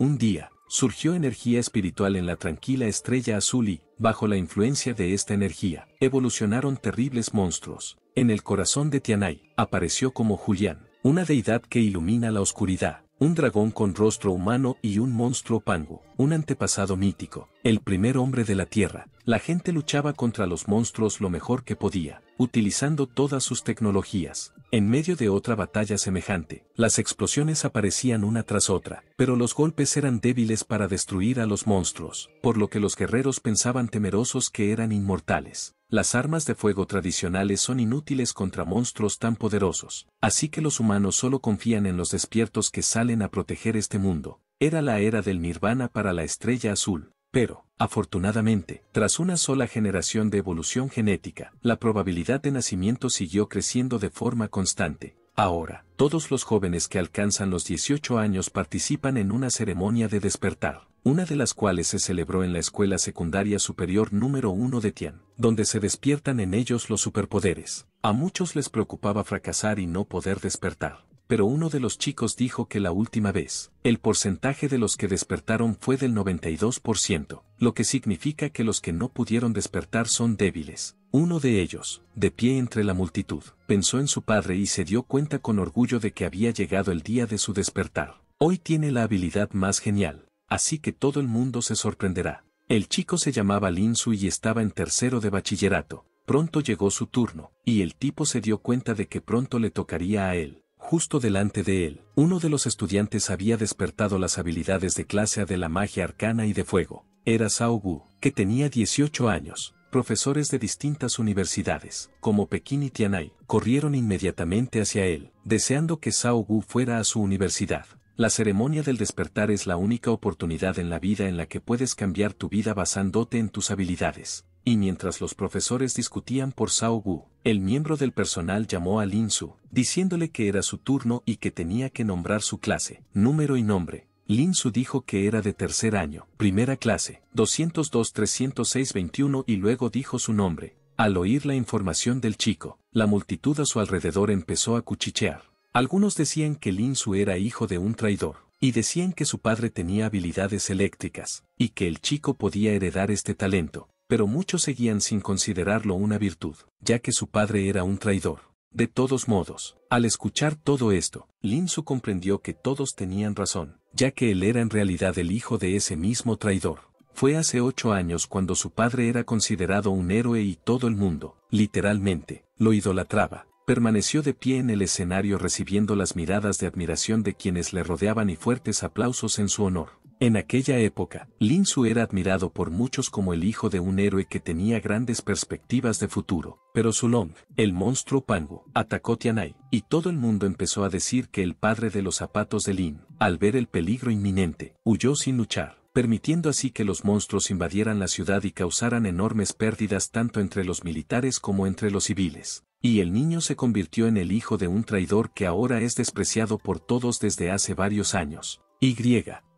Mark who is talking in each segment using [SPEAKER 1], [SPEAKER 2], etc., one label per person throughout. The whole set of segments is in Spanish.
[SPEAKER 1] Un día, surgió energía espiritual en la tranquila estrella azul y, bajo la influencia de esta energía, evolucionaron terribles monstruos. En el corazón de Tianai, apareció como Julián, una deidad que ilumina la oscuridad, un dragón con rostro humano y un monstruo pango, un antepasado mítico, el primer hombre de la Tierra. La gente luchaba contra los monstruos lo mejor que podía, utilizando todas sus tecnologías. En medio de otra batalla semejante, las explosiones aparecían una tras otra, pero los golpes eran débiles para destruir a los monstruos, por lo que los guerreros pensaban temerosos que eran inmortales las armas de fuego tradicionales son inútiles contra monstruos tan poderosos, así que los humanos solo confían en los despiertos que salen a proteger este mundo. Era la era del nirvana para la estrella azul, pero, afortunadamente, tras una sola generación de evolución genética, la probabilidad de nacimiento siguió creciendo de forma constante, Ahora, todos los jóvenes que alcanzan los 18 años participan en una ceremonia de despertar, una de las cuales se celebró en la Escuela Secundaria Superior número 1 de Tian, donde se despiertan en ellos los superpoderes. A muchos les preocupaba fracasar y no poder despertar, pero uno de los chicos dijo que la última vez, el porcentaje de los que despertaron fue del 92%, lo que significa que los que no pudieron despertar son débiles, uno de ellos, de pie entre la multitud, pensó en su padre y se dio cuenta con orgullo de que había llegado el día de su despertar. Hoy tiene la habilidad más genial, así que todo el mundo se sorprenderá. El chico se llamaba Lin Su y estaba en tercero de bachillerato. Pronto llegó su turno, y el tipo se dio cuenta de que pronto le tocaría a él. Justo delante de él, uno de los estudiantes había despertado las habilidades de clase de la magia arcana y de fuego. Era Sao Gu, que tenía 18 años profesores de distintas universidades, como Pekín y Tianai, corrieron inmediatamente hacia él, deseando que Zhao Gu fuera a su universidad. La ceremonia del despertar es la única oportunidad en la vida en la que puedes cambiar tu vida basándote en tus habilidades. Y mientras los profesores discutían por Zhao Gu, el miembro del personal llamó a Lin Su, diciéndole que era su turno y que tenía que nombrar su clase, número y nombre, Lin Su dijo que era de tercer año, primera clase, 202-306-21 y luego dijo su nombre. Al oír la información del chico, la multitud a su alrededor empezó a cuchichear. Algunos decían que Lin Su era hijo de un traidor, y decían que su padre tenía habilidades eléctricas, y que el chico podía heredar este talento, pero muchos seguían sin considerarlo una virtud, ya que su padre era un traidor. De todos modos, al escuchar todo esto, Su comprendió que todos tenían razón, ya que él era en realidad el hijo de ese mismo traidor. Fue hace ocho años cuando su padre era considerado un héroe y todo el mundo, literalmente, lo idolatraba. Permaneció de pie en el escenario recibiendo las miradas de admiración de quienes le rodeaban y fuertes aplausos en su honor. En aquella época, Lin Su era admirado por muchos como el hijo de un héroe que tenía grandes perspectivas de futuro, pero Sulong, el monstruo pango, atacó Tianai, y todo el mundo empezó a decir que el padre de los zapatos de Lin, al ver el peligro inminente, huyó sin luchar permitiendo así que los monstruos invadieran la ciudad y causaran enormes pérdidas tanto entre los militares como entre los civiles. Y el niño se convirtió en el hijo de un traidor que ahora es despreciado por todos desde hace varios años. Y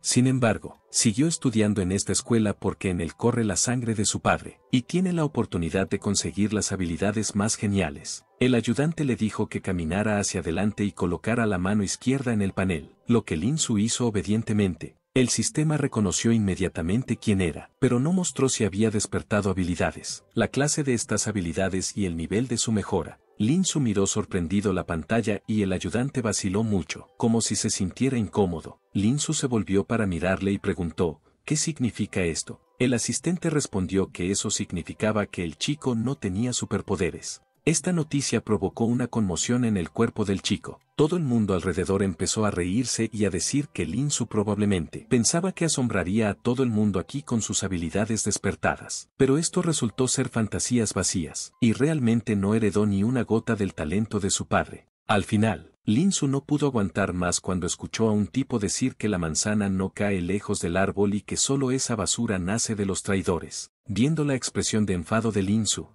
[SPEAKER 1] sin embargo, siguió estudiando en esta escuela porque en él corre la sangre de su padre, y tiene la oportunidad de conseguir las habilidades más geniales. El ayudante le dijo que caminara hacia adelante y colocara la mano izquierda en el panel, lo que Lin Su hizo obedientemente. El sistema reconoció inmediatamente quién era, pero no mostró si había despertado habilidades, la clase de estas habilidades y el nivel de su mejora. Su miró sorprendido la pantalla y el ayudante vaciló mucho, como si se sintiera incómodo. Lin Su se volvió para mirarle y preguntó, ¿qué significa esto? El asistente respondió que eso significaba que el chico no tenía superpoderes. Esta noticia provocó una conmoción en el cuerpo del chico. Todo el mundo alrededor empezó a reírse y a decir que Linsu probablemente pensaba que asombraría a todo el mundo aquí con sus habilidades despertadas. Pero esto resultó ser fantasías vacías, y realmente no heredó ni una gota del talento de su padre. Al final, Linsu no pudo aguantar más cuando escuchó a un tipo decir que la manzana no cae lejos del árbol y que solo esa basura nace de los traidores. Viendo la expresión de enfado de Linsu,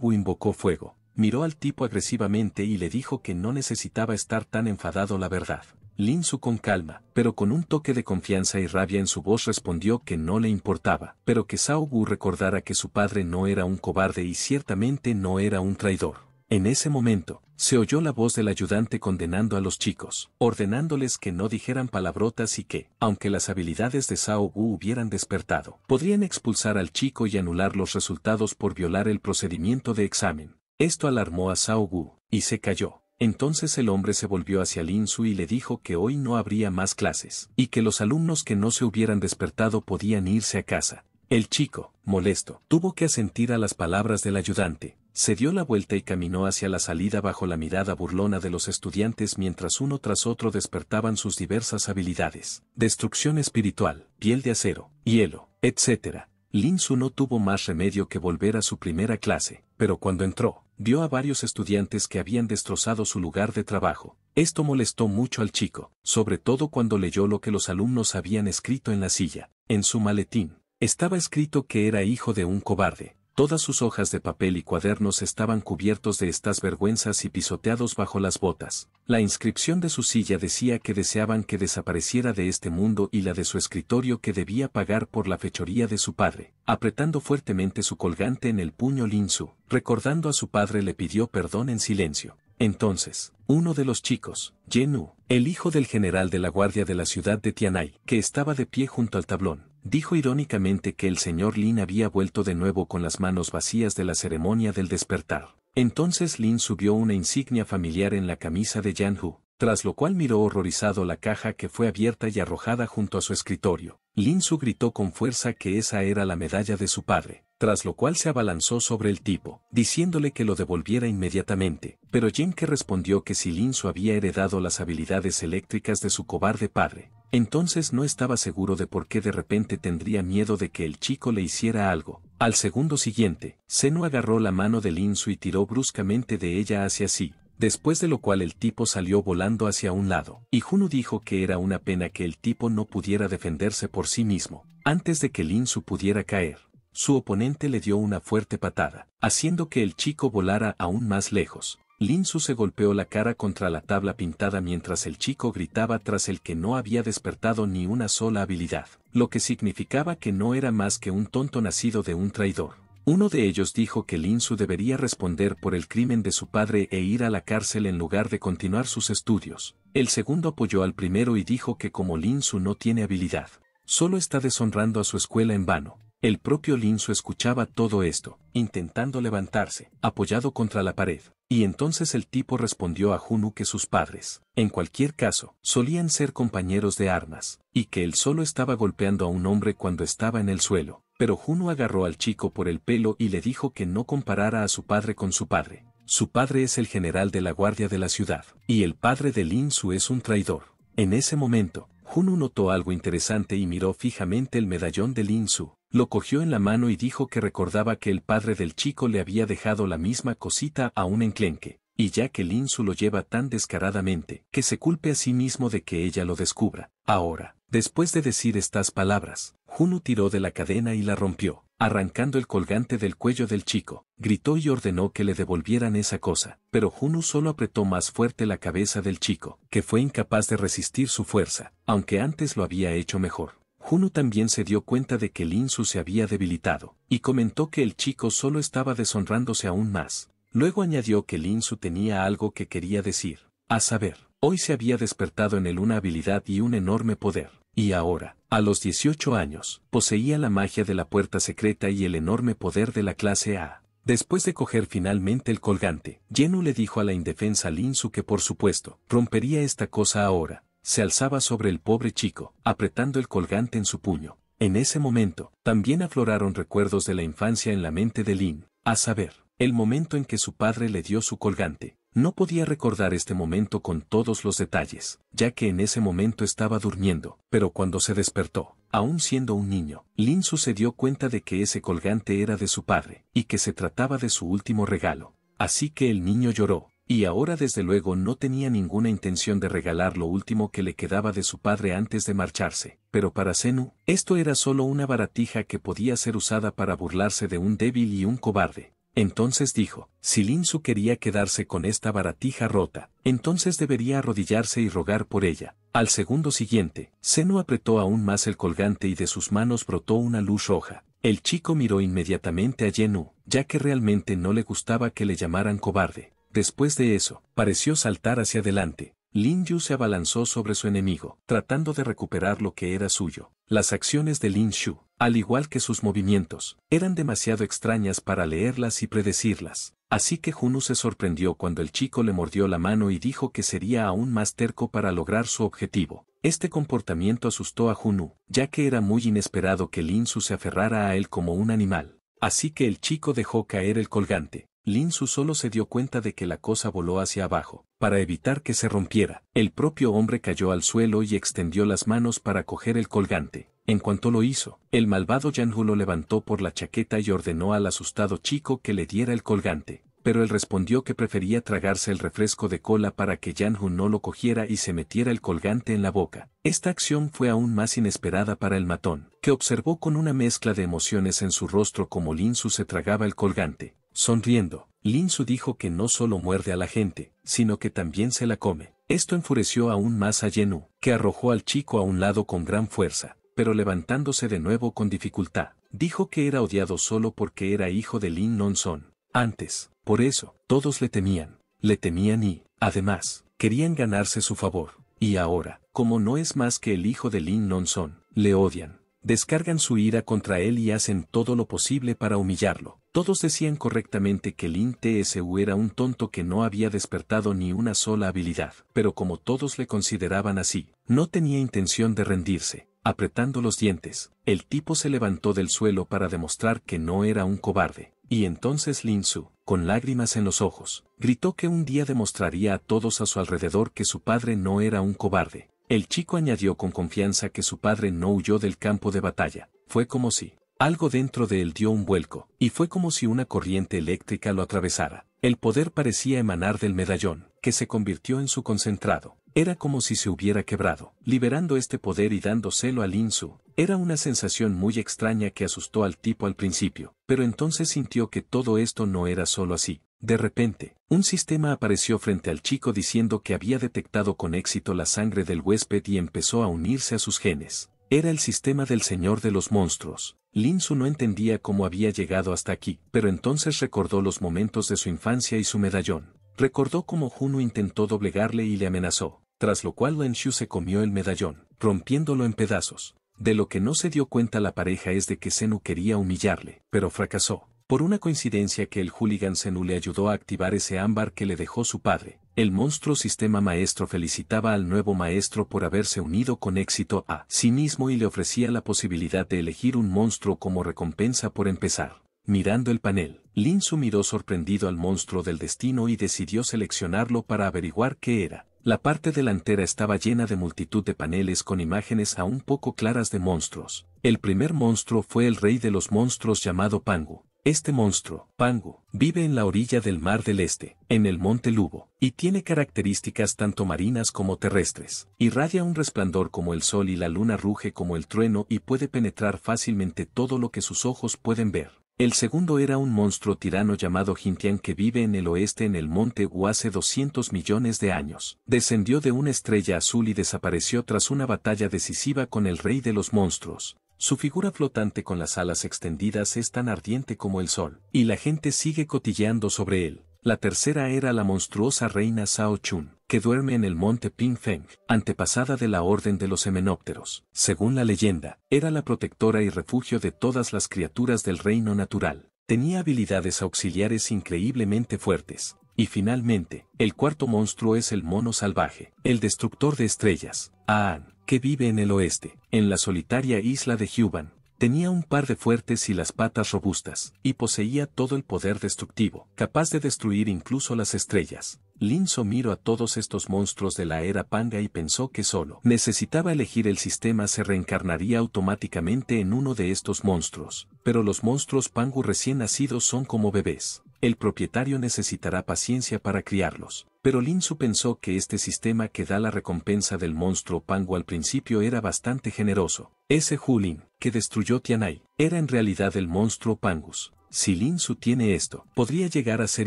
[SPEAKER 1] Wu invocó fuego. Miró al tipo agresivamente y le dijo que no necesitaba estar tan enfadado la verdad. Lin Su con calma, pero con un toque de confianza y rabia en su voz respondió que no le importaba, pero que Sao Gu recordara que su padre no era un cobarde y ciertamente no era un traidor. En ese momento, se oyó la voz del ayudante condenando a los chicos, ordenándoles que no dijeran palabrotas y que, aunque las habilidades de Sao Gu hubieran despertado, podrían expulsar al chico y anular los resultados por violar el procedimiento de examen. Esto alarmó a Zhao Gu, y se cayó. Entonces el hombre se volvió hacia Lin Su y le dijo que hoy no habría más clases, y que los alumnos que no se hubieran despertado podían irse a casa. El chico, molesto, tuvo que asentir a las palabras del ayudante, se dio la vuelta y caminó hacia la salida bajo la mirada burlona de los estudiantes mientras uno tras otro despertaban sus diversas habilidades, destrucción espiritual, piel de acero, hielo, etc., Lin Su no tuvo más remedio que volver a su primera clase, pero cuando entró, vio a varios estudiantes que habían destrozado su lugar de trabajo. Esto molestó mucho al chico, sobre todo cuando leyó lo que los alumnos habían escrito en la silla, en su maletín. Estaba escrito que era hijo de un cobarde, Todas sus hojas de papel y cuadernos estaban cubiertos de estas vergüenzas y pisoteados bajo las botas. La inscripción de su silla decía que deseaban que desapareciera de este mundo y la de su escritorio que debía pagar por la fechoría de su padre. Apretando fuertemente su colgante en el puño su recordando a su padre le pidió perdón en silencio. Entonces, uno de los chicos, Yenu, el hijo del general de la guardia de la ciudad de Tianai, que estaba de pie junto al tablón, Dijo irónicamente que el señor Lin había vuelto de nuevo con las manos vacías de la ceremonia del despertar. Entonces Lin subió una insignia familiar en la camisa de Yan Hu, tras lo cual miró horrorizado la caja que fue abierta y arrojada junto a su escritorio. Lin Su gritó con fuerza que esa era la medalla de su padre tras lo cual se abalanzó sobre el tipo, diciéndole que lo devolviera inmediatamente, pero Jenke respondió que si Linsu había heredado las habilidades eléctricas de su cobarde padre, entonces no estaba seguro de por qué de repente tendría miedo de que el chico le hiciera algo. Al segundo siguiente, Senu agarró la mano de Su y tiró bruscamente de ella hacia sí, después de lo cual el tipo salió volando hacia un lado, y Juno dijo que era una pena que el tipo no pudiera defenderse por sí mismo, antes de que Su pudiera caer. Su oponente le dio una fuerte patada, haciendo que el chico volara aún más lejos. Lin Su se golpeó la cara contra la tabla pintada mientras el chico gritaba tras el que no había despertado ni una sola habilidad, lo que significaba que no era más que un tonto nacido de un traidor. Uno de ellos dijo que Lin Su debería responder por el crimen de su padre e ir a la cárcel en lugar de continuar sus estudios. El segundo apoyó al primero y dijo que como Lin Su no tiene habilidad, solo está deshonrando a su escuela en vano. El propio Lin Su escuchaba todo esto, intentando levantarse, apoyado contra la pared. Y entonces el tipo respondió a Junu que sus padres, en cualquier caso, solían ser compañeros de armas, y que él solo estaba golpeando a un hombre cuando estaba en el suelo. Pero Junu agarró al chico por el pelo y le dijo que no comparara a su padre con su padre. Su padre es el general de la guardia de la ciudad, y el padre de Lin Su es un traidor. En ese momento, Junu notó algo interesante y miró fijamente el medallón de Lin Su. Lo cogió en la mano y dijo que recordaba que el padre del chico le había dejado la misma cosita a un enclenque, y ya que Linsu lo lleva tan descaradamente, que se culpe a sí mismo de que ella lo descubra. Ahora, después de decir estas palabras, Juno tiró de la cadena y la rompió, arrancando el colgante del cuello del chico, gritó y ordenó que le devolvieran esa cosa, pero Juno solo apretó más fuerte la cabeza del chico, que fue incapaz de resistir su fuerza, aunque antes lo había hecho mejor. Juno también se dio cuenta de que Linsu se había debilitado, y comentó que el chico solo estaba deshonrándose aún más. Luego añadió que Linsu tenía algo que quería decir. A saber, hoy se había despertado en él una habilidad y un enorme poder, y ahora, a los 18 años, poseía la magia de la puerta secreta y el enorme poder de la clase A. Después de coger finalmente el colgante, Genu le dijo a la indefensa Linsu que por supuesto, rompería esta cosa ahora, se alzaba sobre el pobre chico, apretando el colgante en su puño. En ese momento, también afloraron recuerdos de la infancia en la mente de Lin, a saber, el momento en que su padre le dio su colgante. No podía recordar este momento con todos los detalles, ya que en ese momento estaba durmiendo, pero cuando se despertó, aún siendo un niño, Lin sucedió cuenta de que ese colgante era de su padre, y que se trataba de su último regalo. Así que el niño lloró, y ahora desde luego no tenía ninguna intención de regalar lo último que le quedaba de su padre antes de marcharse, pero para Zenu, esto era solo una baratija que podía ser usada para burlarse de un débil y un cobarde. Entonces dijo, si Su quería quedarse con esta baratija rota, entonces debería arrodillarse y rogar por ella. Al segundo siguiente, Zenu apretó aún más el colgante y de sus manos brotó una luz roja. El chico miró inmediatamente a Yenu, ya que realmente no le gustaba que le llamaran cobarde. Después de eso, pareció saltar hacia adelante. Lin Yu se abalanzó sobre su enemigo, tratando de recuperar lo que era suyo. Las acciones de Lin Shu, al igual que sus movimientos, eran demasiado extrañas para leerlas y predecirlas. Así que Junu se sorprendió cuando el chico le mordió la mano y dijo que sería aún más terco para lograr su objetivo. Este comportamiento asustó a Junu, ya que era muy inesperado que Lin Su se aferrara a él como un animal. Así que el chico dejó caer el colgante, Lin Su solo se dio cuenta de que la cosa voló hacia abajo, para evitar que se rompiera. El propio hombre cayó al suelo y extendió las manos para coger el colgante. En cuanto lo hizo, el malvado Hu lo levantó por la chaqueta y ordenó al asustado chico que le diera el colgante. Pero él respondió que prefería tragarse el refresco de cola para que Hu no lo cogiera y se metiera el colgante en la boca. Esta acción fue aún más inesperada para el matón, que observó con una mezcla de emociones en su rostro como Su se tragaba el colgante Sonriendo, Lin Su dijo que no solo muerde a la gente, sino que también se la come. Esto enfureció aún más a Yenu, que arrojó al chico a un lado con gran fuerza, pero levantándose de nuevo con dificultad. Dijo que era odiado solo porque era hijo de Lin Nonson. Antes, por eso, todos le temían. Le temían y, además, querían ganarse su favor. Y ahora, como no es más que el hijo de Lin Nonson, le odian descargan su ira contra él y hacen todo lo posible para humillarlo. Todos decían correctamente que Lin TSU era un tonto que no había despertado ni una sola habilidad, pero como todos le consideraban así, no tenía intención de rendirse. Apretando los dientes, el tipo se levantó del suelo para demostrar que no era un cobarde. Y entonces Lin Su, con lágrimas en los ojos, gritó que un día demostraría a todos a su alrededor que su padre no era un cobarde, el chico añadió con confianza que su padre no huyó del campo de batalla. Fue como si algo dentro de él dio un vuelco, y fue como si una corriente eléctrica lo atravesara. El poder parecía emanar del medallón, que se convirtió en su concentrado. Era como si se hubiera quebrado, liberando este poder y celo al Insu. Era una sensación muy extraña que asustó al tipo al principio, pero entonces sintió que todo esto no era solo así. De repente, un sistema apareció frente al chico diciendo que había detectado con éxito la sangre del huésped y empezó a unirse a sus genes. Era el sistema del Señor de los Monstruos. Su no entendía cómo había llegado hasta aquí, pero entonces recordó los momentos de su infancia y su medallón. Recordó cómo Juno intentó doblegarle y le amenazó, tras lo cual Lenshu se comió el medallón, rompiéndolo en pedazos. De lo que no se dio cuenta la pareja es de que Zenu quería humillarle, pero fracasó. Por una coincidencia que el hooligan Zenu le ayudó a activar ese ámbar que le dejó su padre, el monstruo sistema maestro felicitaba al nuevo maestro por haberse unido con éxito a sí mismo y le ofrecía la posibilidad de elegir un monstruo como recompensa por empezar. Mirando el panel, Linsu miró sorprendido al monstruo del destino y decidió seleccionarlo para averiguar qué era. La parte delantera estaba llena de multitud de paneles con imágenes aún poco claras de monstruos. El primer monstruo fue el rey de los monstruos llamado Pangu, este monstruo, Pangu, vive en la orilla del Mar del Este, en el Monte Lubo, y tiene características tanto marinas como terrestres. Irradia un resplandor como el sol y la luna ruge como el trueno y puede penetrar fácilmente todo lo que sus ojos pueden ver. El segundo era un monstruo tirano llamado Jintian que vive en el oeste en el monte Wu hace 200 millones de años. Descendió de una estrella azul y desapareció tras una batalla decisiva con el rey de los monstruos, su figura flotante con las alas extendidas es tan ardiente como el sol, y la gente sigue cotilleando sobre él. La tercera era la monstruosa reina Sao Chun, que duerme en el monte Ping Feng, antepasada de la orden de los hemenópteros. Según la leyenda, era la protectora y refugio de todas las criaturas del reino natural. Tenía habilidades auxiliares increíblemente fuertes. Y finalmente, el cuarto monstruo es el mono salvaje, el destructor de estrellas, Aan que vive en el oeste, en la solitaria isla de Huban. Tenía un par de fuertes y las patas robustas, y poseía todo el poder destructivo, capaz de destruir incluso las estrellas. Linzo miró a todos estos monstruos de la era panga y pensó que solo necesitaba elegir el sistema se reencarnaría automáticamente en uno de estos monstruos, pero los monstruos pangu recién nacidos son como bebés. El propietario necesitará paciencia para criarlos. Pero Lin Su pensó que este sistema que da la recompensa del monstruo Pangu al principio era bastante generoso. Ese Hulin, que destruyó Tianai, era en realidad el monstruo Pangus. Si Lin Su tiene esto, podría llegar a ser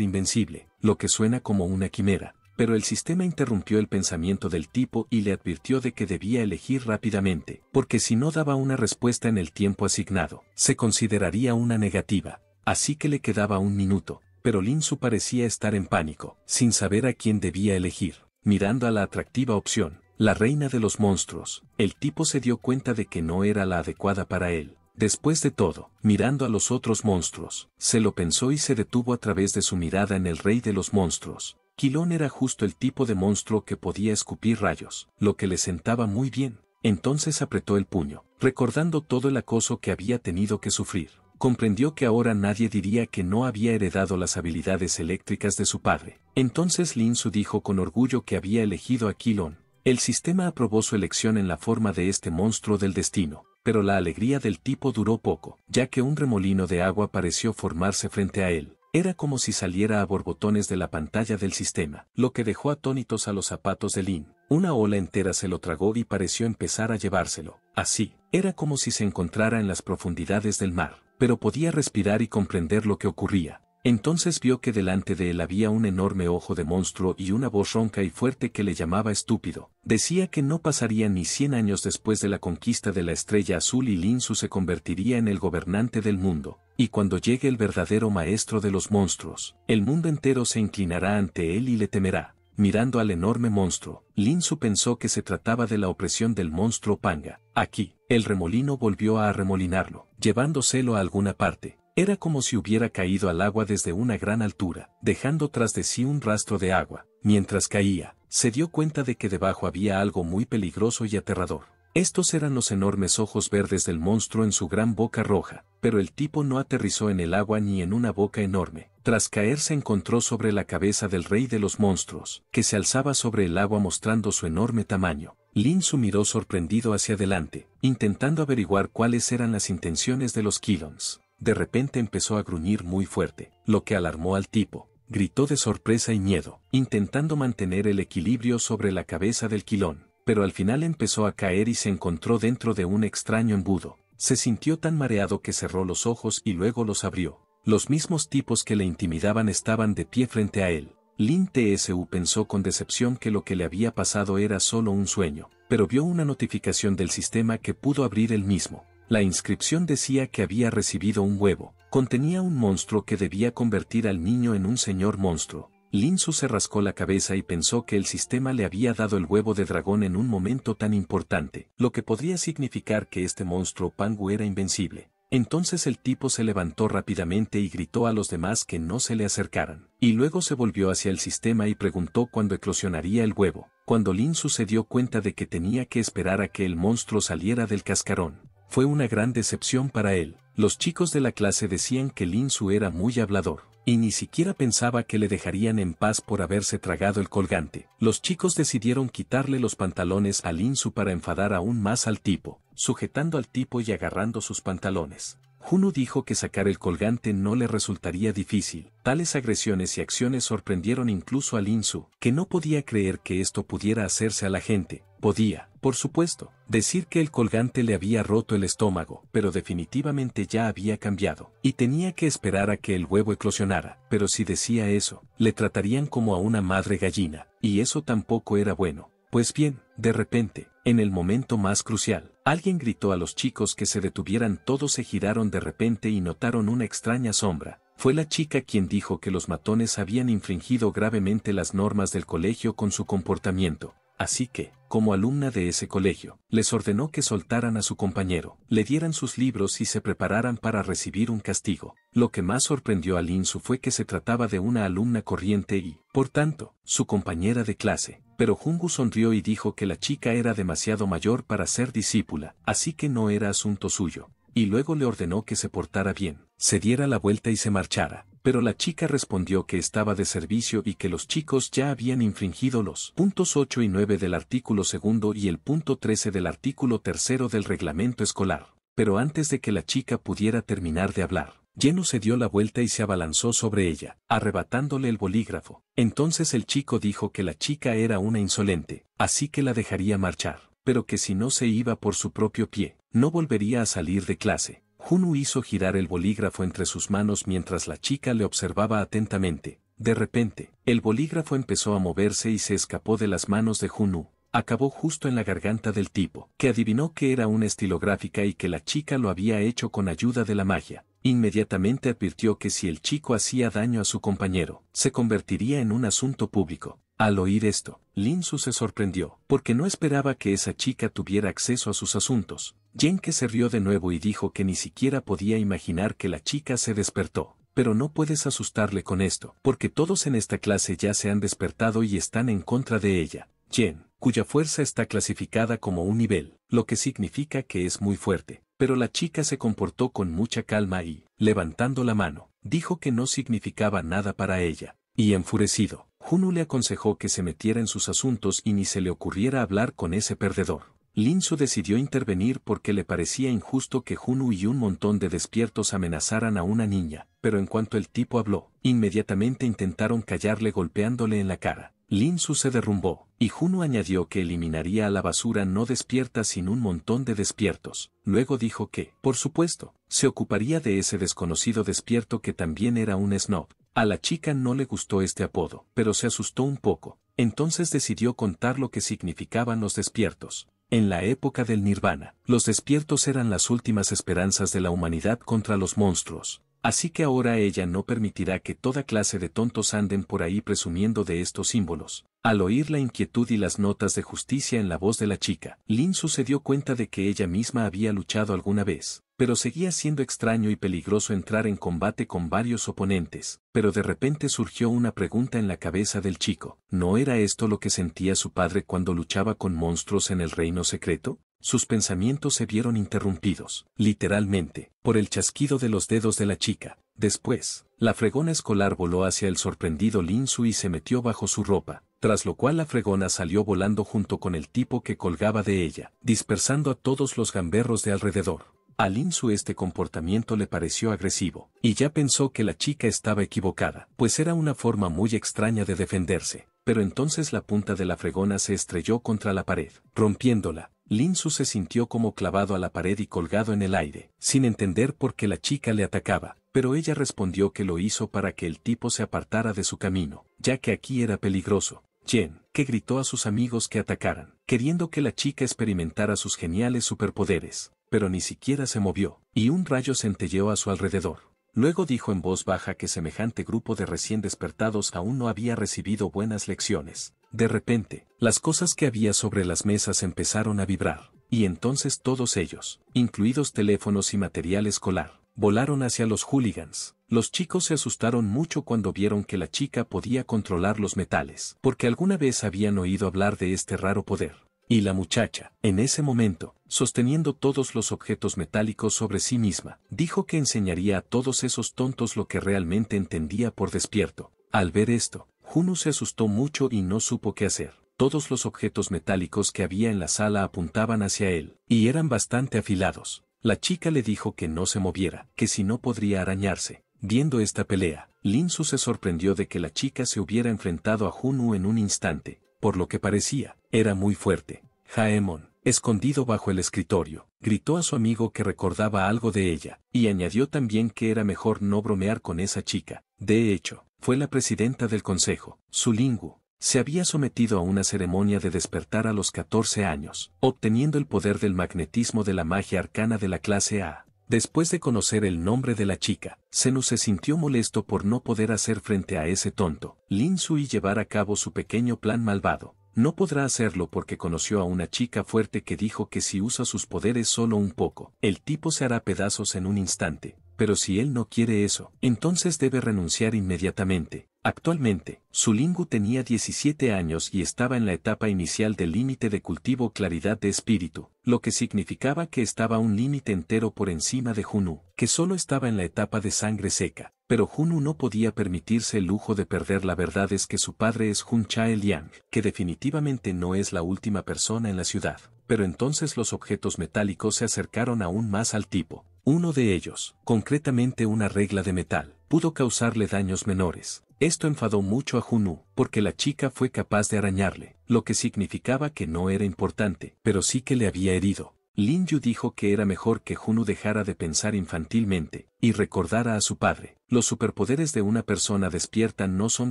[SPEAKER 1] invencible, lo que suena como una quimera. Pero el sistema interrumpió el pensamiento del tipo y le advirtió de que debía elegir rápidamente, porque si no daba una respuesta en el tiempo asignado, se consideraría una negativa. Así que le quedaba un minuto, pero Linsu parecía estar en pánico, sin saber a quién debía elegir. Mirando a la atractiva opción, la reina de los monstruos, el tipo se dio cuenta de que no era la adecuada para él. Después de todo, mirando a los otros monstruos, se lo pensó y se detuvo a través de su mirada en el rey de los monstruos. Quilón era justo el tipo de monstruo que podía escupir rayos, lo que le sentaba muy bien. Entonces apretó el puño, recordando todo el acoso que había tenido que sufrir comprendió que ahora nadie diría que no había heredado las habilidades eléctricas de su padre. Entonces Lin Su dijo con orgullo que había elegido a Kilon. El sistema aprobó su elección en la forma de este monstruo del destino, pero la alegría del tipo duró poco, ya que un remolino de agua pareció formarse frente a él. Era como si saliera a borbotones de la pantalla del sistema, lo que dejó atónitos a los zapatos de Lin. Una ola entera se lo tragó y pareció empezar a llevárselo. Así, era como si se encontrara en las profundidades del mar pero podía respirar y comprender lo que ocurría. Entonces vio que delante de él había un enorme ojo de monstruo y una voz ronca y fuerte que le llamaba estúpido. Decía que no pasaría ni cien años después de la conquista de la estrella azul y Linsu se convertiría en el gobernante del mundo, y cuando llegue el verdadero maestro de los monstruos, el mundo entero se inclinará ante él y le temerá. Mirando al enorme monstruo, Linsu pensó que se trataba de la opresión del monstruo Panga. Aquí, el remolino volvió a arremolinarlo, llevándoselo a alguna parte. Era como si hubiera caído al agua desde una gran altura, dejando tras de sí un rastro de agua. Mientras caía, se dio cuenta de que debajo había algo muy peligroso y aterrador. Estos eran los enormes ojos verdes del monstruo en su gran boca roja, pero el tipo no aterrizó en el agua ni en una boca enorme. Tras caer se encontró sobre la cabeza del rey de los monstruos, que se alzaba sobre el agua mostrando su enorme tamaño. Lin Su miró sorprendido hacia adelante, intentando averiguar cuáles eran las intenciones de los Kilons. De repente empezó a gruñir muy fuerte, lo que alarmó al tipo. Gritó de sorpresa y miedo, intentando mantener el equilibrio sobre la cabeza del Quilón pero al final empezó a caer y se encontró dentro de un extraño embudo. Se sintió tan mareado que cerró los ojos y luego los abrió. Los mismos tipos que le intimidaban estaban de pie frente a él. Lin TSU pensó con decepción que lo que le había pasado era solo un sueño, pero vio una notificación del sistema que pudo abrir él mismo. La inscripción decía que había recibido un huevo. Contenía un monstruo que debía convertir al niño en un señor monstruo. Su se rascó la cabeza y pensó que el sistema le había dado el huevo de dragón en un momento tan importante, lo que podría significar que este monstruo Pangu era invencible. Entonces el tipo se levantó rápidamente y gritó a los demás que no se le acercaran, y luego se volvió hacia el sistema y preguntó cuándo eclosionaría el huevo. Cuando Su se dio cuenta de que tenía que esperar a que el monstruo saliera del cascarón, fue una gran decepción para él. Los chicos de la clase decían que Su era muy hablador y ni siquiera pensaba que le dejarían en paz por haberse tragado el colgante. Los chicos decidieron quitarle los pantalones al Insu para enfadar aún más al tipo, sujetando al tipo y agarrando sus pantalones. Juno dijo que sacar el colgante no le resultaría difícil. Tales agresiones y acciones sorprendieron incluso al Insu, que no podía creer que esto pudiera hacerse a la gente. Podía, por supuesto, decir que el colgante le había roto el estómago, pero definitivamente ya había cambiado, y tenía que esperar a que el huevo eclosionara, pero si decía eso, le tratarían como a una madre gallina, y eso tampoco era bueno. Pues bien, de repente, en el momento más crucial, alguien gritó a los chicos que se detuvieran, todos se giraron de repente y notaron una extraña sombra, fue la chica quien dijo que los matones habían infringido gravemente las normas del colegio con su comportamiento, así que, como alumna de ese colegio, les ordenó que soltaran a su compañero, le dieran sus libros y se prepararan para recibir un castigo. Lo que más sorprendió a Su fue que se trataba de una alumna corriente y, por tanto, su compañera de clase. Pero Jungu sonrió y dijo que la chica era demasiado mayor para ser discípula, así que no era asunto suyo. Y luego le ordenó que se portara bien, se diera la vuelta y se marchara pero la chica respondió que estaba de servicio y que los chicos ya habían infringido los puntos 8 y 9 del artículo segundo y el punto 13 del artículo tercero del reglamento escolar. Pero antes de que la chica pudiera terminar de hablar, Lleno se dio la vuelta y se abalanzó sobre ella, arrebatándole el bolígrafo. Entonces el chico dijo que la chica era una insolente, así que la dejaría marchar, pero que si no se iba por su propio pie, no volvería a salir de clase. Junu hizo girar el bolígrafo entre sus manos mientras la chica le observaba atentamente. De repente, el bolígrafo empezó a moverse y se escapó de las manos de Junu, acabó justo en la garganta del tipo, que adivinó que era una estilográfica y que la chica lo había hecho con ayuda de la magia. Inmediatamente advirtió que si el chico hacía daño a su compañero, se convertiría en un asunto público. Al oír esto, Su se sorprendió, porque no esperaba que esa chica tuviera acceso a sus asuntos. Jenke se rió de nuevo y dijo que ni siquiera podía imaginar que la chica se despertó. Pero no puedes asustarle con esto, porque todos en esta clase ya se han despertado y están en contra de ella yen, cuya fuerza está clasificada como un nivel, lo que significa que es muy fuerte. Pero la chica se comportó con mucha calma y, levantando la mano, dijo que no significaba nada para ella. Y enfurecido, Junu le aconsejó que se metiera en sus asuntos y ni se le ocurriera hablar con ese perdedor. Su decidió intervenir porque le parecía injusto que Junu y un montón de despiertos amenazaran a una niña, pero en cuanto el tipo habló, inmediatamente intentaron callarle golpeándole en la cara. Su se derrumbó, y Juno añadió que eliminaría a la basura no despierta sin un montón de despiertos. Luego dijo que, por supuesto, se ocuparía de ese desconocido despierto que también era un snob. A la chica no le gustó este apodo, pero se asustó un poco. Entonces decidió contar lo que significaban los despiertos. En la época del nirvana, los despiertos eran las últimas esperanzas de la humanidad contra los monstruos. Así que ahora ella no permitirá que toda clase de tontos anden por ahí presumiendo de estos símbolos. Al oír la inquietud y las notas de justicia en la voz de la chica, Lin sucedió se dio cuenta de que ella misma había luchado alguna vez, pero seguía siendo extraño y peligroso entrar en combate con varios oponentes, pero de repente surgió una pregunta en la cabeza del chico, ¿no era esto lo que sentía su padre cuando luchaba con monstruos en el reino secreto? sus pensamientos se vieron interrumpidos, literalmente, por el chasquido de los dedos de la chica. Después, la fregona escolar voló hacia el sorprendido Lin Su y se metió bajo su ropa, tras lo cual la fregona salió volando junto con el tipo que colgaba de ella, dispersando a todos los gamberros de alrededor. A Linsu este comportamiento le pareció agresivo, y ya pensó que la chica estaba equivocada, pues era una forma muy extraña de defenderse, pero entonces la punta de la fregona se estrelló contra la pared, rompiéndola, Linsu se sintió como clavado a la pared y colgado en el aire, sin entender por qué la chica le atacaba, pero ella respondió que lo hizo para que el tipo se apartara de su camino, ya que aquí era peligroso. Jen, que gritó a sus amigos que atacaran, queriendo que la chica experimentara sus geniales superpoderes, pero ni siquiera se movió, y un rayo centelleó a su alrededor. Luego dijo en voz baja que semejante grupo de recién despertados aún no había recibido buenas lecciones, de repente, las cosas que había sobre las mesas empezaron a vibrar, y entonces todos ellos, incluidos teléfonos y material escolar, volaron hacia los hooligans. Los chicos se asustaron mucho cuando vieron que la chica podía controlar los metales, porque alguna vez habían oído hablar de este raro poder. Y la muchacha, en ese momento, sosteniendo todos los objetos metálicos sobre sí misma, dijo que enseñaría a todos esos tontos lo que realmente entendía por despierto. Al ver esto, Junu se asustó mucho y no supo qué hacer. Todos los objetos metálicos que había en la sala apuntaban hacia él, y eran bastante afilados. La chica le dijo que no se moviera, que si no podría arañarse. Viendo esta pelea, Linsu se sorprendió de que la chica se hubiera enfrentado a Junu en un instante, por lo que parecía, era muy fuerte. Jaemon, escondido bajo el escritorio, gritó a su amigo que recordaba algo de ella, y añadió también que era mejor no bromear con esa chica. De hecho, fue la presidenta del consejo, Zulingu. Se había sometido a una ceremonia de despertar a los 14 años, obteniendo el poder del magnetismo de la magia arcana de la clase A. Después de conocer el nombre de la chica, Senu se sintió molesto por no poder hacer frente a ese tonto, Lin Sui llevar a cabo su pequeño plan malvado. No podrá hacerlo porque conoció a una chica fuerte que dijo que si usa sus poderes solo un poco, el tipo se hará pedazos en un instante pero si él no quiere eso, entonces debe renunciar inmediatamente. Actualmente, Zulingu tenía 17 años y estaba en la etapa inicial del límite de cultivo claridad de espíritu, lo que significaba que estaba un límite entero por encima de Junu, que solo estaba en la etapa de sangre seca. Pero Junu no podía permitirse el lujo de perder la verdad es que su padre es Hun Chae Liang, que definitivamente no es la última persona en la ciudad. Pero entonces los objetos metálicos se acercaron aún más al tipo, uno de ellos, concretamente una regla de metal, pudo causarle daños menores. Esto enfadó mucho a Junu, porque la chica fue capaz de arañarle, lo que significaba que no era importante, pero sí que le había herido. Lin Yu dijo que era mejor que Junu dejara de pensar infantilmente y recordara a su padre. Los superpoderes de una persona despierta no son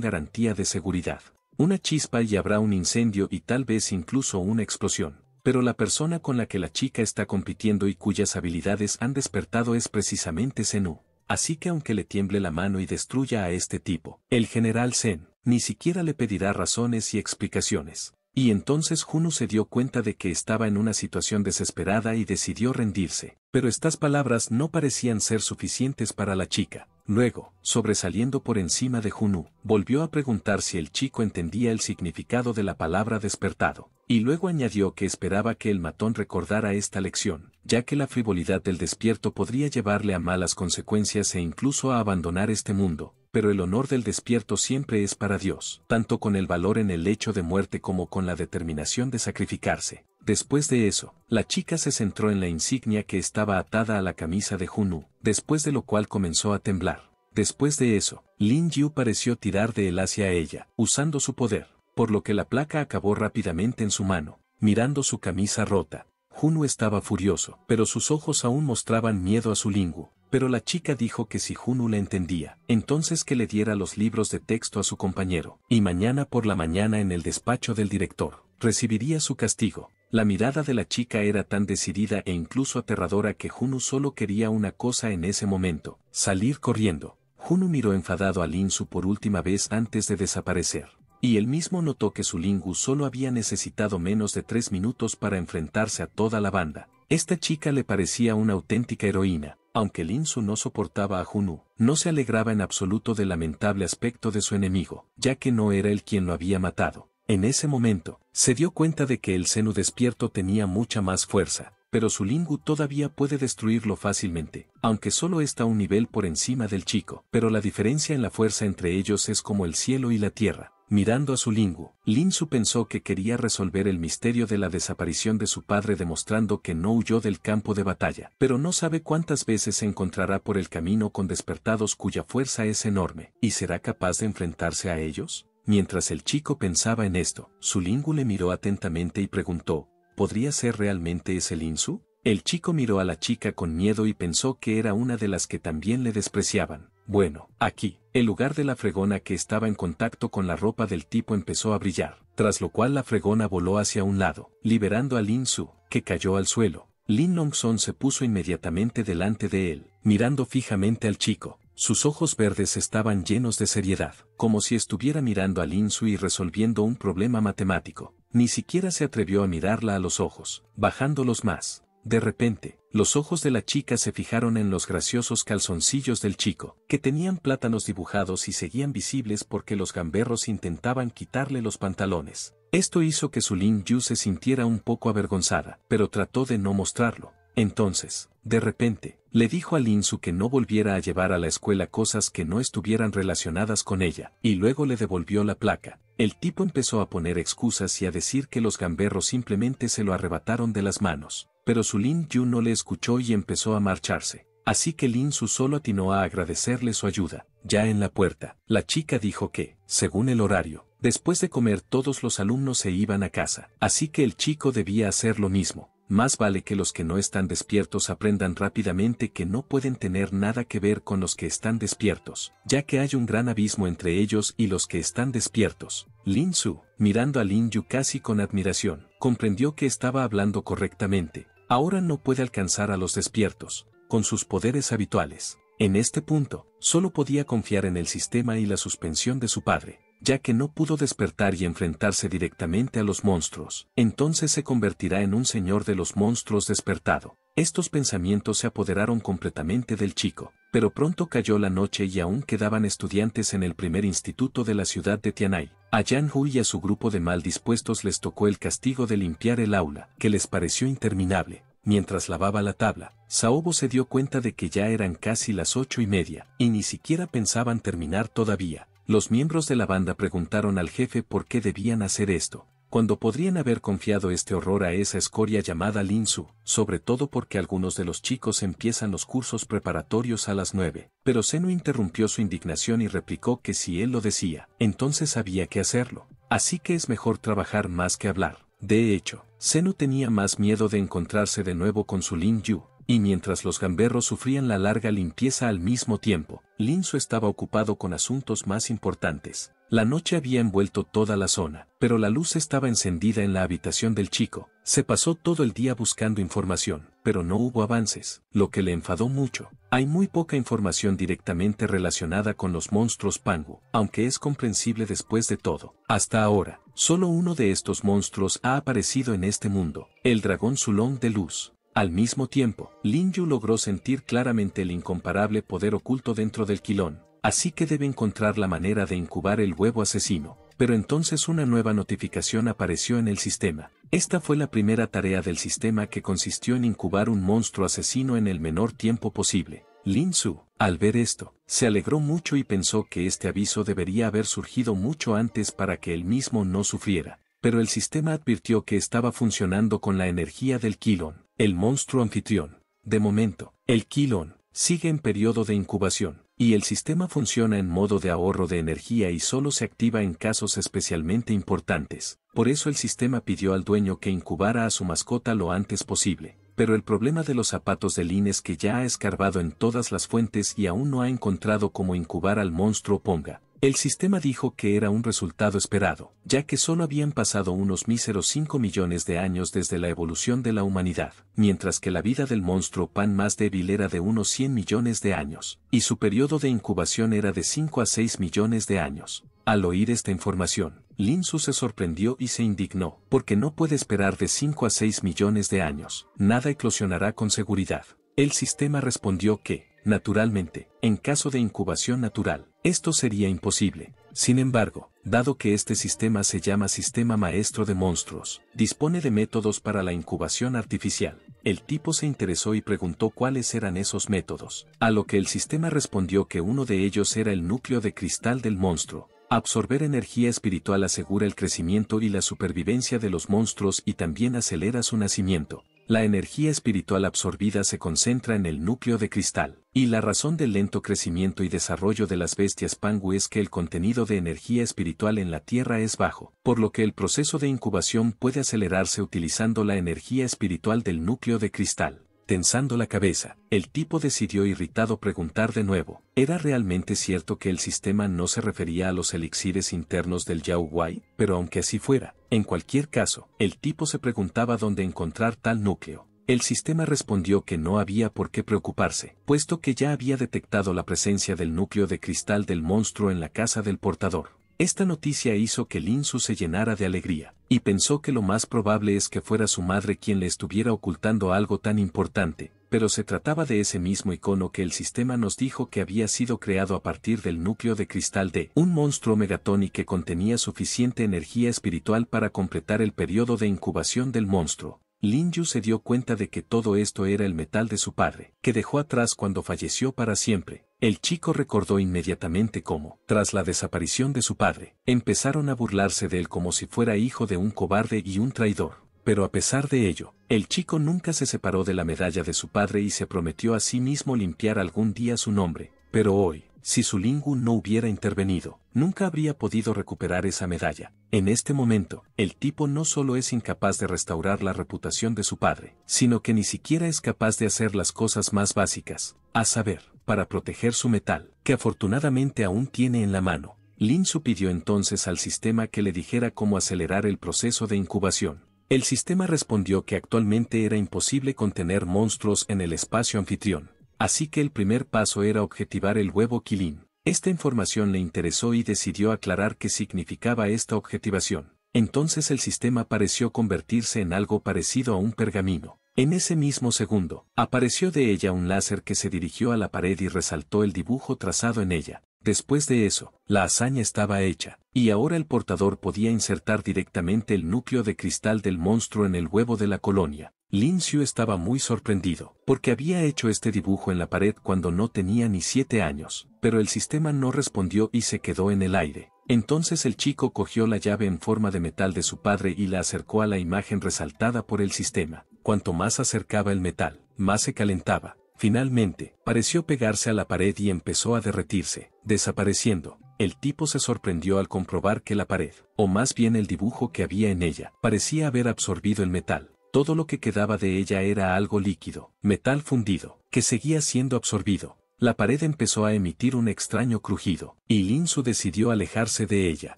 [SPEAKER 1] garantía de seguridad. Una chispa y habrá un incendio y tal vez incluso una explosión pero la persona con la que la chica está compitiendo y cuyas habilidades han despertado es precisamente Zenu. Así que aunque le tiemble la mano y destruya a este tipo, el general Zen ni siquiera le pedirá razones y explicaciones. Y entonces Junu se dio cuenta de que estaba en una situación desesperada y decidió rendirse, pero estas palabras no parecían ser suficientes para la chica. Luego, sobresaliendo por encima de Junu, volvió a preguntar si el chico entendía el significado de la palabra despertado. Y luego añadió que esperaba que el matón recordara esta lección, ya que la frivolidad del despierto podría llevarle a malas consecuencias e incluso a abandonar este mundo, pero el honor del despierto siempre es para Dios, tanto con el valor en el hecho de muerte como con la determinación de sacrificarse. Después de eso, la chica se centró en la insignia que estaba atada a la camisa de Junu, después de lo cual comenzó a temblar. Después de eso, Lin Yu pareció tirar de él hacia ella, usando su poder por lo que la placa acabó rápidamente en su mano, mirando su camisa rota. Juno estaba furioso, pero sus ojos aún mostraban miedo a su lingua, pero la chica dijo que si Juno la entendía, entonces que le diera los libros de texto a su compañero, y mañana por la mañana en el despacho del director, recibiría su castigo. La mirada de la chica era tan decidida e incluso aterradora que Juno solo quería una cosa en ese momento, salir corriendo. Juno miró enfadado a Linsu por última vez antes de desaparecer. Y él mismo notó que su Lingu solo había necesitado menos de tres minutos para enfrentarse a toda la banda. Esta chica le parecía una auténtica heroína, aunque Linsu no soportaba a Junu, no se alegraba en absoluto del lamentable aspecto de su enemigo, ya que no era él quien lo había matado. En ese momento, se dio cuenta de que el seno despierto tenía mucha más fuerza, pero su Lingu todavía puede destruirlo fácilmente, aunque solo está un nivel por encima del chico, pero la diferencia en la fuerza entre ellos es como el cielo y la tierra. Mirando a su Lin Linsu pensó que quería resolver el misterio de la desaparición de su padre demostrando que no huyó del campo de batalla, pero no sabe cuántas veces se encontrará por el camino con despertados cuya fuerza es enorme, y será capaz de enfrentarse a ellos. Mientras el chico pensaba en esto, su le miró atentamente y preguntó, ¿podría ser realmente ese Linsu? El chico miró a la chica con miedo y pensó que era una de las que también le despreciaban. Bueno, aquí, el lugar de la fregona que estaba en contacto con la ropa del tipo empezó a brillar, tras lo cual la fregona voló hacia un lado, liberando a Lin Su, que cayó al suelo. Lin Son se puso inmediatamente delante de él, mirando fijamente al chico. Sus ojos verdes estaban llenos de seriedad, como si estuviera mirando a Lin Su y resolviendo un problema matemático. Ni siquiera se atrevió a mirarla a los ojos, bajándolos más. De repente, los ojos de la chica se fijaron en los graciosos calzoncillos del chico, que tenían plátanos dibujados y seguían visibles porque los gamberros intentaban quitarle los pantalones. Esto hizo que Lin Yu se sintiera un poco avergonzada, pero trató de no mostrarlo. Entonces, de repente, le dijo a Lin Su que no volviera a llevar a la escuela cosas que no estuvieran relacionadas con ella, y luego le devolvió la placa. El tipo empezó a poner excusas y a decir que los gamberros simplemente se lo arrebataron de las manos pero su Lin Yu no le escuchó y empezó a marcharse. Así que Lin Su solo atinó a agradecerle su ayuda. Ya en la puerta, la chica dijo que, según el horario, después de comer todos los alumnos se iban a casa, así que el chico debía hacer lo mismo. Más vale que los que no están despiertos aprendan rápidamente que no pueden tener nada que ver con los que están despiertos, ya que hay un gran abismo entre ellos y los que están despiertos. Lin Su, mirando a Lin Yu casi con admiración, comprendió que estaba hablando correctamente, ahora no puede alcanzar a los despiertos, con sus poderes habituales. En este punto, solo podía confiar en el sistema y la suspensión de su padre, ya que no pudo despertar y enfrentarse directamente a los monstruos. Entonces se convertirá en un señor de los monstruos despertado. Estos pensamientos se apoderaron completamente del chico, pero pronto cayó la noche y aún quedaban estudiantes en el primer instituto de la ciudad de Tianai. A Yan Hui y a su grupo de mal dispuestos les tocó el castigo de limpiar el aula, que les pareció interminable. Mientras lavaba la tabla, Saobo se dio cuenta de que ya eran casi las ocho y media, y ni siquiera pensaban terminar todavía. Los miembros de la banda preguntaron al jefe por qué debían hacer esto, cuando podrían haber confiado este horror a esa escoria llamada Linsu, sobre todo porque algunos de los chicos empiezan los cursos preparatorios a las nueve. Pero Zeno interrumpió su indignación y replicó que si él lo decía, entonces había que hacerlo. Así que es mejor trabajar más que hablar. De hecho, seno tenía más miedo de encontrarse de nuevo con su Lin Yu, y mientras los gamberros sufrían la larga limpieza al mismo tiempo, Linso estaba ocupado con asuntos más importantes. La noche había envuelto toda la zona, pero la luz estaba encendida en la habitación del chico. Se pasó todo el día buscando información, pero no hubo avances, lo que le enfadó mucho. Hay muy poca información directamente relacionada con los monstruos Pangu, aunque es comprensible después de todo. Hasta ahora, solo uno de estos monstruos ha aparecido en este mundo, el dragón Zulong de Luz. Al mismo tiempo, Lin Yu logró sentir claramente el incomparable poder oculto dentro del quilón, así que debe encontrar la manera de incubar el huevo asesino. Pero entonces una nueva notificación apareció en el sistema. Esta fue la primera tarea del sistema que consistió en incubar un monstruo asesino en el menor tiempo posible. Lin Su, al ver esto, se alegró mucho y pensó que este aviso debería haber surgido mucho antes para que él mismo no sufriera, pero el sistema advirtió que estaba funcionando con la energía del quilón el monstruo anfitrión. De momento, el quilón sigue en periodo de incubación, y el sistema funciona en modo de ahorro de energía y solo se activa en casos especialmente importantes. Por eso el sistema pidió al dueño que incubara a su mascota lo antes posible. Pero el problema de los zapatos de INE es que ya ha escarbado en todas las fuentes y aún no ha encontrado cómo incubar al monstruo Ponga. El sistema dijo que era un resultado esperado, ya que solo habían pasado unos míseros 5 millones de años desde la evolución de la humanidad, mientras que la vida del monstruo pan más débil era de unos 100 millones de años, y su periodo de incubación era de 5 a 6 millones de años. Al oír esta información, Linsu se sorprendió y se indignó, porque no puede esperar de 5 a 6 millones de años, nada eclosionará con seguridad. El sistema respondió que, naturalmente, en caso de incubación natural, esto sería imposible. Sin embargo, dado que este sistema se llama sistema maestro de monstruos, dispone de métodos para la incubación artificial. El tipo se interesó y preguntó cuáles eran esos métodos, a lo que el sistema respondió que uno de ellos era el núcleo de cristal del monstruo. Absorber energía espiritual asegura el crecimiento y la supervivencia de los monstruos y también acelera su nacimiento la energía espiritual absorbida se concentra en el núcleo de cristal. Y la razón del lento crecimiento y desarrollo de las bestias pangu es que el contenido de energía espiritual en la Tierra es bajo, por lo que el proceso de incubación puede acelerarse utilizando la energía espiritual del núcleo de cristal. Tensando la cabeza, el tipo decidió irritado preguntar de nuevo, ¿era realmente cierto que el sistema no se refería a los elixires internos del Yao Pero aunque así fuera, en cualquier caso, el tipo se preguntaba dónde encontrar tal núcleo. El sistema respondió que no había por qué preocuparse, puesto que ya había detectado la presencia del núcleo de cristal del monstruo en la casa del portador. Esta noticia hizo que Lin se llenara de alegría, y pensó que lo más probable es que fuera su madre quien le estuviera ocultando algo tan importante, pero se trataba de ese mismo icono que el sistema nos dijo que había sido creado a partir del núcleo de cristal de un monstruo megatoni que contenía suficiente energía espiritual para completar el periodo de incubación del monstruo. Lin Yu se dio cuenta de que todo esto era el metal de su padre, que dejó atrás cuando falleció para siempre. El chico recordó inmediatamente cómo, tras la desaparición de su padre, empezaron a burlarse de él como si fuera hijo de un cobarde y un traidor. Pero a pesar de ello, el chico nunca se separó de la medalla de su padre y se prometió a sí mismo limpiar algún día su nombre. Pero hoy, si su Lingu no hubiera intervenido, nunca habría podido recuperar esa medalla. En este momento, el tipo no solo es incapaz de restaurar la reputación de su padre, sino que ni siquiera es capaz de hacer las cosas más básicas, a saber, para proteger su metal, que afortunadamente aún tiene en la mano. Lin Su pidió entonces al sistema que le dijera cómo acelerar el proceso de incubación. El sistema respondió que actualmente era imposible contener monstruos en el espacio anfitrión, así que el primer paso era objetivar el huevo Kilin. Esta información le interesó y decidió aclarar qué significaba esta objetivación. Entonces el sistema pareció convertirse en algo parecido a un pergamino. En ese mismo segundo, apareció de ella un láser que se dirigió a la pared y resaltó el dibujo trazado en ella. Después de eso, la hazaña estaba hecha, y ahora el portador podía insertar directamente el núcleo de cristal del monstruo en el huevo de la colonia. Lincio estaba muy sorprendido, porque había hecho este dibujo en la pared cuando no tenía ni siete años, pero el sistema no respondió y se quedó en el aire. Entonces el chico cogió la llave en forma de metal de su padre y la acercó a la imagen resaltada por el sistema. Cuanto más acercaba el metal, más se calentaba, Finalmente, pareció pegarse a la pared y empezó a derretirse, desapareciendo. El tipo se sorprendió al comprobar que la pared, o más bien el dibujo que había en ella, parecía haber absorbido el metal. Todo lo que quedaba de ella era algo líquido, metal fundido, que seguía siendo absorbido, la pared empezó a emitir un extraño crujido, y Su decidió alejarse de ella.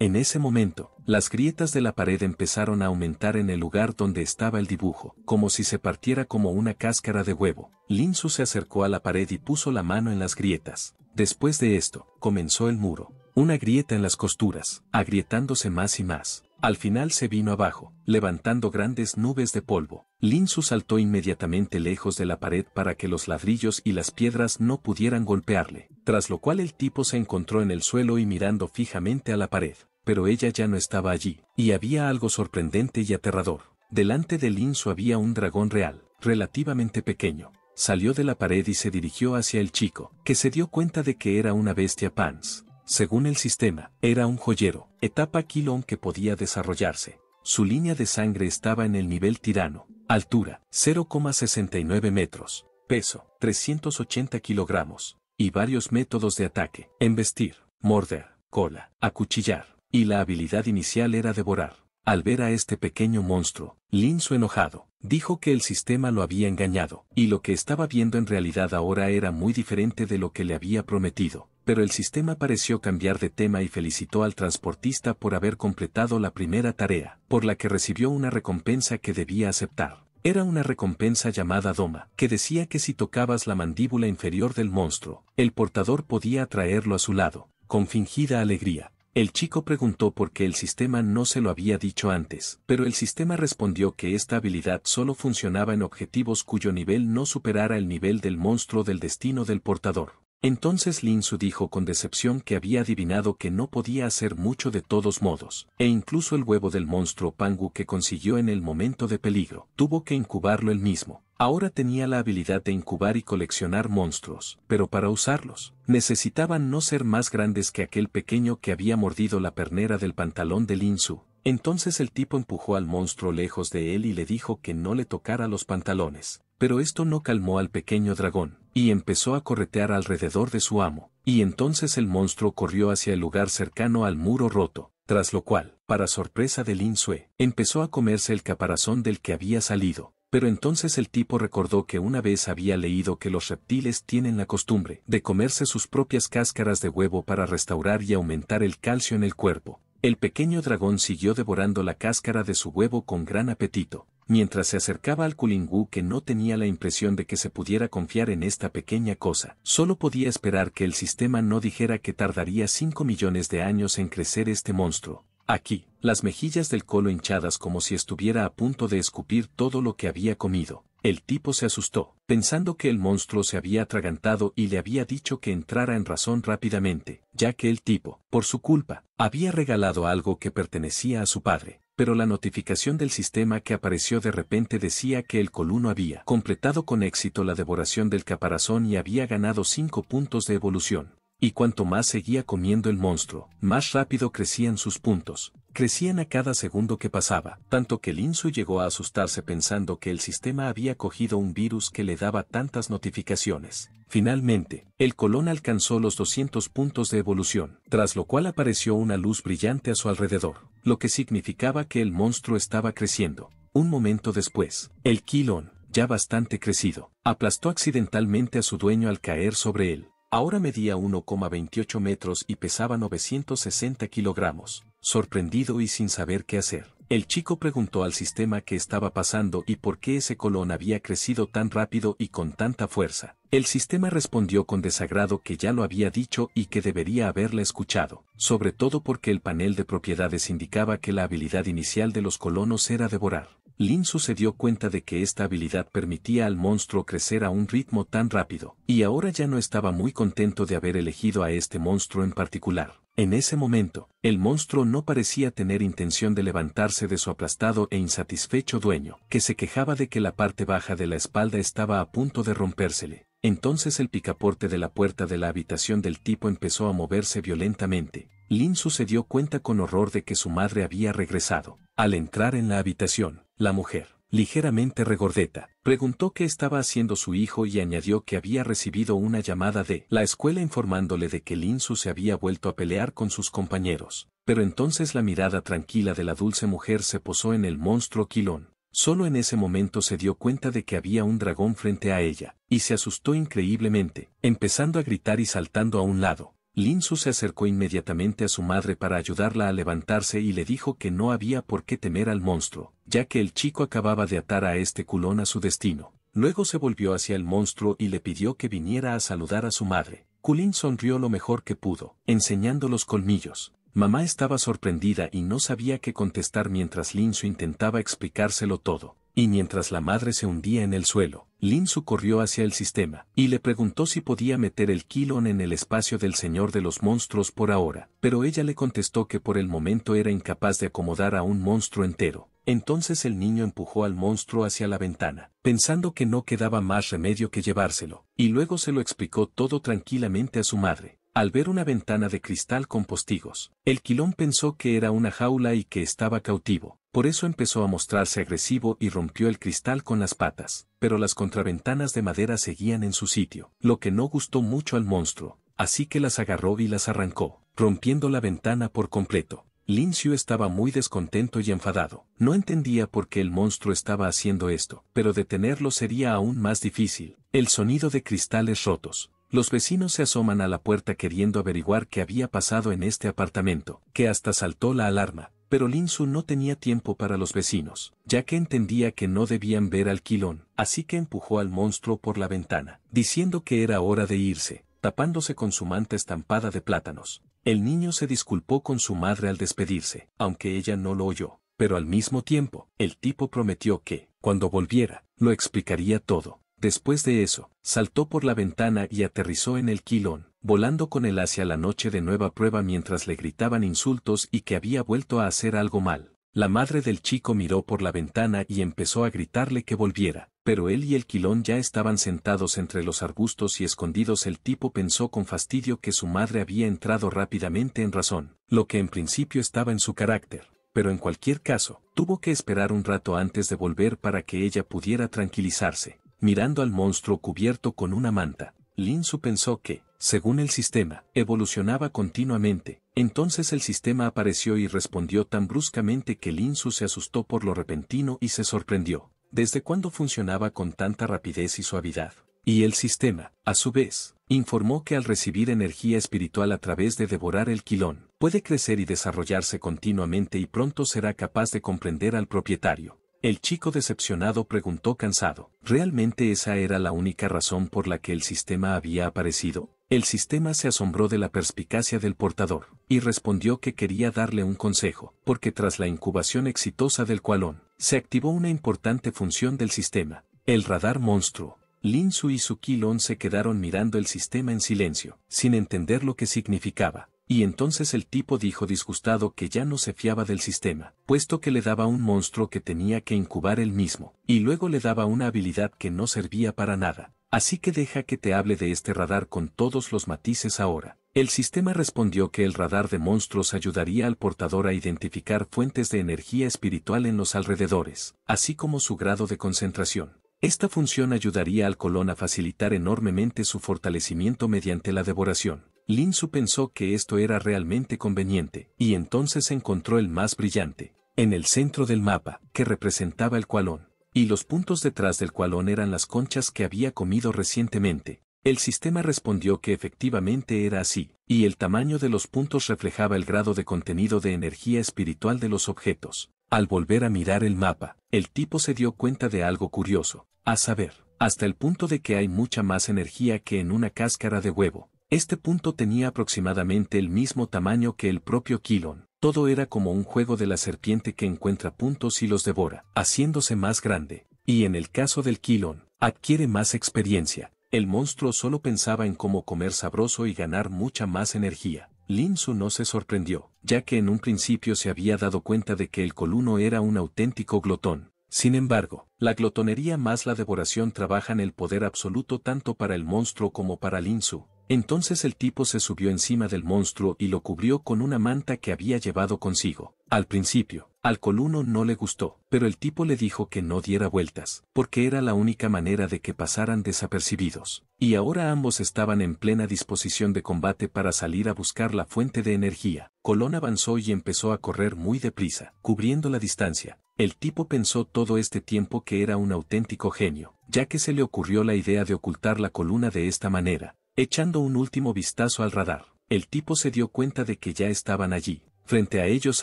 [SPEAKER 1] En ese momento, las grietas de la pared empezaron a aumentar en el lugar donde estaba el dibujo, como si se partiera como una cáscara de huevo. Su se acercó a la pared y puso la mano en las grietas. Después de esto, comenzó el muro. Una grieta en las costuras, agrietándose más y más. Al final se vino abajo, levantando grandes nubes de polvo. Linsu saltó inmediatamente lejos de la pared para que los ladrillos y las piedras no pudieran golpearle, tras lo cual el tipo se encontró en el suelo y mirando fijamente a la pared. Pero ella ya no estaba allí, y había algo sorprendente y aterrador. Delante de Linsu había un dragón real, relativamente pequeño. Salió de la pared y se dirigió hacia el chico, que se dio cuenta de que era una bestia pans. Según el sistema, era un joyero, etapa Quilón que podía desarrollarse. Su línea de sangre estaba en el nivel tirano, altura 0,69 metros, peso 380 kilogramos, y varios métodos de ataque, embestir, morder, cola, acuchillar, y la habilidad inicial era devorar. Al ver a este pequeño monstruo, Lin enojado, dijo que el sistema lo había engañado, y lo que estaba viendo en realidad ahora era muy diferente de lo que le había prometido pero el sistema pareció cambiar de tema y felicitó al transportista por haber completado la primera tarea, por la que recibió una recompensa que debía aceptar. Era una recompensa llamada Doma, que decía que si tocabas la mandíbula inferior del monstruo, el portador podía atraerlo a su lado, con fingida alegría. El chico preguntó por qué el sistema no se lo había dicho antes, pero el sistema respondió que esta habilidad solo funcionaba en objetivos cuyo nivel no superara el nivel del monstruo del destino del portador. Entonces Lin Su dijo con decepción que había adivinado que no podía hacer mucho de todos modos, e incluso el huevo del monstruo Pangu que consiguió en el momento de peligro, tuvo que incubarlo él mismo. Ahora tenía la habilidad de incubar y coleccionar monstruos, pero para usarlos, necesitaban no ser más grandes que aquel pequeño que había mordido la pernera del pantalón de Lin Su. Entonces el tipo empujó al monstruo lejos de él y le dijo que no le tocara los pantalones. Pero esto no calmó al pequeño dragón, y empezó a corretear alrededor de su amo, y entonces el monstruo corrió hacia el lugar cercano al muro roto, tras lo cual, para sorpresa de Lin Sue, empezó a comerse el caparazón del que había salido. Pero entonces el tipo recordó que una vez había leído que los reptiles tienen la costumbre de comerse sus propias cáscaras de huevo para restaurar y aumentar el calcio en el cuerpo, el pequeño dragón siguió devorando la cáscara de su huevo con gran apetito, mientras se acercaba al Kulingú que no tenía la impresión de que se pudiera confiar en esta pequeña cosa. Solo podía esperar que el sistema no dijera que tardaría 5 millones de años en crecer este monstruo. Aquí, las mejillas del colo hinchadas como si estuviera a punto de escupir todo lo que había comido. El tipo se asustó, pensando que el monstruo se había atragantado y le había dicho que entrara en razón rápidamente, ya que el tipo, por su culpa, había regalado algo que pertenecía a su padre, pero la notificación del sistema que apareció de repente decía que el coluno había completado con éxito la devoración del caparazón y había ganado cinco puntos de evolución. Y cuanto más seguía comiendo el monstruo, más rápido crecían sus puntos. Crecían a cada segundo que pasaba, tanto que Linsu llegó a asustarse pensando que el sistema había cogido un virus que le daba tantas notificaciones. Finalmente, el colón alcanzó los 200 puntos de evolución, tras lo cual apareció una luz brillante a su alrededor, lo que significaba que el monstruo estaba creciendo. Un momento después, el quilón, ya bastante crecido, aplastó accidentalmente a su dueño al caer sobre él. Ahora medía 1,28 metros y pesaba 960 kilogramos. Sorprendido y sin saber qué hacer, el chico preguntó al sistema qué estaba pasando y por qué ese colón había crecido tan rápido y con tanta fuerza. El sistema respondió con desagrado que ya lo había dicho y que debería haberla escuchado, sobre todo porque el panel de propiedades indicaba que la habilidad inicial de los colonos era devorar. Lin se dio cuenta de que esta habilidad permitía al monstruo crecer a un ritmo tan rápido, y ahora ya no estaba muy contento de haber elegido a este monstruo en particular. En ese momento, el monstruo no parecía tener intención de levantarse de su aplastado e insatisfecho dueño, que se quejaba de que la parte baja de la espalda estaba a punto de rompérsele. Entonces el picaporte de la puerta de la habitación del tipo empezó a moverse violentamente. Lin sucedió se dio cuenta con horror de que su madre había regresado. Al entrar en la habitación, la mujer, ligeramente regordeta, preguntó qué estaba haciendo su hijo y añadió que había recibido una llamada de la escuela informándole de que Linsu se había vuelto a pelear con sus compañeros. Pero entonces la mirada tranquila de la dulce mujer se posó en el monstruo Quilón. Solo en ese momento se dio cuenta de que había un dragón frente a ella, y se asustó increíblemente, empezando a gritar y saltando a un lado, su se acercó inmediatamente a su madre para ayudarla a levantarse y le dijo que no había por qué temer al monstruo, ya que el chico acababa de atar a este culón a su destino. Luego se volvió hacia el monstruo y le pidió que viniera a saludar a su madre. Kulin sonrió lo mejor que pudo, enseñando los colmillos. Mamá estaba sorprendida y no sabía qué contestar mientras Su intentaba explicárselo todo y mientras la madre se hundía en el suelo, Lin corrió hacia el sistema y le preguntó si podía meter el Kilon en el espacio del Señor de los Monstruos por ahora, pero ella le contestó que por el momento era incapaz de acomodar a un monstruo entero. Entonces el niño empujó al monstruo hacia la ventana, pensando que no quedaba más remedio que llevárselo, y luego se lo explicó todo tranquilamente a su madre. Al ver una ventana de cristal con postigos, el quilón pensó que era una jaula y que estaba cautivo, por eso empezó a mostrarse agresivo y rompió el cristal con las patas, pero las contraventanas de madera seguían en su sitio, lo que no gustó mucho al monstruo, así que las agarró y las arrancó, rompiendo la ventana por completo. Lincio estaba muy descontento y enfadado. No entendía por qué el monstruo estaba haciendo esto, pero detenerlo sería aún más difícil. El sonido de cristales rotos, los vecinos se asoman a la puerta queriendo averiguar qué había pasado en este apartamento, que hasta saltó la alarma, pero Linsu no tenía tiempo para los vecinos, ya que entendía que no debían ver al quilón, así que empujó al monstruo por la ventana, diciendo que era hora de irse, tapándose con su manta estampada de plátanos. El niño se disculpó con su madre al despedirse, aunque ella no lo oyó, pero al mismo tiempo, el tipo prometió que, cuando volviera, lo explicaría todo. Después de eso, saltó por la ventana y aterrizó en el quilón, volando con él hacia la noche de nueva prueba mientras le gritaban insultos y que había vuelto a hacer algo mal. La madre del chico miró por la ventana y empezó a gritarle que volviera, pero él y el quilón ya estaban sentados entre los arbustos y escondidos el tipo pensó con fastidio que su madre había entrado rápidamente en razón, lo que en principio estaba en su carácter, pero en cualquier caso, tuvo que esperar un rato antes de volver para que ella pudiera tranquilizarse mirando al monstruo cubierto con una manta. Linsu pensó que, según el sistema, evolucionaba continuamente, entonces el sistema apareció y respondió tan bruscamente que Linsu se asustó por lo repentino y se sorprendió. ¿Desde cuándo funcionaba con tanta rapidez y suavidad? Y el sistema, a su vez, informó que al recibir energía espiritual a través de devorar el quilón, puede crecer y desarrollarse continuamente y pronto será capaz de comprender al propietario. El chico decepcionado preguntó cansado. ¿Realmente esa era la única razón por la que el sistema había aparecido? El sistema se asombró de la perspicacia del portador, y respondió que quería darle un consejo, porque tras la incubación exitosa del cualón, se activó una importante función del sistema, el radar monstruo. Lin Su y Su Kilon se quedaron mirando el sistema en silencio, sin entender lo que significaba. Y entonces el tipo dijo disgustado que ya no se fiaba del sistema, puesto que le daba un monstruo que tenía que incubar él mismo, y luego le daba una habilidad que no servía para nada. Así que deja que te hable de este radar con todos los matices ahora. El sistema respondió que el radar de monstruos ayudaría al portador a identificar fuentes de energía espiritual en los alrededores, así como su grado de concentración. Esta función ayudaría al colón a facilitar enormemente su fortalecimiento mediante la devoración. Linsu pensó que esto era realmente conveniente, y entonces encontró el más brillante, en el centro del mapa, que representaba el cualón, y los puntos detrás del cualón eran las conchas que había comido recientemente. El sistema respondió que efectivamente era así, y el tamaño de los puntos reflejaba el grado de contenido de energía espiritual de los objetos. Al volver a mirar el mapa, el tipo se dio cuenta de algo curioso, a saber, hasta el punto de que hay mucha más energía que en una cáscara de huevo, este punto tenía aproximadamente el mismo tamaño que el propio Kilon. Todo era como un juego de la serpiente que encuentra puntos y los devora, haciéndose más grande. Y en el caso del Kilon, adquiere más experiencia. El monstruo solo pensaba en cómo comer sabroso y ganar mucha más energía. Lin Su no se sorprendió, ya que en un principio se había dado cuenta de que el coluno era un auténtico glotón. Sin embargo, la glotonería más la devoración trabajan el poder absoluto tanto para el monstruo como para Lin Su. Entonces el tipo se subió encima del monstruo y lo cubrió con una manta que había llevado consigo. Al principio, al coluno no le gustó, pero el tipo le dijo que no diera vueltas, porque era la única manera de que pasaran desapercibidos. Y ahora ambos estaban en plena disposición de combate para salir a buscar la fuente de energía. Colón avanzó y empezó a correr muy deprisa, cubriendo la distancia. El tipo pensó todo este tiempo que era un auténtico genio, ya que se le ocurrió la idea de ocultar la columna de esta manera, Echando un último vistazo al radar, el tipo se dio cuenta de que ya estaban allí. Frente a ellos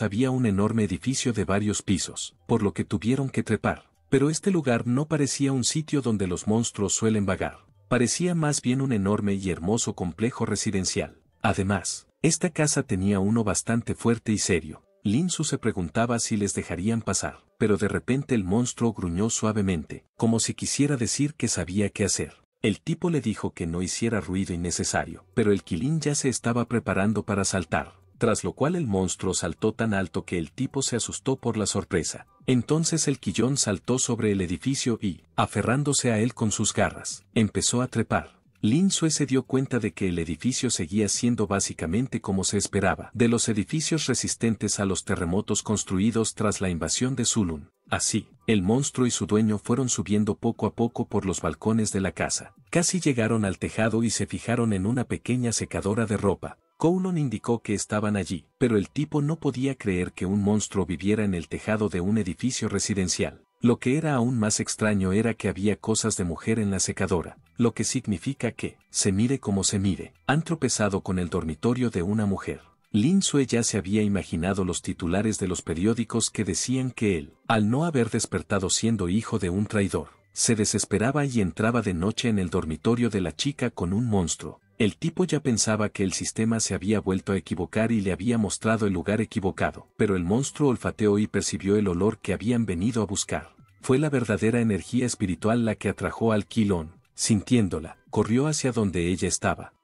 [SPEAKER 1] había un enorme edificio de varios pisos, por lo que tuvieron que trepar. Pero este lugar no parecía un sitio donde los monstruos suelen vagar. Parecía más bien un enorme y hermoso complejo residencial. Además, esta casa tenía uno bastante fuerte y serio. Linsu se preguntaba si les dejarían pasar, pero de repente el monstruo gruñó suavemente, como si quisiera decir que sabía qué hacer. El tipo le dijo que no hiciera ruido innecesario, pero el Kilin ya se estaba preparando para saltar, tras lo cual el monstruo saltó tan alto que el tipo se asustó por la sorpresa. Entonces el quillón saltó sobre el edificio y, aferrándose a él con sus garras, empezó a trepar. Lin Sue se dio cuenta de que el edificio seguía siendo básicamente como se esperaba, de los edificios resistentes a los terremotos construidos tras la invasión de Zulun. Así, el monstruo y su dueño fueron subiendo poco a poco por los balcones de la casa. Casi llegaron al tejado y se fijaron en una pequeña secadora de ropa. Coulon indicó que estaban allí, pero el tipo no podía creer que un monstruo viviera en el tejado de un edificio residencial. Lo que era aún más extraño era que había cosas de mujer en la secadora, lo que significa que, se mire como se mire, han tropezado con el dormitorio de una mujer. Lin Sue ya se había imaginado los titulares de los periódicos que decían que él, al no haber despertado siendo hijo de un traidor, se desesperaba y entraba de noche en el dormitorio de la chica con un monstruo. El tipo ya pensaba que el sistema se había vuelto a equivocar y le había mostrado el lugar equivocado, pero el monstruo olfateó y percibió el olor que habían venido a buscar. Fue la verdadera energía espiritual la que atrajo al Quilón. Sintiéndola, corrió hacia donde ella estaba,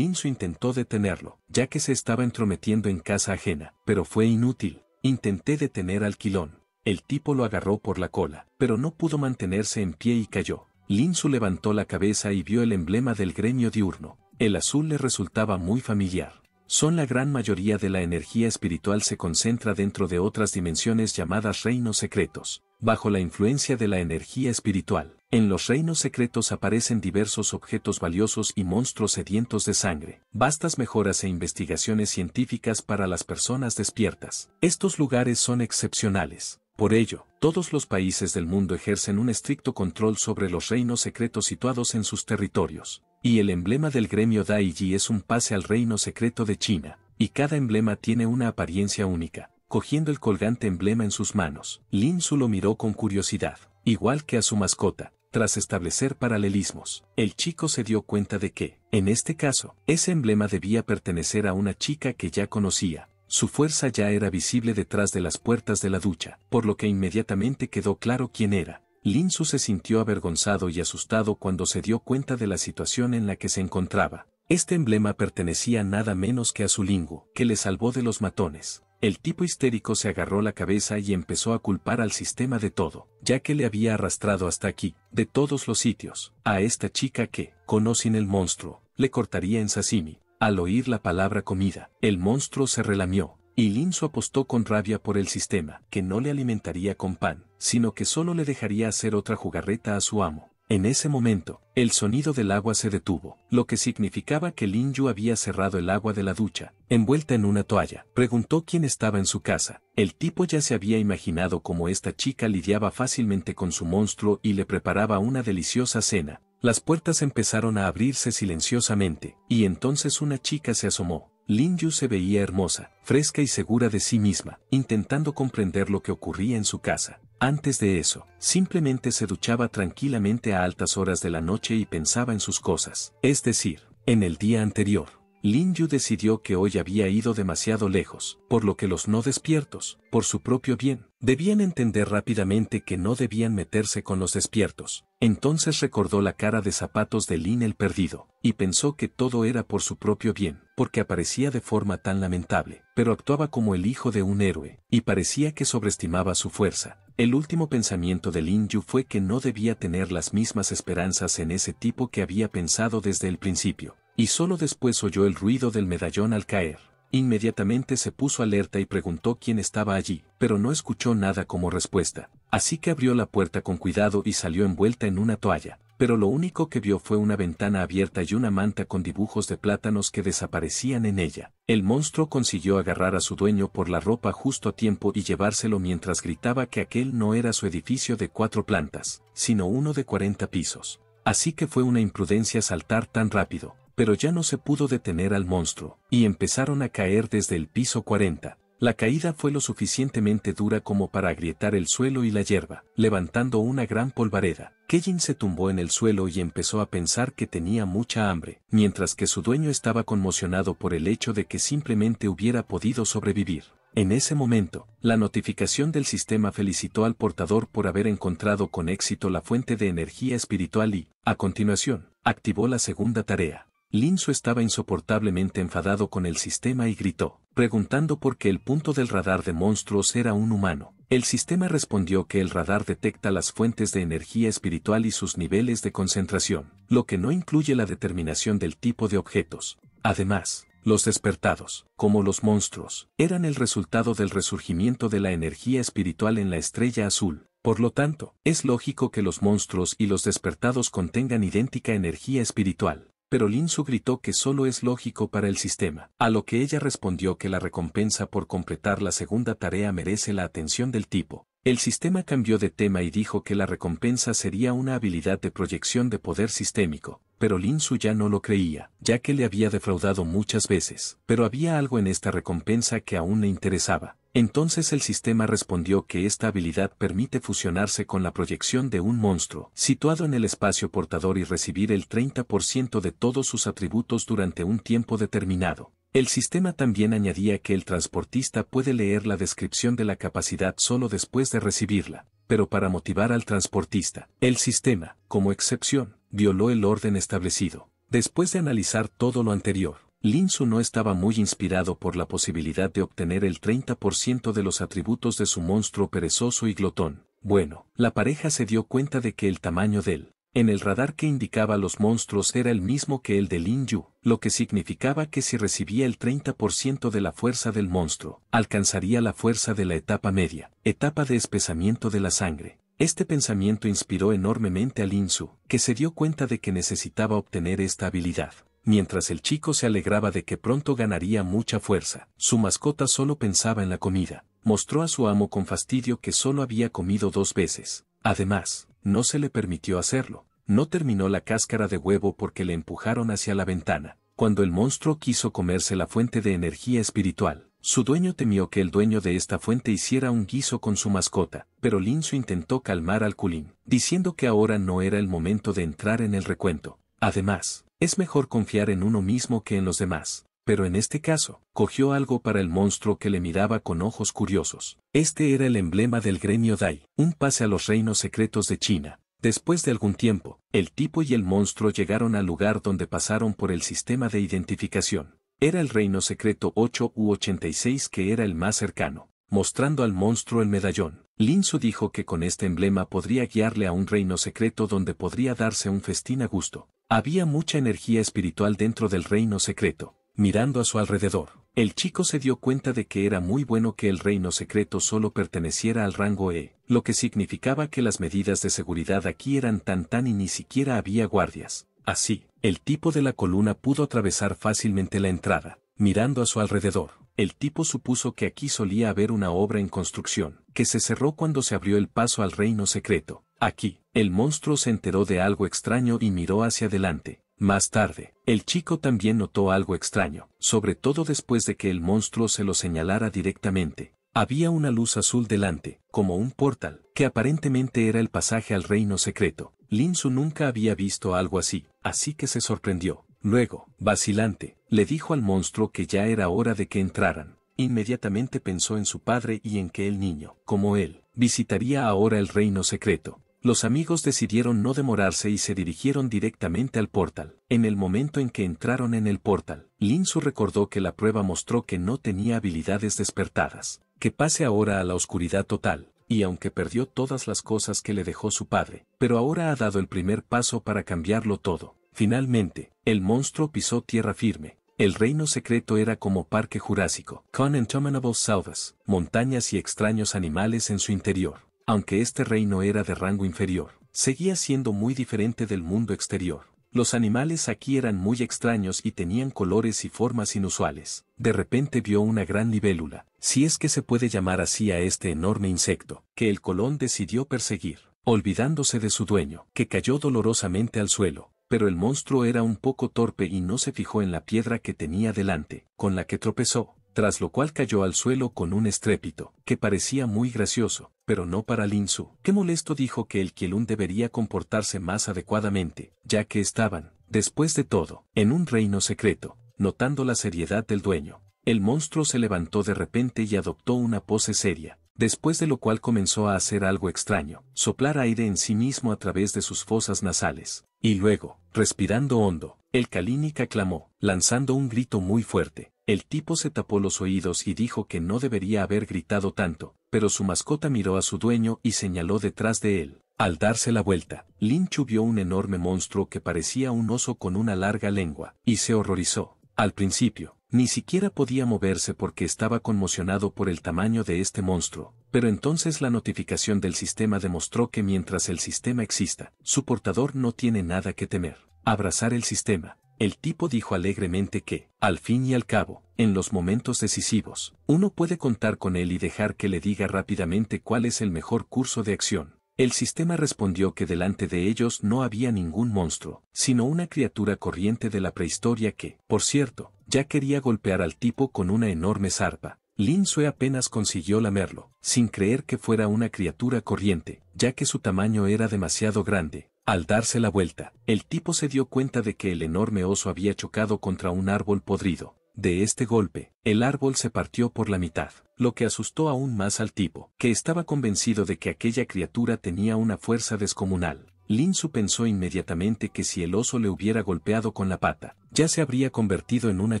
[SPEAKER 1] su intentó detenerlo, ya que se estaba entrometiendo en casa ajena, pero fue inútil. Intenté detener al quilón. El tipo lo agarró por la cola, pero no pudo mantenerse en pie y cayó. Su levantó la cabeza y vio el emblema del gremio diurno. El azul le resultaba muy familiar. Son la gran mayoría de la energía espiritual se concentra dentro de otras dimensiones llamadas reinos secretos, bajo la influencia de la energía espiritual. En los reinos secretos aparecen diversos objetos valiosos y monstruos sedientos de sangre, vastas mejoras e investigaciones científicas para las personas despiertas. Estos lugares son excepcionales. Por ello, todos los países del mundo ejercen un estricto control sobre los reinos secretos situados en sus territorios. Y el emblema del gremio Daiji es un pase al reino secreto de China, y cada emblema tiene una apariencia única. Cogiendo el colgante emblema en sus manos, Lin Su lo miró con curiosidad, igual que a su mascota, tras establecer paralelismos, el chico se dio cuenta de que, en este caso, ese emblema debía pertenecer a una chica que ya conocía. Su fuerza ya era visible detrás de las puertas de la ducha, por lo que inmediatamente quedó claro quién era. Linsu se sintió avergonzado y asustado cuando se dio cuenta de la situación en la que se encontraba. Este emblema pertenecía nada menos que a su lingo, que le salvó de los matones. El tipo histérico se agarró la cabeza y empezó a culpar al sistema de todo, ya que le había arrastrado hasta aquí, de todos los sitios, a esta chica que, con el monstruo, le cortaría en sasimi. Al oír la palabra comida, el monstruo se relamió, y Linso apostó con rabia por el sistema, que no le alimentaría con pan, sino que solo le dejaría hacer otra jugarreta a su amo. En ese momento, el sonido del agua se detuvo, lo que significaba que Lin Yu había cerrado el agua de la ducha, envuelta en una toalla. Preguntó quién estaba en su casa. El tipo ya se había imaginado cómo esta chica lidiaba fácilmente con su monstruo y le preparaba una deliciosa cena. Las puertas empezaron a abrirse silenciosamente, y entonces una chica se asomó. Lin Yu se veía hermosa, fresca y segura de sí misma, intentando comprender lo que ocurría en su casa. Antes de eso, simplemente se duchaba tranquilamente a altas horas de la noche y pensaba en sus cosas. Es decir, en el día anterior, Lin Yu decidió que hoy había ido demasiado lejos, por lo que los no despiertos, por su propio bien, debían entender rápidamente que no debían meterse con los despiertos. Entonces recordó la cara de zapatos de Lin el perdido, y pensó que todo era por su propio bien, porque aparecía de forma tan lamentable, pero actuaba como el hijo de un héroe, y parecía que sobreestimaba su fuerza, el último pensamiento de Lin Yu fue que no debía tener las mismas esperanzas en ese tipo que había pensado desde el principio, y solo después oyó el ruido del medallón al caer. Inmediatamente se puso alerta y preguntó quién estaba allí, pero no escuchó nada como respuesta. Así que abrió la puerta con cuidado y salió envuelta en una toalla, pero lo único que vio fue una ventana abierta y una manta con dibujos de plátanos que desaparecían en ella. El monstruo consiguió agarrar a su dueño por la ropa justo a tiempo y llevárselo mientras gritaba que aquel no era su edificio de cuatro plantas, sino uno de cuarenta pisos. Así que fue una imprudencia saltar tan rápido, pero ya no se pudo detener al monstruo, y empezaron a caer desde el piso cuarenta, la caída fue lo suficientemente dura como para agrietar el suelo y la hierba, levantando una gran polvareda. Kejin se tumbó en el suelo y empezó a pensar que tenía mucha hambre, mientras que su dueño estaba conmocionado por el hecho de que simplemente hubiera podido sobrevivir. En ese momento, la notificación del sistema felicitó al portador por haber encontrado con éxito la fuente de energía espiritual y, a continuación, activó la segunda tarea. Linzo estaba insoportablemente enfadado con el sistema y gritó, preguntando por qué el punto del radar de monstruos era un humano. El sistema respondió que el radar detecta las fuentes de energía espiritual y sus niveles de concentración, lo que no incluye la determinación del tipo de objetos. Además, los despertados, como los monstruos, eran el resultado del resurgimiento de la energía espiritual en la estrella azul. Por lo tanto, es lógico que los monstruos y los despertados contengan idéntica energía espiritual pero Linsu gritó que solo es lógico para el sistema, a lo que ella respondió que la recompensa por completar la segunda tarea merece la atención del tipo. El sistema cambió de tema y dijo que la recompensa sería una habilidad de proyección de poder sistémico, pero Su ya no lo creía, ya que le había defraudado muchas veces, pero había algo en esta recompensa que aún le interesaba. Entonces el sistema respondió que esta habilidad permite fusionarse con la proyección de un monstruo situado en el espacio portador y recibir el 30% de todos sus atributos durante un tiempo determinado. El sistema también añadía que el transportista puede leer la descripción de la capacidad solo después de recibirla, pero para motivar al transportista, el sistema, como excepción, violó el orden establecido. Después de analizar todo lo anterior, Lin Su no estaba muy inspirado por la posibilidad de obtener el 30% de los atributos de su monstruo perezoso y glotón. Bueno, la pareja se dio cuenta de que el tamaño de él, en el radar que indicaba los monstruos era el mismo que el de Lin Yu, lo que significaba que si recibía el 30% de la fuerza del monstruo, alcanzaría la fuerza de la etapa media, etapa de espesamiento de la sangre. Este pensamiento inspiró enormemente a Lin Su, que se dio cuenta de que necesitaba obtener esta habilidad mientras el chico se alegraba de que pronto ganaría mucha fuerza. Su mascota solo pensaba en la comida. Mostró a su amo con fastidio que solo había comido dos veces. Además, no se le permitió hacerlo. No terminó la cáscara de huevo porque le empujaron hacia la ventana. Cuando el monstruo quiso comerse la fuente de energía espiritual, su dueño temió que el dueño de esta fuente hiciera un guiso con su mascota, pero Linso intentó calmar al culín, diciendo que ahora no era el momento de entrar en el recuento. Además, es mejor confiar en uno mismo que en los demás, pero en este caso, cogió algo para el monstruo que le miraba con ojos curiosos. Este era el emblema del gremio Dai, un pase a los reinos secretos de China. Después de algún tiempo, el tipo y el monstruo llegaron al lugar donde pasaron por el sistema de identificación. Era el reino secreto 8 u 86 que era el más cercano, mostrando al monstruo el medallón. Su dijo que con este emblema podría guiarle a un reino secreto donde podría darse un festín a gusto. Había mucha energía espiritual dentro del reino secreto. Mirando a su alrededor, el chico se dio cuenta de que era muy bueno que el reino secreto solo perteneciera al rango E, lo que significaba que las medidas de seguridad aquí eran tan tan y ni siquiera había guardias. Así, el tipo de la columna pudo atravesar fácilmente la entrada. Mirando a su alrededor, el tipo supuso que aquí solía haber una obra en construcción, que se cerró cuando se abrió el paso al reino secreto. Aquí, el monstruo se enteró de algo extraño y miró hacia adelante. Más tarde, el chico también notó algo extraño, sobre todo después de que el monstruo se lo señalara directamente. Había una luz azul delante, como un portal, que aparentemente era el pasaje al reino secreto. Linsu nunca había visto algo así, así que se sorprendió. Luego, vacilante, le dijo al monstruo que ya era hora de que entraran. Inmediatamente pensó en su padre y en que el niño, como él, visitaría ahora el reino secreto. Los amigos decidieron no demorarse y se dirigieron directamente al portal. En el momento en que entraron en el portal, Linsu recordó que la prueba mostró que no tenía habilidades despertadas. Que pase ahora a la oscuridad total, y aunque perdió todas las cosas que le dejó su padre, pero ahora ha dado el primer paso para cambiarlo todo. Finalmente, el monstruo pisó tierra firme. El reino secreto era como parque jurásico, con interminables selvas, montañas y extraños animales en su interior. Aunque este reino era de rango inferior, seguía siendo muy diferente del mundo exterior. Los animales aquí eran muy extraños y tenían colores y formas inusuales. De repente vio una gran libélula, si es que se puede llamar así a este enorme insecto, que el colón decidió perseguir, olvidándose de su dueño, que cayó dolorosamente al suelo, pero el monstruo era un poco torpe y no se fijó en la piedra que tenía delante, con la que tropezó, tras lo cual cayó al suelo con un estrépito, que parecía muy gracioso, pero no para Linsu. Qué molesto dijo que el Kielun debería comportarse más adecuadamente, ya que estaban, después de todo, en un reino secreto, notando la seriedad del dueño. El monstruo se levantó de repente y adoptó una pose seria, después de lo cual comenzó a hacer algo extraño, soplar aire en sí mismo a través de sus fosas nasales. Y luego, respirando hondo, el Kalinika clamó, lanzando un grito muy fuerte. El tipo se tapó los oídos y dijo que no debería haber gritado tanto, pero su mascota miró a su dueño y señaló detrás de él. Al darse la vuelta, Lynch vio un enorme monstruo que parecía un oso con una larga lengua, y se horrorizó. Al principio, ni siquiera podía moverse porque estaba conmocionado por el tamaño de este monstruo, pero entonces la notificación del sistema demostró que mientras el sistema exista, su portador no tiene nada que temer. Abrazar el sistema. El tipo dijo alegremente que, al fin y al cabo, en los momentos decisivos, uno puede contar con él y dejar que le diga rápidamente cuál es el mejor curso de acción. El sistema respondió que delante de ellos no había ningún monstruo, sino una criatura corriente de la prehistoria que, por cierto, ya quería golpear al tipo con una enorme zarpa. Lin Sue apenas consiguió lamerlo, sin creer que fuera una criatura corriente, ya que su tamaño era demasiado grande. Al darse la vuelta, el tipo se dio cuenta de que el enorme oso había chocado contra un árbol podrido. De este golpe, el árbol se partió por la mitad, lo que asustó aún más al tipo, que estaba convencido de que aquella criatura tenía una fuerza descomunal. Lin Su pensó inmediatamente que si el oso le hubiera golpeado con la pata, ya se habría convertido en una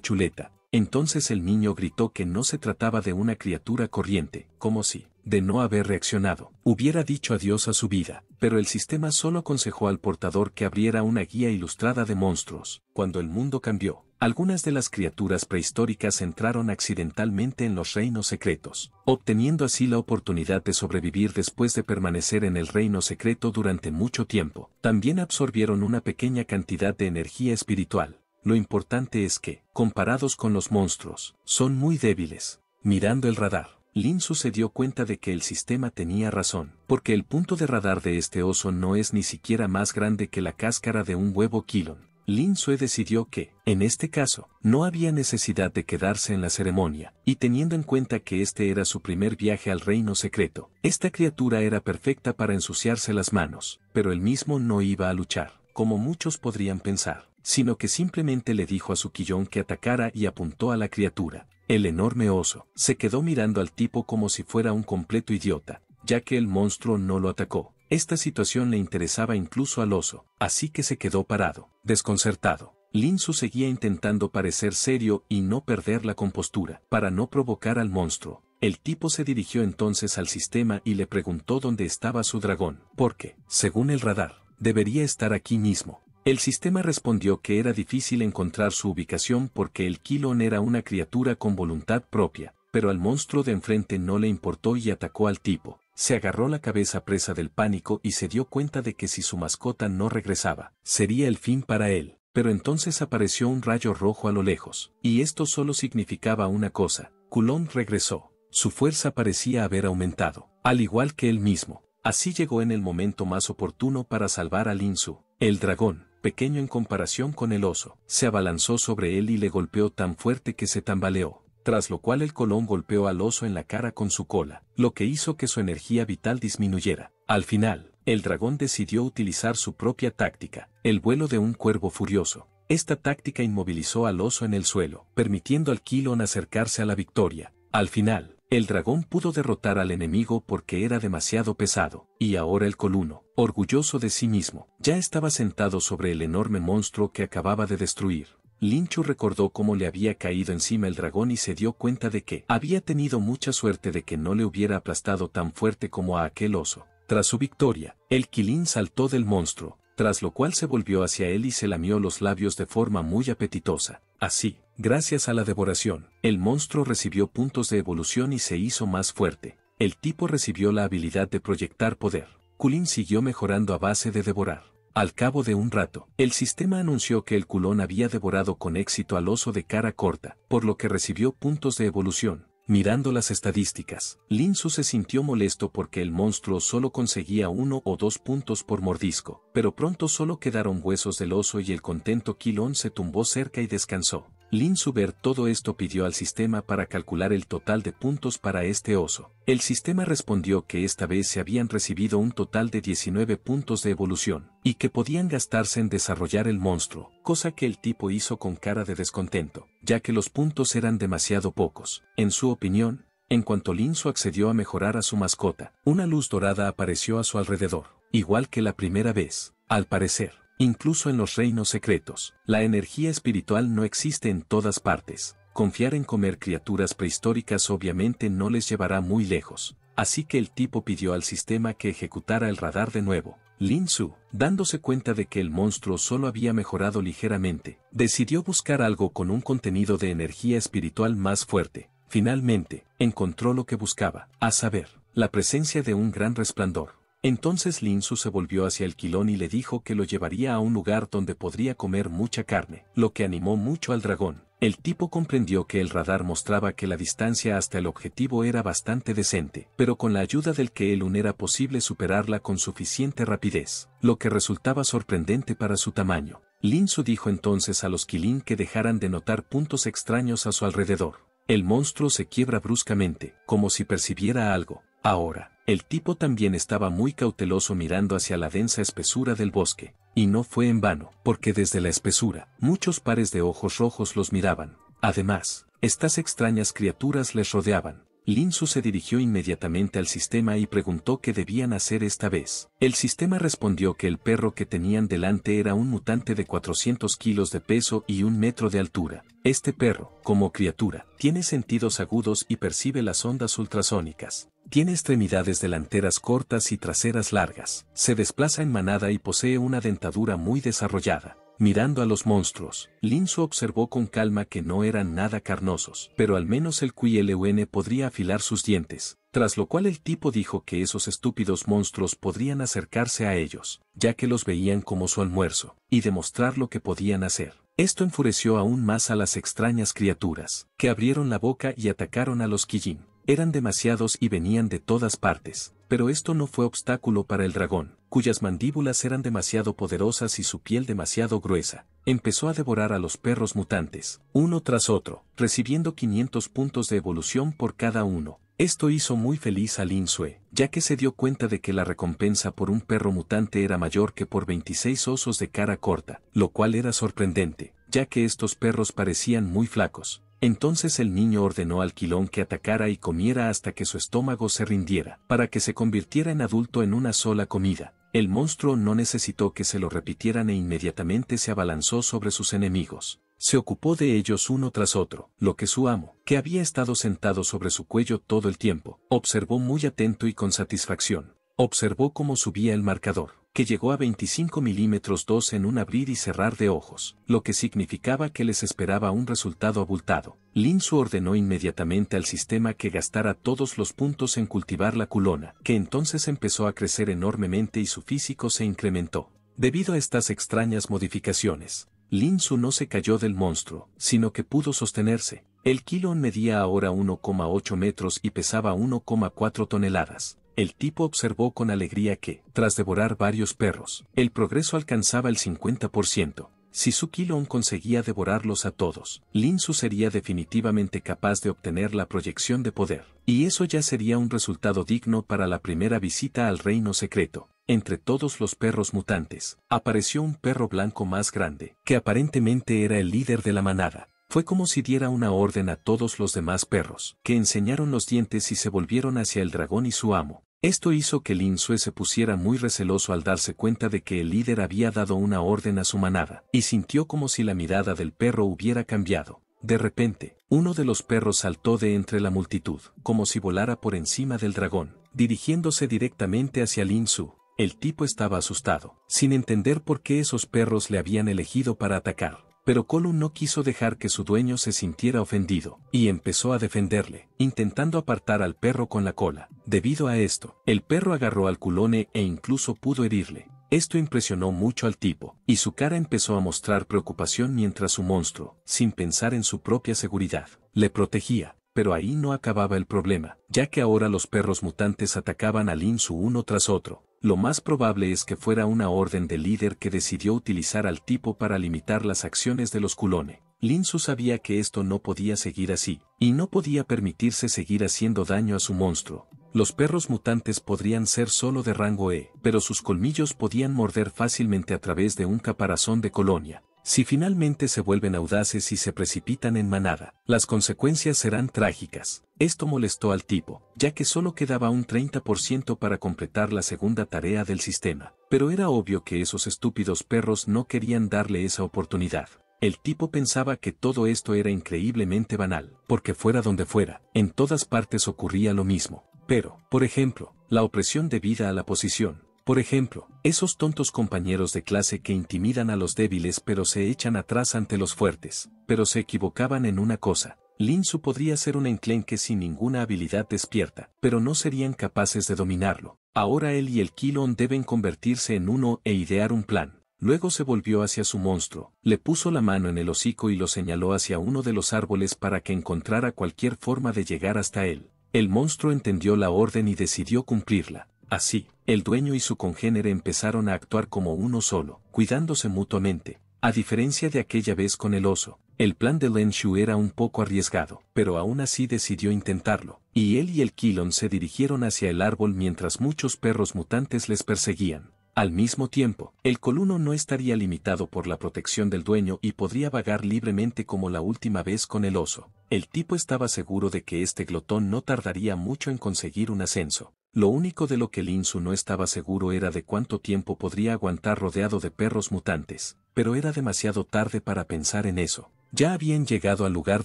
[SPEAKER 1] chuleta. Entonces el niño gritó que no se trataba de una criatura corriente, como si, de no haber reaccionado, hubiera dicho adiós a su vida, pero el sistema solo aconsejó al portador que abriera una guía ilustrada de monstruos. Cuando el mundo cambió, algunas de las criaturas prehistóricas entraron accidentalmente en los reinos secretos, obteniendo así la oportunidad de sobrevivir después de permanecer en el reino secreto durante mucho tiempo. También absorbieron una pequeña cantidad de energía espiritual, lo importante es que, comparados con los monstruos, son muy débiles. Mirando el radar, Lin Su se dio cuenta de que el sistema tenía razón, porque el punto de radar de este oso no es ni siquiera más grande que la cáscara de un huevo kilon. Lin Sue decidió que, en este caso, no había necesidad de quedarse en la ceremonia, y teniendo en cuenta que este era su primer viaje al reino secreto, esta criatura era perfecta para ensuciarse las manos, pero él mismo no iba a luchar, como muchos podrían pensar sino que simplemente le dijo a su quillón que atacara y apuntó a la criatura. El enorme oso se quedó mirando al tipo como si fuera un completo idiota, ya que el monstruo no lo atacó. Esta situación le interesaba incluso al oso, así que se quedó parado, desconcertado. Linzu seguía intentando parecer serio y no perder la compostura, para no provocar al monstruo. El tipo se dirigió entonces al sistema y le preguntó dónde estaba su dragón, porque, según el radar, debería estar aquí mismo. El sistema respondió que era difícil encontrar su ubicación porque el Kilon era una criatura con voluntad propia, pero al monstruo de enfrente no le importó y atacó al tipo. Se agarró la cabeza presa del pánico y se dio cuenta de que si su mascota no regresaba, sería el fin para él. Pero entonces apareció un rayo rojo a lo lejos, y esto solo significaba una cosa, Kulon regresó. Su fuerza parecía haber aumentado, al igual que él mismo. Así llegó en el momento más oportuno para salvar a Linsu, el dragón pequeño en comparación con el oso, se abalanzó sobre él y le golpeó tan fuerte que se tambaleó, tras lo cual el colón golpeó al oso en la cara con su cola, lo que hizo que su energía vital disminuyera. Al final, el dragón decidió utilizar su propia táctica, el vuelo de un cuervo furioso. Esta táctica inmovilizó al oso en el suelo, permitiendo al kilón acercarse a la victoria. Al final, el dragón pudo derrotar al enemigo porque era demasiado pesado, y ahora el coluno, orgulloso de sí mismo, ya estaba sentado sobre el enorme monstruo que acababa de destruir. Linchu recordó cómo le había caído encima el dragón y se dio cuenta de que había tenido mucha suerte de que no le hubiera aplastado tan fuerte como a aquel oso. Tras su victoria, el kilín saltó del monstruo, tras lo cual se volvió hacia él y se lamió los labios de forma muy apetitosa. Así, Gracias a la devoración, el monstruo recibió puntos de evolución y se hizo más fuerte. El tipo recibió la habilidad de proyectar poder. Kulin siguió mejorando a base de devorar. Al cabo de un rato, el sistema anunció que el culón había devorado con éxito al oso de cara corta, por lo que recibió puntos de evolución. Mirando las estadísticas, Su se sintió molesto porque el monstruo solo conseguía uno o dos puntos por mordisco, pero pronto solo quedaron huesos del oso y el contento Kilon se tumbó cerca y descansó. Lin Suber todo esto pidió al sistema para calcular el total de puntos para este oso. El sistema respondió que esta vez se habían recibido un total de 19 puntos de evolución, y que podían gastarse en desarrollar el monstruo, cosa que el tipo hizo con cara de descontento, ya que los puntos eran demasiado pocos. En su opinión, en cuanto su accedió a mejorar a su mascota, una luz dorada apareció a su alrededor, igual que la primera vez, al parecer. Incluso en los reinos secretos, la energía espiritual no existe en todas partes. Confiar en comer criaturas prehistóricas obviamente no les llevará muy lejos. Así que el tipo pidió al sistema que ejecutara el radar de nuevo. Lin Su, dándose cuenta de que el monstruo solo había mejorado ligeramente, decidió buscar algo con un contenido de energía espiritual más fuerte. Finalmente, encontró lo que buscaba, a saber, la presencia de un gran resplandor. Entonces Lin Su se volvió hacia el quilón y le dijo que lo llevaría a un lugar donde podría comer mucha carne, lo que animó mucho al dragón. El tipo comprendió que el radar mostraba que la distancia hasta el objetivo era bastante decente, pero con la ayuda del que él era posible superarla con suficiente rapidez, lo que resultaba sorprendente para su tamaño. Lin Su dijo entonces a los Kilin que dejaran de notar puntos extraños a su alrededor. El monstruo se quiebra bruscamente, como si percibiera algo, Ahora, el tipo también estaba muy cauteloso mirando hacia la densa espesura del bosque, y no fue en vano, porque desde la espesura, muchos pares de ojos rojos los miraban. Además, estas extrañas criaturas les rodeaban, Lin se dirigió inmediatamente al sistema y preguntó qué debían hacer esta vez. El sistema respondió que el perro que tenían delante era un mutante de 400 kilos de peso y un metro de altura. Este perro, como criatura, tiene sentidos agudos y percibe las ondas ultrasónicas. Tiene extremidades delanteras cortas y traseras largas. Se desplaza en manada y posee una dentadura muy desarrollada. Mirando a los monstruos, Linzo observó con calma que no eran nada carnosos, pero al menos el QLUN podría afilar sus dientes, tras lo cual el tipo dijo que esos estúpidos monstruos podrían acercarse a ellos, ya que los veían como su almuerzo, y demostrar lo que podían hacer. Esto enfureció aún más a las extrañas criaturas, que abrieron la boca y atacaron a los Kijin. Eran demasiados y venían de todas partes, pero esto no fue obstáculo para el dragón cuyas mandíbulas eran demasiado poderosas y su piel demasiado gruesa, empezó a devorar a los perros mutantes, uno tras otro, recibiendo 500 puntos de evolución por cada uno. Esto hizo muy feliz a Lin Sue, ya que se dio cuenta de que la recompensa por un perro mutante era mayor que por 26 osos de cara corta, lo cual era sorprendente, ya que estos perros parecían muy flacos. Entonces el niño ordenó al quilón que atacara y comiera hasta que su estómago se rindiera, para que se convirtiera en adulto en una sola comida. El monstruo no necesitó que se lo repitieran e inmediatamente se abalanzó sobre sus enemigos. Se ocupó de ellos uno tras otro, lo que su amo, que había estado sentado sobre su cuello todo el tiempo, observó muy atento y con satisfacción. Observó cómo subía el marcador que llegó a 25 milímetros 2 en un abrir y cerrar de ojos, lo que significaba que les esperaba un resultado abultado. Lin Su ordenó inmediatamente al sistema que gastara todos los puntos en cultivar la culona, que entonces empezó a crecer enormemente y su físico se incrementó. Debido a estas extrañas modificaciones, Lin no se cayó del monstruo, sino que pudo sostenerse. El kilón medía ahora 1,8 metros y pesaba 1,4 toneladas. El tipo observó con alegría que, tras devorar varios perros, el progreso alcanzaba el 50%. Si su conseguía devorarlos a todos, Linsu sería definitivamente capaz de obtener la proyección de poder. Y eso ya sería un resultado digno para la primera visita al reino secreto. Entre todos los perros mutantes, apareció un perro blanco más grande, que aparentemente era el líder de la manada. Fue como si diera una orden a todos los demás perros, que enseñaron los dientes y se volvieron hacia el dragón y su amo. Esto hizo que Lin Sue se pusiera muy receloso al darse cuenta de que el líder había dado una orden a su manada, y sintió como si la mirada del perro hubiera cambiado. De repente, uno de los perros saltó de entre la multitud, como si volara por encima del dragón, dirigiéndose directamente hacia Lin Su. El tipo estaba asustado, sin entender por qué esos perros le habían elegido para atacar. Pero Colum no quiso dejar que su dueño se sintiera ofendido, y empezó a defenderle, intentando apartar al perro con la cola. Debido a esto, el perro agarró al culone e incluso pudo herirle. Esto impresionó mucho al tipo, y su cara empezó a mostrar preocupación mientras su monstruo, sin pensar en su propia seguridad, le protegía pero ahí no acababa el problema, ya que ahora los perros mutantes atacaban a Linsu uno tras otro. Lo más probable es que fuera una orden del líder que decidió utilizar al tipo para limitar las acciones de los Lin Linsu sabía que esto no podía seguir así, y no podía permitirse seguir haciendo daño a su monstruo. Los perros mutantes podrían ser solo de rango E, pero sus colmillos podían morder fácilmente a través de un caparazón de colonia, si finalmente se vuelven audaces y se precipitan en manada, las consecuencias serán trágicas. Esto molestó al tipo, ya que solo quedaba un 30% para completar la segunda tarea del sistema, pero era obvio que esos estúpidos perros no querían darle esa oportunidad. El tipo pensaba que todo esto era increíblemente banal, porque fuera donde fuera, en todas partes ocurría lo mismo. Pero, por ejemplo, la opresión debida a la posición, por ejemplo, esos tontos compañeros de clase que intimidan a los débiles pero se echan atrás ante los fuertes, pero se equivocaban en una cosa. Su podría ser un enclenque sin ninguna habilidad despierta, pero no serían capaces de dominarlo. Ahora él y el Kilon deben convertirse en uno e idear un plan. Luego se volvió hacia su monstruo, le puso la mano en el hocico y lo señaló hacia uno de los árboles para que encontrara cualquier forma de llegar hasta él. El monstruo entendió la orden y decidió cumplirla. Así, el dueño y su congénere empezaron a actuar como uno solo, cuidándose mutuamente. A diferencia de aquella vez con el oso, el plan de Lenshu era un poco arriesgado, pero aún así decidió intentarlo, y él y el Kilon se dirigieron hacia el árbol mientras muchos perros mutantes les perseguían. Al mismo tiempo, el coluno no estaría limitado por la protección del dueño y podría vagar libremente como la última vez con el oso. El tipo estaba seguro de que este glotón no tardaría mucho en conseguir un ascenso. Lo único de lo que Linsu no estaba seguro era de cuánto tiempo podría aguantar rodeado de perros mutantes, pero era demasiado tarde para pensar en eso. Ya habían llegado al lugar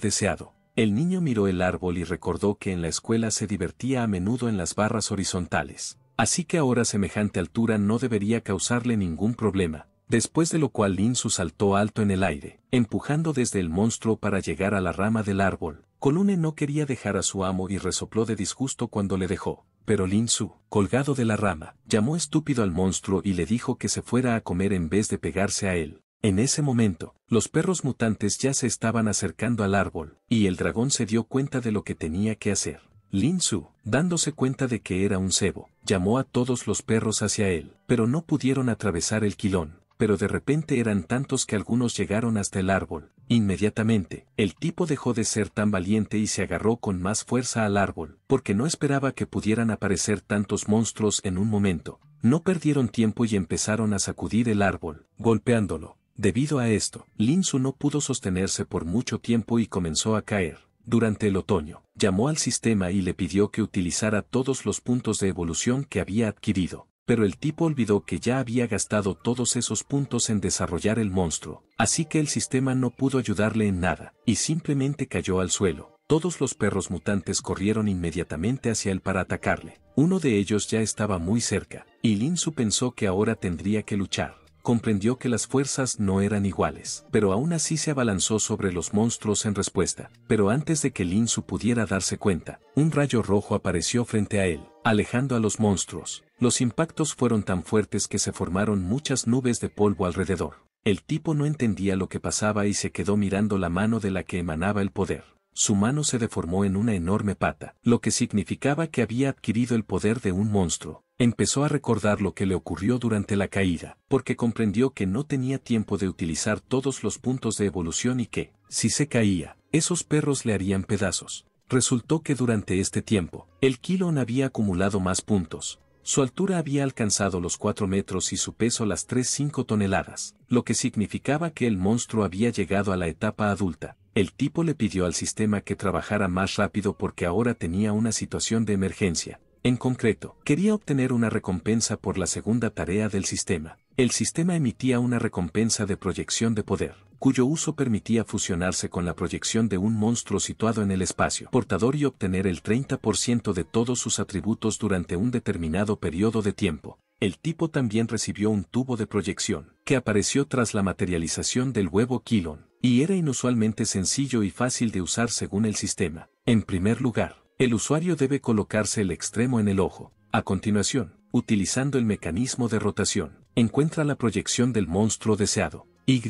[SPEAKER 1] deseado. El niño miró el árbol y recordó que en la escuela se divertía a menudo en las barras horizontales, así que ahora semejante altura no debería causarle ningún problema, después de lo cual Linsu saltó alto en el aire, empujando desde el monstruo para llegar a la rama del árbol. Colune no quería dejar a su amo y resopló de disgusto cuando le dejó. Pero Lin Su, colgado de la rama, llamó estúpido al monstruo y le dijo que se fuera a comer en vez de pegarse a él. En ese momento, los perros mutantes ya se estaban acercando al árbol, y el dragón se dio cuenta de lo que tenía que hacer. Lin Su, dándose cuenta de que era un cebo, llamó a todos los perros hacia él, pero no pudieron atravesar el quilón pero de repente eran tantos que algunos llegaron hasta el árbol. Inmediatamente, el tipo dejó de ser tan valiente y se agarró con más fuerza al árbol, porque no esperaba que pudieran aparecer tantos monstruos en un momento. No perdieron tiempo y empezaron a sacudir el árbol, golpeándolo. Debido a esto, Linsu no pudo sostenerse por mucho tiempo y comenzó a caer. Durante el otoño, llamó al sistema y le pidió que utilizara todos los puntos de evolución que había adquirido pero el tipo olvidó que ya había gastado todos esos puntos en desarrollar el monstruo, así que el sistema no pudo ayudarle en nada, y simplemente cayó al suelo. Todos los perros mutantes corrieron inmediatamente hacia él para atacarle. Uno de ellos ya estaba muy cerca, y Su pensó que ahora tendría que luchar comprendió que las fuerzas no eran iguales, pero aún así se abalanzó sobre los monstruos en respuesta. Pero antes de que Su pudiera darse cuenta, un rayo rojo apareció frente a él, alejando a los monstruos. Los impactos fueron tan fuertes que se formaron muchas nubes de polvo alrededor. El tipo no entendía lo que pasaba y se quedó mirando la mano de la que emanaba el poder su mano se deformó en una enorme pata, lo que significaba que había adquirido el poder de un monstruo. Empezó a recordar lo que le ocurrió durante la caída, porque comprendió que no tenía tiempo de utilizar todos los puntos de evolución y que, si se caía, esos perros le harían pedazos. Resultó que durante este tiempo, el kilón había acumulado más puntos. Su altura había alcanzado los 4 metros y su peso las 3-5 toneladas, lo que significaba que el monstruo había llegado a la etapa adulta, el tipo le pidió al sistema que trabajara más rápido porque ahora tenía una situación de emergencia. En concreto, quería obtener una recompensa por la segunda tarea del sistema. El sistema emitía una recompensa de proyección de poder, cuyo uso permitía fusionarse con la proyección de un monstruo situado en el espacio portador y obtener el 30% de todos sus atributos durante un determinado periodo de tiempo. El tipo también recibió un tubo de proyección, que apareció tras la materialización del huevo Kilon y era inusualmente sencillo y fácil de usar según el sistema. En primer lugar, el usuario debe colocarse el extremo en el ojo. A continuación, utilizando el mecanismo de rotación, encuentra la proyección del monstruo deseado. Y.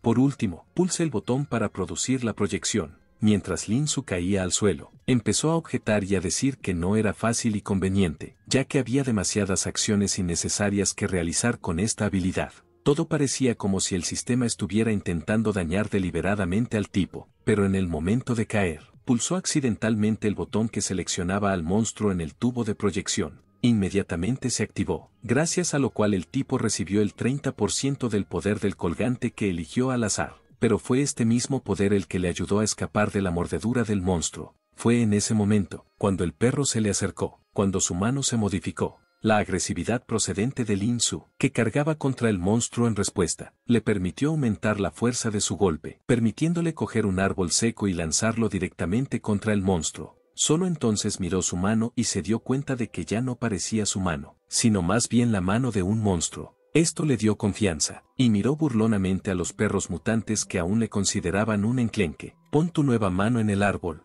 [SPEAKER 1] Por último, pulsa el botón para producir la proyección. Mientras Linsu caía al suelo, empezó a objetar y a decir que no era fácil y conveniente, ya que había demasiadas acciones innecesarias que realizar con esta habilidad. Todo parecía como si el sistema estuviera intentando dañar deliberadamente al tipo, pero en el momento de caer, pulsó accidentalmente el botón que seleccionaba al monstruo en el tubo de proyección. Inmediatamente se activó, gracias a lo cual el tipo recibió el 30% del poder del colgante que eligió al azar, pero fue este mismo poder el que le ayudó a escapar de la mordedura del monstruo. Fue en ese momento, cuando el perro se le acercó, cuando su mano se modificó, la agresividad procedente de Linzu, que cargaba contra el monstruo en respuesta, le permitió aumentar la fuerza de su golpe, permitiéndole coger un árbol seco y lanzarlo directamente contra el monstruo. Solo entonces miró su mano y se dio cuenta de que ya no parecía su mano, sino más bien la mano de un monstruo. Esto le dio confianza, y miró burlonamente a los perros mutantes que aún le consideraban un enclenque. Pon tu nueva mano en el árbol.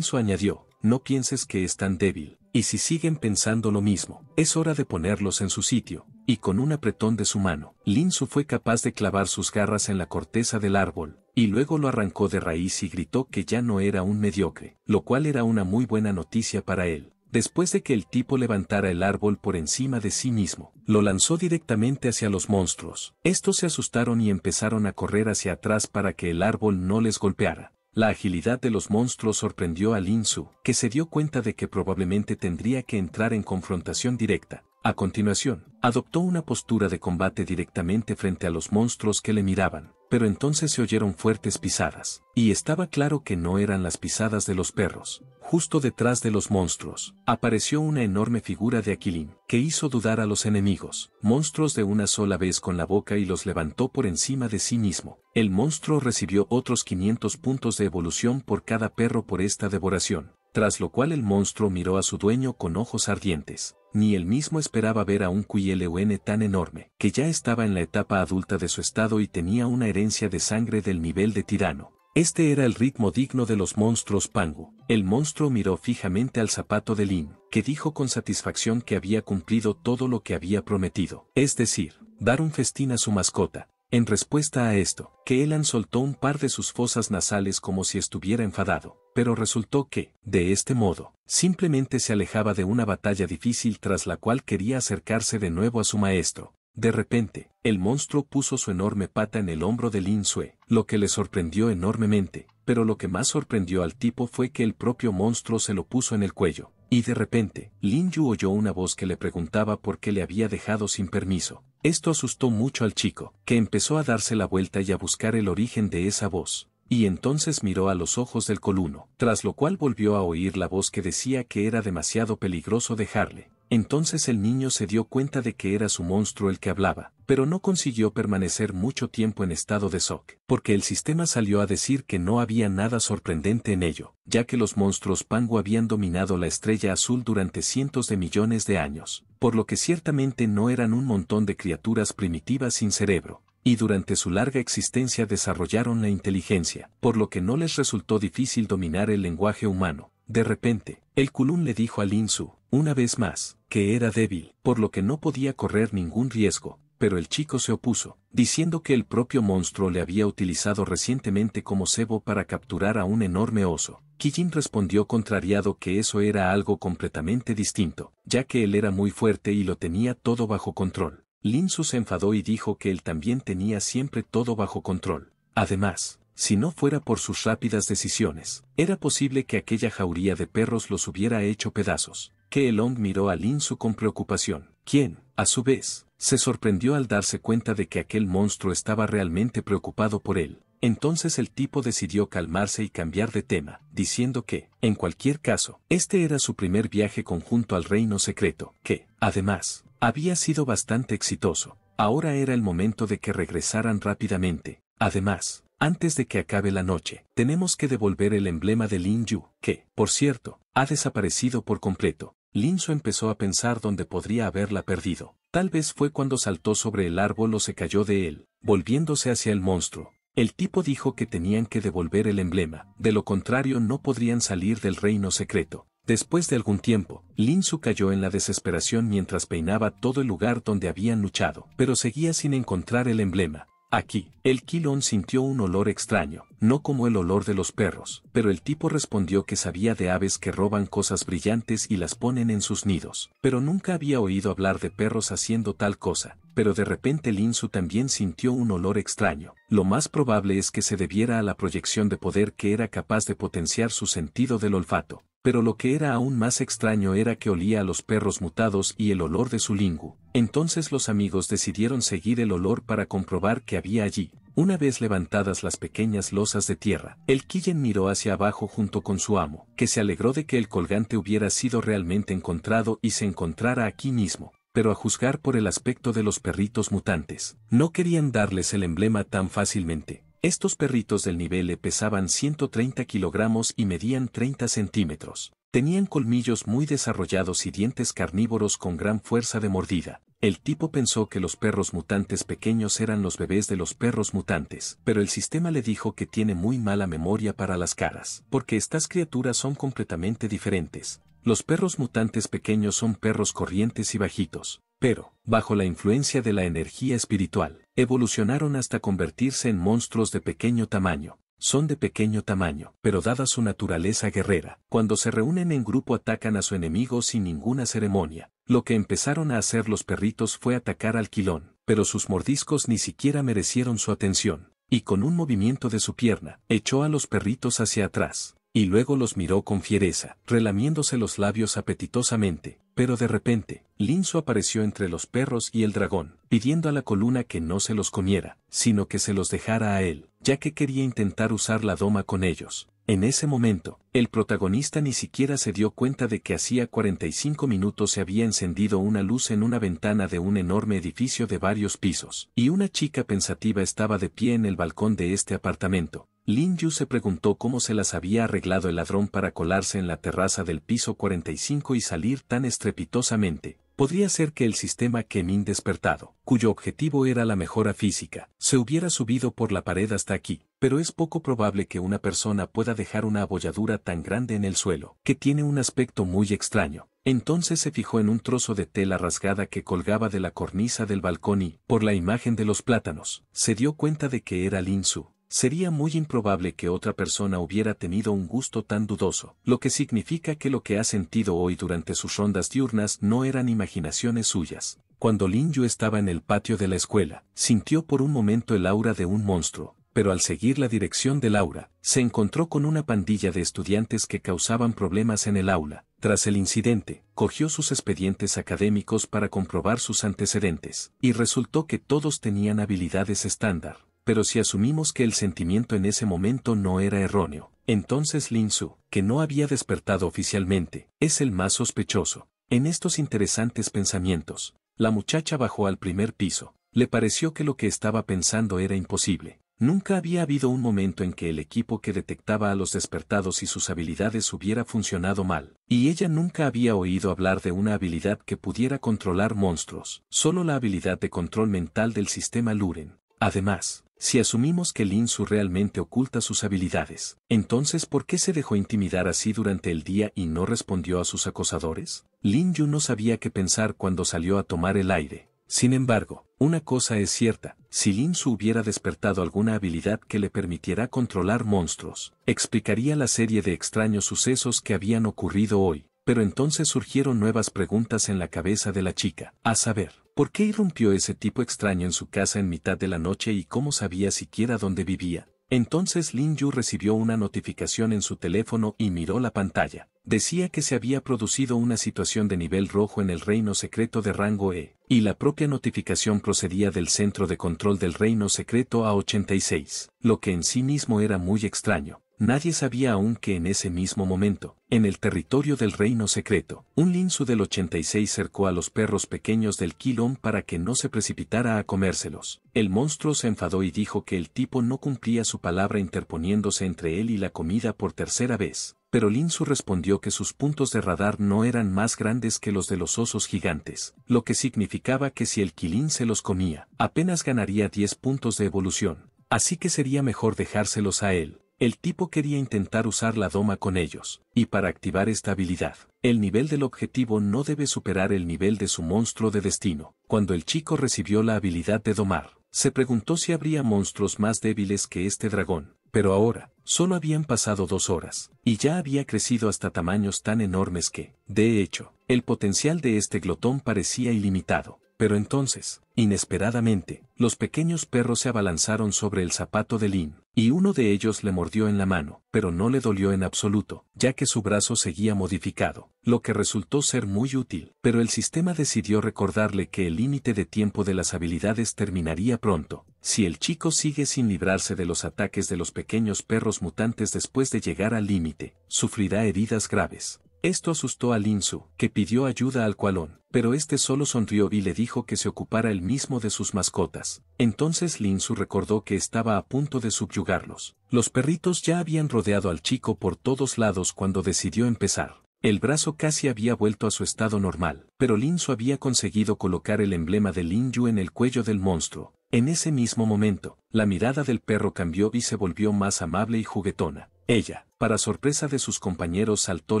[SPEAKER 1] Su añadió, no pienses que es tan débil, y si siguen pensando lo mismo, es hora de ponerlos en su sitio, y con un apretón de su mano, Linzu fue capaz de clavar sus garras en la corteza del árbol, y luego lo arrancó de raíz y gritó que ya no era un mediocre, lo cual era una muy buena noticia para él. Después de que el tipo levantara el árbol por encima de sí mismo, lo lanzó directamente hacia los monstruos. Estos se asustaron y empezaron a correr hacia atrás para que el árbol no les golpeara. La agilidad de los monstruos sorprendió a Lin Su, que se dio cuenta de que probablemente tendría que entrar en confrontación directa. A continuación, adoptó una postura de combate directamente frente a los monstruos que le miraban pero entonces se oyeron fuertes pisadas, y estaba claro que no eran las pisadas de los perros. Justo detrás de los monstruos, apareció una enorme figura de Aquilín, que hizo dudar a los enemigos, monstruos de una sola vez con la boca y los levantó por encima de sí mismo. El monstruo recibió otros 500 puntos de evolución por cada perro por esta devoración tras lo cual el monstruo miró a su dueño con ojos ardientes. Ni él mismo esperaba ver a un QLUN tan enorme, que ya estaba en la etapa adulta de su estado y tenía una herencia de sangre del nivel de tirano. Este era el ritmo digno de los monstruos Pangu. El monstruo miró fijamente al zapato de Lin, que dijo con satisfacción que había cumplido todo lo que había prometido, es decir, dar un festín a su mascota. En respuesta a esto, Keelan soltó un par de sus fosas nasales como si estuviera enfadado, pero resultó que, de este modo, simplemente se alejaba de una batalla difícil tras la cual quería acercarse de nuevo a su maestro. De repente, el monstruo puso su enorme pata en el hombro de Lin Sue, lo que le sorprendió enormemente, pero lo que más sorprendió al tipo fue que el propio monstruo se lo puso en el cuello. Y de repente, Lin Yu oyó una voz que le preguntaba por qué le había dejado sin permiso. Esto asustó mucho al chico, que empezó a darse la vuelta y a buscar el origen de esa voz, y entonces miró a los ojos del coluno, tras lo cual volvió a oír la voz que decía que era demasiado peligroso dejarle. Entonces el niño se dio cuenta de que era su monstruo el que hablaba, pero no consiguió permanecer mucho tiempo en estado de shock, porque el sistema salió a decir que no había nada sorprendente en ello, ya que los monstruos Pango habían dominado la estrella azul durante cientos de millones de años, por lo que ciertamente no eran un montón de criaturas primitivas sin cerebro, y durante su larga existencia desarrollaron la inteligencia, por lo que no les resultó difícil dominar el lenguaje humano, de repente, el Kulun le dijo a Linsu, una vez más, que era débil, por lo que no podía correr ningún riesgo, pero el chico se opuso, diciendo que el propio monstruo le había utilizado recientemente como cebo para capturar a un enorme oso. Kijin respondió contrariado que eso era algo completamente distinto, ya que él era muy fuerte y lo tenía todo bajo control. Linsu se enfadó y dijo que él también tenía siempre todo bajo control. Además, si no fuera por sus rápidas decisiones, era posible que aquella jauría de perros los hubiera hecho pedazos. Que miró a insu con preocupación, quien, a su vez, se sorprendió al darse cuenta de que aquel monstruo estaba realmente preocupado por él. Entonces el tipo decidió calmarse y cambiar de tema, diciendo que, en cualquier caso, este era su primer viaje conjunto al reino secreto, que, además, había sido bastante exitoso. Ahora era el momento de que regresaran rápidamente. Además, antes de que acabe la noche, tenemos que devolver el emblema de Lin Yu, que, por cierto, ha desaparecido por completo. Lin Su empezó a pensar dónde podría haberla perdido. Tal vez fue cuando saltó sobre el árbol o se cayó de él, volviéndose hacia el monstruo. El tipo dijo que tenían que devolver el emblema, de lo contrario no podrían salir del reino secreto. Después de algún tiempo, Lin Su cayó en la desesperación mientras peinaba todo el lugar donde habían luchado, pero seguía sin encontrar el emblema. Aquí, el Quilón sintió un olor extraño, no como el olor de los perros, pero el tipo respondió que sabía de aves que roban cosas brillantes y las ponen en sus nidos, pero nunca había oído hablar de perros haciendo tal cosa, pero de repente Linsu también sintió un olor extraño. Lo más probable es que se debiera a la proyección de poder que era capaz de potenciar su sentido del olfato pero lo que era aún más extraño era que olía a los perros mutados y el olor de su lingüe. Entonces los amigos decidieron seguir el olor para comprobar que había allí. Una vez levantadas las pequeñas losas de tierra, el Killen miró hacia abajo junto con su amo, que se alegró de que el colgante hubiera sido realmente encontrado y se encontrara aquí mismo, pero a juzgar por el aspecto de los perritos mutantes, no querían darles el emblema tan fácilmente. Estos perritos del nivel e pesaban 130 kilogramos y medían 30 centímetros. Tenían colmillos muy desarrollados y dientes carnívoros con gran fuerza de mordida. El tipo pensó que los perros mutantes pequeños eran los bebés de los perros mutantes, pero el sistema le dijo que tiene muy mala memoria para las caras, porque estas criaturas son completamente diferentes. Los perros mutantes pequeños son perros corrientes y bajitos, pero, bajo la influencia de la energía espiritual, evolucionaron hasta convertirse en monstruos de pequeño tamaño. Son de pequeño tamaño, pero dada su naturaleza guerrera, cuando se reúnen en grupo atacan a su enemigo sin ninguna ceremonia. Lo que empezaron a hacer los perritos fue atacar al quilón, pero sus mordiscos ni siquiera merecieron su atención, y con un movimiento de su pierna, echó a los perritos hacia atrás y luego los miró con fiereza, relamiéndose los labios apetitosamente, pero de repente, Linso apareció entre los perros y el dragón, pidiendo a la coluna que no se los comiera, sino que se los dejara a él, ya que quería intentar usar la doma con ellos. En ese momento, el protagonista ni siquiera se dio cuenta de que hacía 45 minutos se había encendido una luz en una ventana de un enorme edificio de varios pisos, y una chica pensativa estaba de pie en el balcón de este apartamento, Lin Yu se preguntó cómo se las había arreglado el ladrón para colarse en la terraza del piso 45 y salir tan estrepitosamente. Podría ser que el sistema Kemin despertado, cuyo objetivo era la mejora física, se hubiera subido por la pared hasta aquí, pero es poco probable que una persona pueda dejar una abolladura tan grande en el suelo, que tiene un aspecto muy extraño. Entonces se fijó en un trozo de tela rasgada que colgaba de la cornisa del balcón y, por la imagen de los plátanos, se dio cuenta de que era Lin Linsu, Sería muy improbable que otra persona hubiera tenido un gusto tan dudoso, lo que significa que lo que ha sentido hoy durante sus rondas diurnas no eran imaginaciones suyas. Cuando Lin Yu estaba en el patio de la escuela, sintió por un momento el aura de un monstruo, pero al seguir la dirección del aura, se encontró con una pandilla de estudiantes que causaban problemas en el aula. Tras el incidente, cogió sus expedientes académicos para comprobar sus antecedentes, y resultó que todos tenían habilidades estándar pero si asumimos que el sentimiento en ese momento no era erróneo, entonces Lin Su, que no había despertado oficialmente, es el más sospechoso. En estos interesantes pensamientos, la muchacha bajó al primer piso. Le pareció que lo que estaba pensando era imposible. Nunca había habido un momento en que el equipo que detectaba a los despertados y sus habilidades hubiera funcionado mal, y ella nunca había oído hablar de una habilidad que pudiera controlar monstruos, solo la habilidad de control mental del sistema Luren. Además, si asumimos que Lin Su realmente oculta sus habilidades, entonces ¿por qué se dejó intimidar así durante el día y no respondió a sus acosadores? Lin Yu no sabía qué pensar cuando salió a tomar el aire. Sin embargo, una cosa es cierta, si Lin Su hubiera despertado alguna habilidad que le permitiera controlar monstruos, explicaría la serie de extraños sucesos que habían ocurrido hoy, pero entonces surgieron nuevas preguntas en la cabeza de la chica, a saber, ¿Por qué irrumpió ese tipo extraño en su casa en mitad de la noche y cómo sabía siquiera dónde vivía? Entonces Lin Yu recibió una notificación en su teléfono y miró la pantalla. Decía que se había producido una situación de nivel rojo en el reino secreto de rango E, y la propia notificación procedía del centro de control del reino secreto A86, lo que en sí mismo era muy extraño. Nadie sabía aún que en ese mismo momento, en el territorio del reino secreto, un linzu del 86 cercó a los perros pequeños del Quilón para que no se precipitara a comérselos. El monstruo se enfadó y dijo que el tipo no cumplía su palabra interponiéndose entre él y la comida por tercera vez. Pero Linzu respondió que sus puntos de radar no eran más grandes que los de los osos gigantes, lo que significaba que si el Quilín se los comía, apenas ganaría 10 puntos de evolución. Así que sería mejor dejárselos a él. El tipo quería intentar usar la doma con ellos, y para activar esta habilidad, el nivel del objetivo no debe superar el nivel de su monstruo de destino. Cuando el chico recibió la habilidad de domar, se preguntó si habría monstruos más débiles que este dragón, pero ahora, solo habían pasado dos horas, y ya había crecido hasta tamaños tan enormes que, de hecho, el potencial de este glotón parecía ilimitado. Pero entonces, inesperadamente, los pequeños perros se abalanzaron sobre el zapato de Lin, y uno de ellos le mordió en la mano, pero no le dolió en absoluto, ya que su brazo seguía modificado, lo que resultó ser muy útil, pero el sistema decidió recordarle que el límite de tiempo de las habilidades terminaría pronto, si el chico sigue sin librarse de los ataques de los pequeños perros mutantes después de llegar al límite, sufrirá heridas graves. Esto asustó a Linsu, que pidió ayuda al cualón, pero este solo sonrió y le dijo que se ocupara él mismo de sus mascotas. Entonces Linsu recordó que estaba a punto de subyugarlos. Los perritos ya habían rodeado al chico por todos lados cuando decidió empezar. El brazo casi había vuelto a su estado normal, pero Linsu había conseguido colocar el emblema de Lin Yu en el cuello del monstruo. En ese mismo momento, la mirada del perro cambió y se volvió más amable y juguetona. Ella, para sorpresa de sus compañeros saltó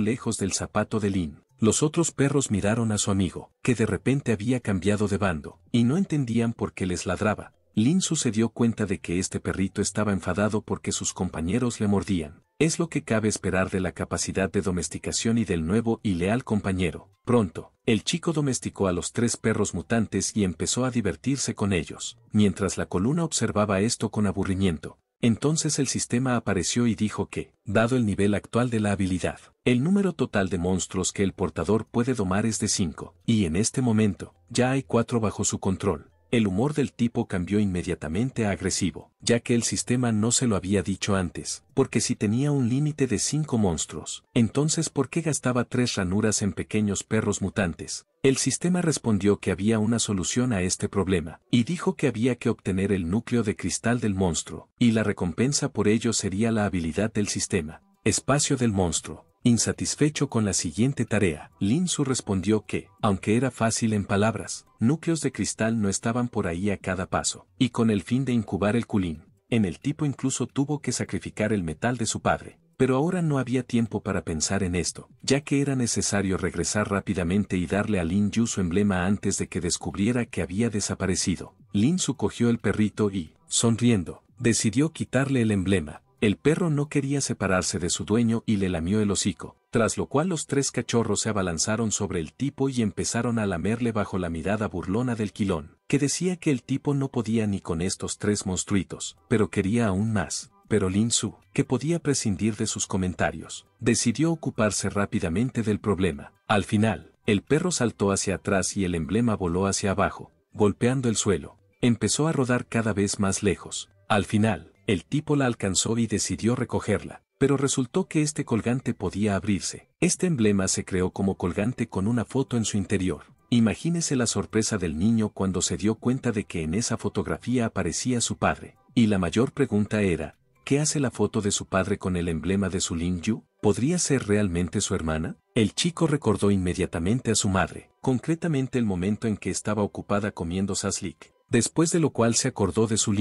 [SPEAKER 1] lejos del zapato de Lin. Los otros perros miraron a su amigo, que de repente había cambiado de bando, y no entendían por qué les ladraba. Lin sucedió cuenta de que este perrito estaba enfadado porque sus compañeros le mordían. Es lo que cabe esperar de la capacidad de domesticación y del nuevo y leal compañero. Pronto, el chico domesticó a los tres perros mutantes y empezó a divertirse con ellos. Mientras la columna observaba esto con aburrimiento, entonces el sistema apareció y dijo que, dado el nivel actual de la habilidad, el número total de monstruos que el portador puede domar es de 5, y en este momento, ya hay 4 bajo su control. El humor del tipo cambió inmediatamente a agresivo, ya que el sistema no se lo había dicho antes, porque si tenía un límite de 5 monstruos, entonces ¿por qué gastaba tres ranuras en pequeños perros mutantes? El sistema respondió que había una solución a este problema, y dijo que había que obtener el núcleo de cristal del monstruo, y la recompensa por ello sería la habilidad del sistema, espacio del monstruo. Insatisfecho con la siguiente tarea, Lin Su respondió que, aunque era fácil en palabras, núcleos de cristal no estaban por ahí a cada paso, y con el fin de incubar el culín, en el tipo incluso tuvo que sacrificar el metal de su padre. Pero ahora no había tiempo para pensar en esto, ya que era necesario regresar rápidamente y darle a Lin Yu su emblema antes de que descubriera que había desaparecido. Lin Su cogió el perrito y, sonriendo, decidió quitarle el emblema, el perro no quería separarse de su dueño y le lamió el hocico, tras lo cual los tres cachorros se abalanzaron sobre el tipo y empezaron a lamerle bajo la mirada burlona del quilón, que decía que el tipo no podía ni con estos tres monstruitos, pero quería aún más. Pero Lin Su, que podía prescindir de sus comentarios, decidió ocuparse rápidamente del problema. Al final, el perro saltó hacia atrás y el emblema voló hacia abajo, golpeando el suelo. Empezó a rodar cada vez más lejos. Al final, el tipo la alcanzó y decidió recogerla, pero resultó que este colgante podía abrirse. Este emblema se creó como colgante con una foto en su interior. Imagínese la sorpresa del niño cuando se dio cuenta de que en esa fotografía aparecía su padre. Y la mayor pregunta era, ¿qué hace la foto de su padre con el emblema de su Yu? ¿Podría ser realmente su hermana? El chico recordó inmediatamente a su madre, concretamente el momento en que estaba ocupada comiendo saslik, después de lo cual se acordó de su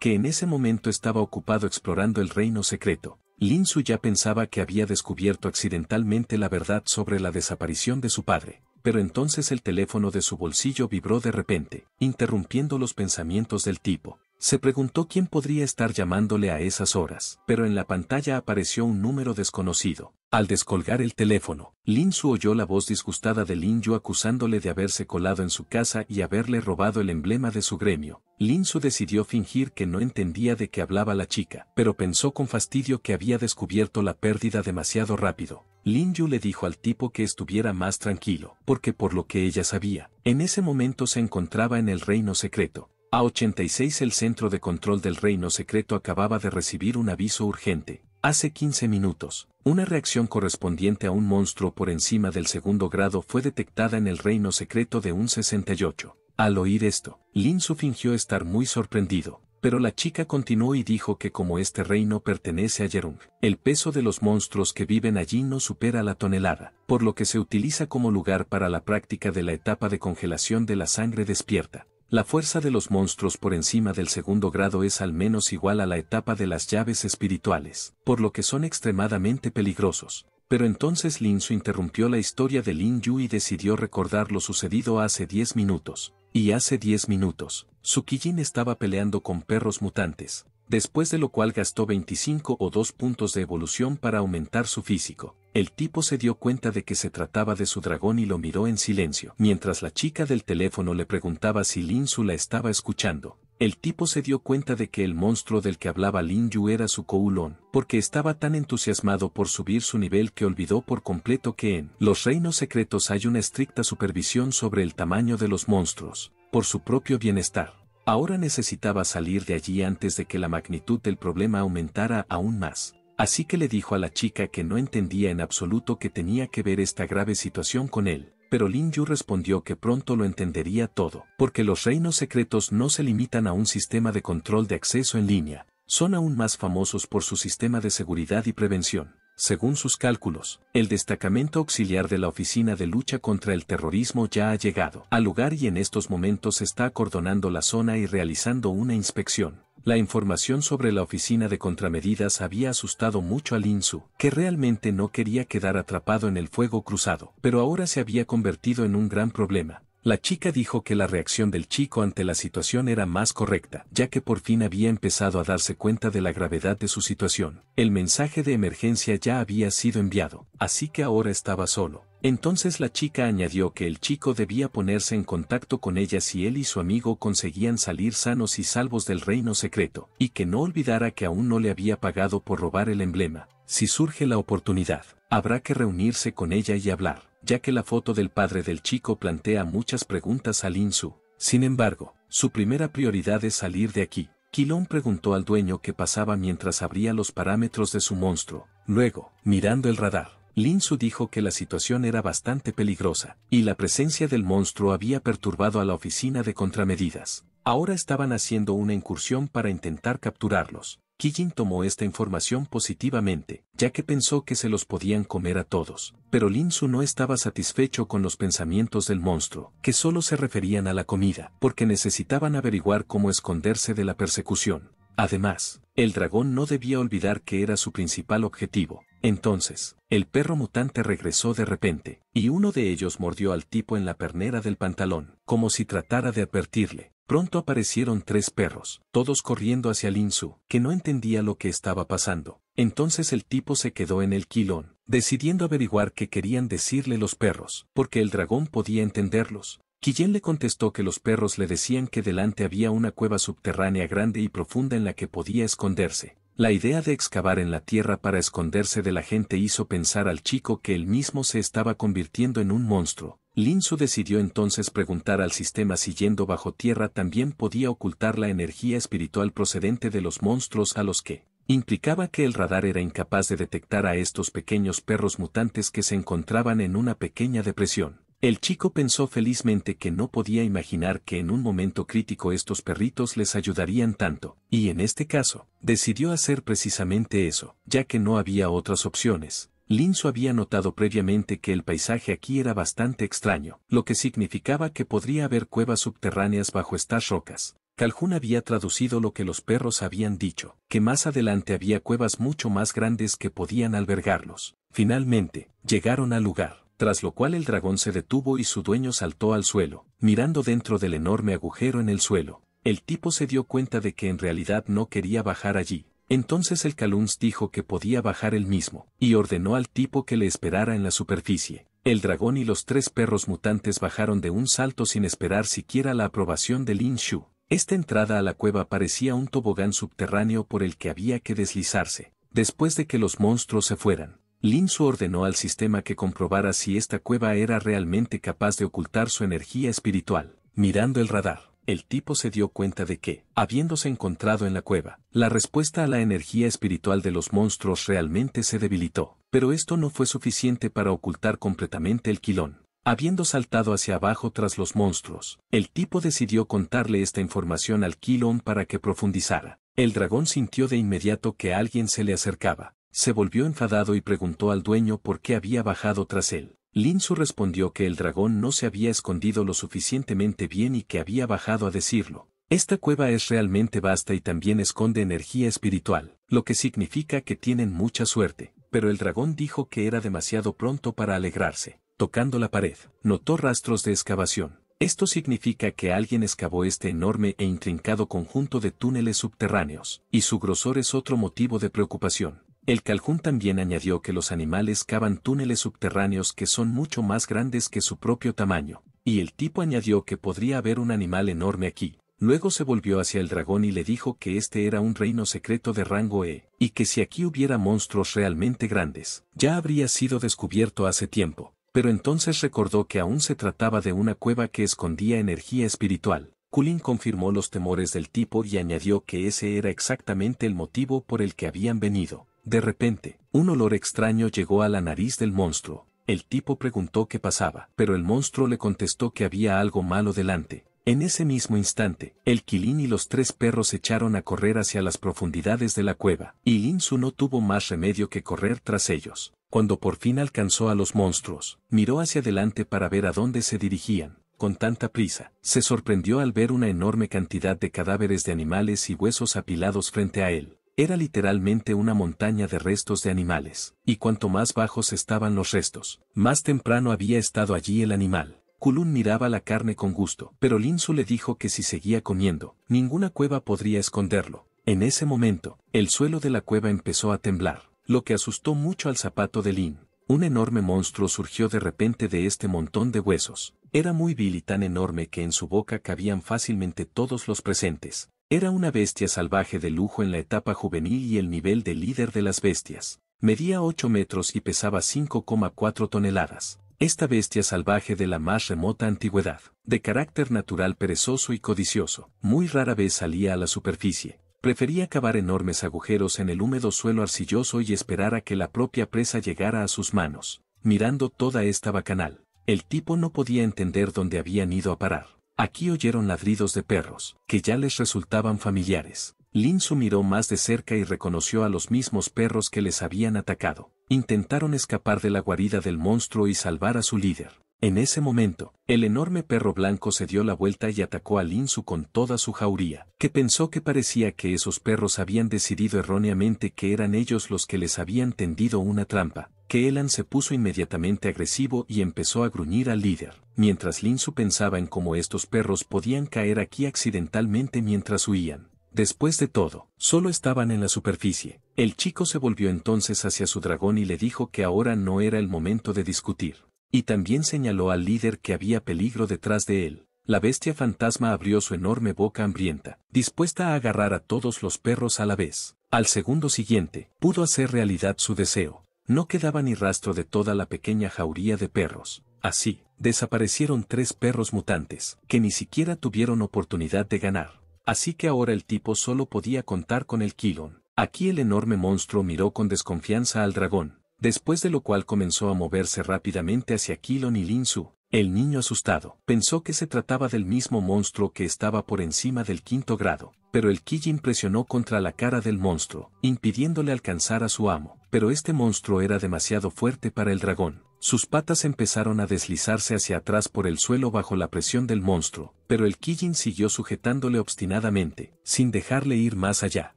[SPEAKER 1] que en ese momento estaba ocupado explorando el reino secreto. Lin Su ya pensaba que había descubierto accidentalmente la verdad sobre la desaparición de su padre, pero entonces el teléfono de su bolsillo vibró de repente, interrumpiendo los pensamientos del tipo. Se preguntó quién podría estar llamándole a esas horas, pero en la pantalla apareció un número desconocido. Al descolgar el teléfono, Lin Su oyó la voz disgustada de Lin Yu acusándole de haberse colado en su casa y haberle robado el emblema de su gremio. Lin Su decidió fingir que no entendía de qué hablaba la chica, pero pensó con fastidio que había descubierto la pérdida demasiado rápido. Lin Yu le dijo al tipo que estuviera más tranquilo, porque por lo que ella sabía, en ese momento se encontraba en el reino secreto, a 86 el Centro de Control del Reino Secreto acababa de recibir un aviso urgente, hace 15 minutos. Una reacción correspondiente a un monstruo por encima del segundo grado fue detectada en el Reino Secreto de un 68. Al oír esto, Su fingió estar muy sorprendido, pero la chica continuó y dijo que como este reino pertenece a Yerung, el peso de los monstruos que viven allí no supera la tonelada, por lo que se utiliza como lugar para la práctica de la etapa de congelación de la sangre despierta. La fuerza de los monstruos por encima del segundo grado es al menos igual a la etapa de las llaves espirituales, por lo que son extremadamente peligrosos. Pero entonces Lin Su interrumpió la historia de Lin Yu y decidió recordar lo sucedido hace 10 minutos. Y hace 10 minutos, Su Kijin estaba peleando con perros mutantes, después de lo cual gastó 25 o 2 puntos de evolución para aumentar su físico. El tipo se dio cuenta de que se trataba de su dragón y lo miró en silencio. Mientras la chica del teléfono le preguntaba si Lin Su la estaba escuchando, el tipo se dio cuenta de que el monstruo del que hablaba Lin Yu era su Koulon. porque estaba tan entusiasmado por subir su nivel que olvidó por completo que en los reinos secretos hay una estricta supervisión sobre el tamaño de los monstruos, por su propio bienestar. Ahora necesitaba salir de allí antes de que la magnitud del problema aumentara aún más. Así que le dijo a la chica que no entendía en absoluto que tenía que ver esta grave situación con él, pero Lin Yu respondió que pronto lo entendería todo, porque los reinos secretos no se limitan a un sistema de control de acceso en línea, son aún más famosos por su sistema de seguridad y prevención. Según sus cálculos, el destacamento auxiliar de la Oficina de Lucha contra el Terrorismo ya ha llegado al lugar y en estos momentos está acordonando la zona y realizando una inspección. La información sobre la oficina de contramedidas había asustado mucho Lin Su, que realmente no quería quedar atrapado en el fuego cruzado, pero ahora se había convertido en un gran problema, la chica dijo que la reacción del chico ante la situación era más correcta, ya que por fin había empezado a darse cuenta de la gravedad de su situación. El mensaje de emergencia ya había sido enviado, así que ahora estaba solo. Entonces la chica añadió que el chico debía ponerse en contacto con ella si él y su amigo conseguían salir sanos y salvos del reino secreto, y que no olvidara que aún no le había pagado por robar el emblema. Si surge la oportunidad, habrá que reunirse con ella y hablar ya que la foto del padre del chico plantea muchas preguntas a Lin Su. Sin embargo, su primera prioridad es salir de aquí. Kilong preguntó al dueño qué pasaba mientras abría los parámetros de su monstruo. Luego, mirando el radar, Lin Su dijo que la situación era bastante peligrosa, y la presencia del monstruo había perturbado a la oficina de contramedidas. Ahora estaban haciendo una incursión para intentar capturarlos. Kijin tomó esta información positivamente, ya que pensó que se los podían comer a todos. Pero Lin Su no estaba satisfecho con los pensamientos del monstruo, que solo se referían a la comida, porque necesitaban averiguar cómo esconderse de la persecución. Además, el dragón no debía olvidar que era su principal objetivo. Entonces, el perro mutante regresó de repente, y uno de ellos mordió al tipo en la pernera del pantalón, como si tratara de advertirle. Pronto aparecieron tres perros, todos corriendo hacia Su, que no entendía lo que estaba pasando. Entonces el tipo se quedó en el quilón, decidiendo averiguar qué querían decirle los perros, porque el dragón podía entenderlos. Quillén le contestó que los perros le decían que delante había una cueva subterránea grande y profunda en la que podía esconderse. La idea de excavar en la tierra para esconderse de la gente hizo pensar al chico que él mismo se estaba convirtiendo en un monstruo, Lin decidió entonces preguntar al sistema si yendo bajo tierra también podía ocultar la energía espiritual procedente de los monstruos a los que implicaba que el radar era incapaz de detectar a estos pequeños perros mutantes que se encontraban en una pequeña depresión. El chico pensó felizmente que no podía imaginar que en un momento crítico estos perritos les ayudarían tanto, y en este caso, decidió hacer precisamente eso, ya que no había otras opciones. Linzo había notado previamente que el paisaje aquí era bastante extraño, lo que significaba que podría haber cuevas subterráneas bajo estas rocas. Calhoun había traducido lo que los perros habían dicho, que más adelante había cuevas mucho más grandes que podían albergarlos. Finalmente, llegaron al lugar, tras lo cual el dragón se detuvo y su dueño saltó al suelo, mirando dentro del enorme agujero en el suelo. El tipo se dio cuenta de que en realidad no quería bajar allí, entonces el Caluns dijo que podía bajar él mismo, y ordenó al tipo que le esperara en la superficie. El dragón y los tres perros mutantes bajaron de un salto sin esperar siquiera la aprobación de Lin Shu. Esta entrada a la cueva parecía un tobogán subterráneo por el que había que deslizarse. Después de que los monstruos se fueran, Lin Shu ordenó al sistema que comprobara si esta cueva era realmente capaz de ocultar su energía espiritual, mirando el radar el tipo se dio cuenta de que, habiéndose encontrado en la cueva, la respuesta a la energía espiritual de los monstruos realmente se debilitó, pero esto no fue suficiente para ocultar completamente el quilón. Habiendo saltado hacia abajo tras los monstruos, el tipo decidió contarle esta información al quilón para que profundizara. El dragón sintió de inmediato que alguien se le acercaba, se volvió enfadado y preguntó al dueño por qué había bajado tras él. Linsu respondió que el dragón no se había escondido lo suficientemente bien y que había bajado a decirlo. Esta cueva es realmente vasta y también esconde energía espiritual, lo que significa que tienen mucha suerte, pero el dragón dijo que era demasiado pronto para alegrarse. Tocando la pared, notó rastros de excavación. Esto significa que alguien excavó este enorme e intrincado conjunto de túneles subterráneos, y su grosor es otro motivo de preocupación. El Calhoun también añadió que los animales cavan túneles subterráneos que son mucho más grandes que su propio tamaño, y el tipo añadió que podría haber un animal enorme aquí. Luego se volvió hacia el dragón y le dijo que este era un reino secreto de rango E, y que si aquí hubiera monstruos realmente grandes, ya habría sido descubierto hace tiempo, pero entonces recordó que aún se trataba de una cueva que escondía energía espiritual. Kulin confirmó los temores del tipo y añadió que ese era exactamente el motivo por el que habían venido. De repente, un olor extraño llegó a la nariz del monstruo. El tipo preguntó qué pasaba, pero el monstruo le contestó que había algo malo delante. En ese mismo instante, el Kilin y los tres perros echaron a correr hacia las profundidades de la cueva, y Linsu no tuvo más remedio que correr tras ellos. Cuando por fin alcanzó a los monstruos, miró hacia adelante para ver a dónde se dirigían. Con tanta prisa, se sorprendió al ver una enorme cantidad de cadáveres de animales y huesos apilados frente a él. Era literalmente una montaña de restos de animales, y cuanto más bajos estaban los restos, más temprano había estado allí el animal. Kulun miraba la carne con gusto, pero Su le dijo que si seguía comiendo, ninguna cueva podría esconderlo. En ese momento, el suelo de la cueva empezó a temblar, lo que asustó mucho al zapato de Lin. Un enorme monstruo surgió de repente de este montón de huesos. Era muy vil y tan enorme que en su boca cabían fácilmente todos los presentes, era una bestia salvaje de lujo en la etapa juvenil y el nivel de líder de las bestias. Medía 8 metros y pesaba 5,4 toneladas. Esta bestia salvaje de la más remota antigüedad, de carácter natural perezoso y codicioso, muy rara vez salía a la superficie. Prefería cavar enormes agujeros en el húmedo suelo arcilloso y esperar a que la propia presa llegara a sus manos. Mirando toda esta bacanal, el tipo no podía entender dónde habían ido a parar. Aquí oyeron ladridos de perros, que ya les resultaban familiares. Lin su miró más de cerca y reconoció a los mismos perros que les habían atacado. Intentaron escapar de la guarida del monstruo y salvar a su líder. En ese momento, el enorme perro blanco se dio la vuelta y atacó a Linsu con toda su jauría, que pensó que parecía que esos perros habían decidido erróneamente que eran ellos los que les habían tendido una trampa, que Elan se puso inmediatamente agresivo y empezó a gruñir al líder, mientras Linsu pensaba en cómo estos perros podían caer aquí accidentalmente mientras huían. Después de todo, solo estaban en la superficie. El chico se volvió entonces hacia su dragón y le dijo que ahora no era el momento de discutir. Y también señaló al líder que había peligro detrás de él. La bestia fantasma abrió su enorme boca hambrienta, dispuesta a agarrar a todos los perros a la vez. Al segundo siguiente, pudo hacer realidad su deseo. No quedaba ni rastro de toda la pequeña jauría de perros. Así, desaparecieron tres perros mutantes, que ni siquiera tuvieron oportunidad de ganar. Así que ahora el tipo solo podía contar con el Kilon. Aquí el enorme monstruo miró con desconfianza al dragón, después de lo cual comenzó a moverse rápidamente hacia Kilon y Linsu. El niño asustado pensó que se trataba del mismo monstruo que estaba por encima del quinto grado, pero el Kijin presionó contra la cara del monstruo, impidiéndole alcanzar a su amo, pero este monstruo era demasiado fuerte para el dragón. Sus patas empezaron a deslizarse hacia atrás por el suelo bajo la presión del monstruo, pero el Kijin siguió sujetándole obstinadamente, sin dejarle ir más allá.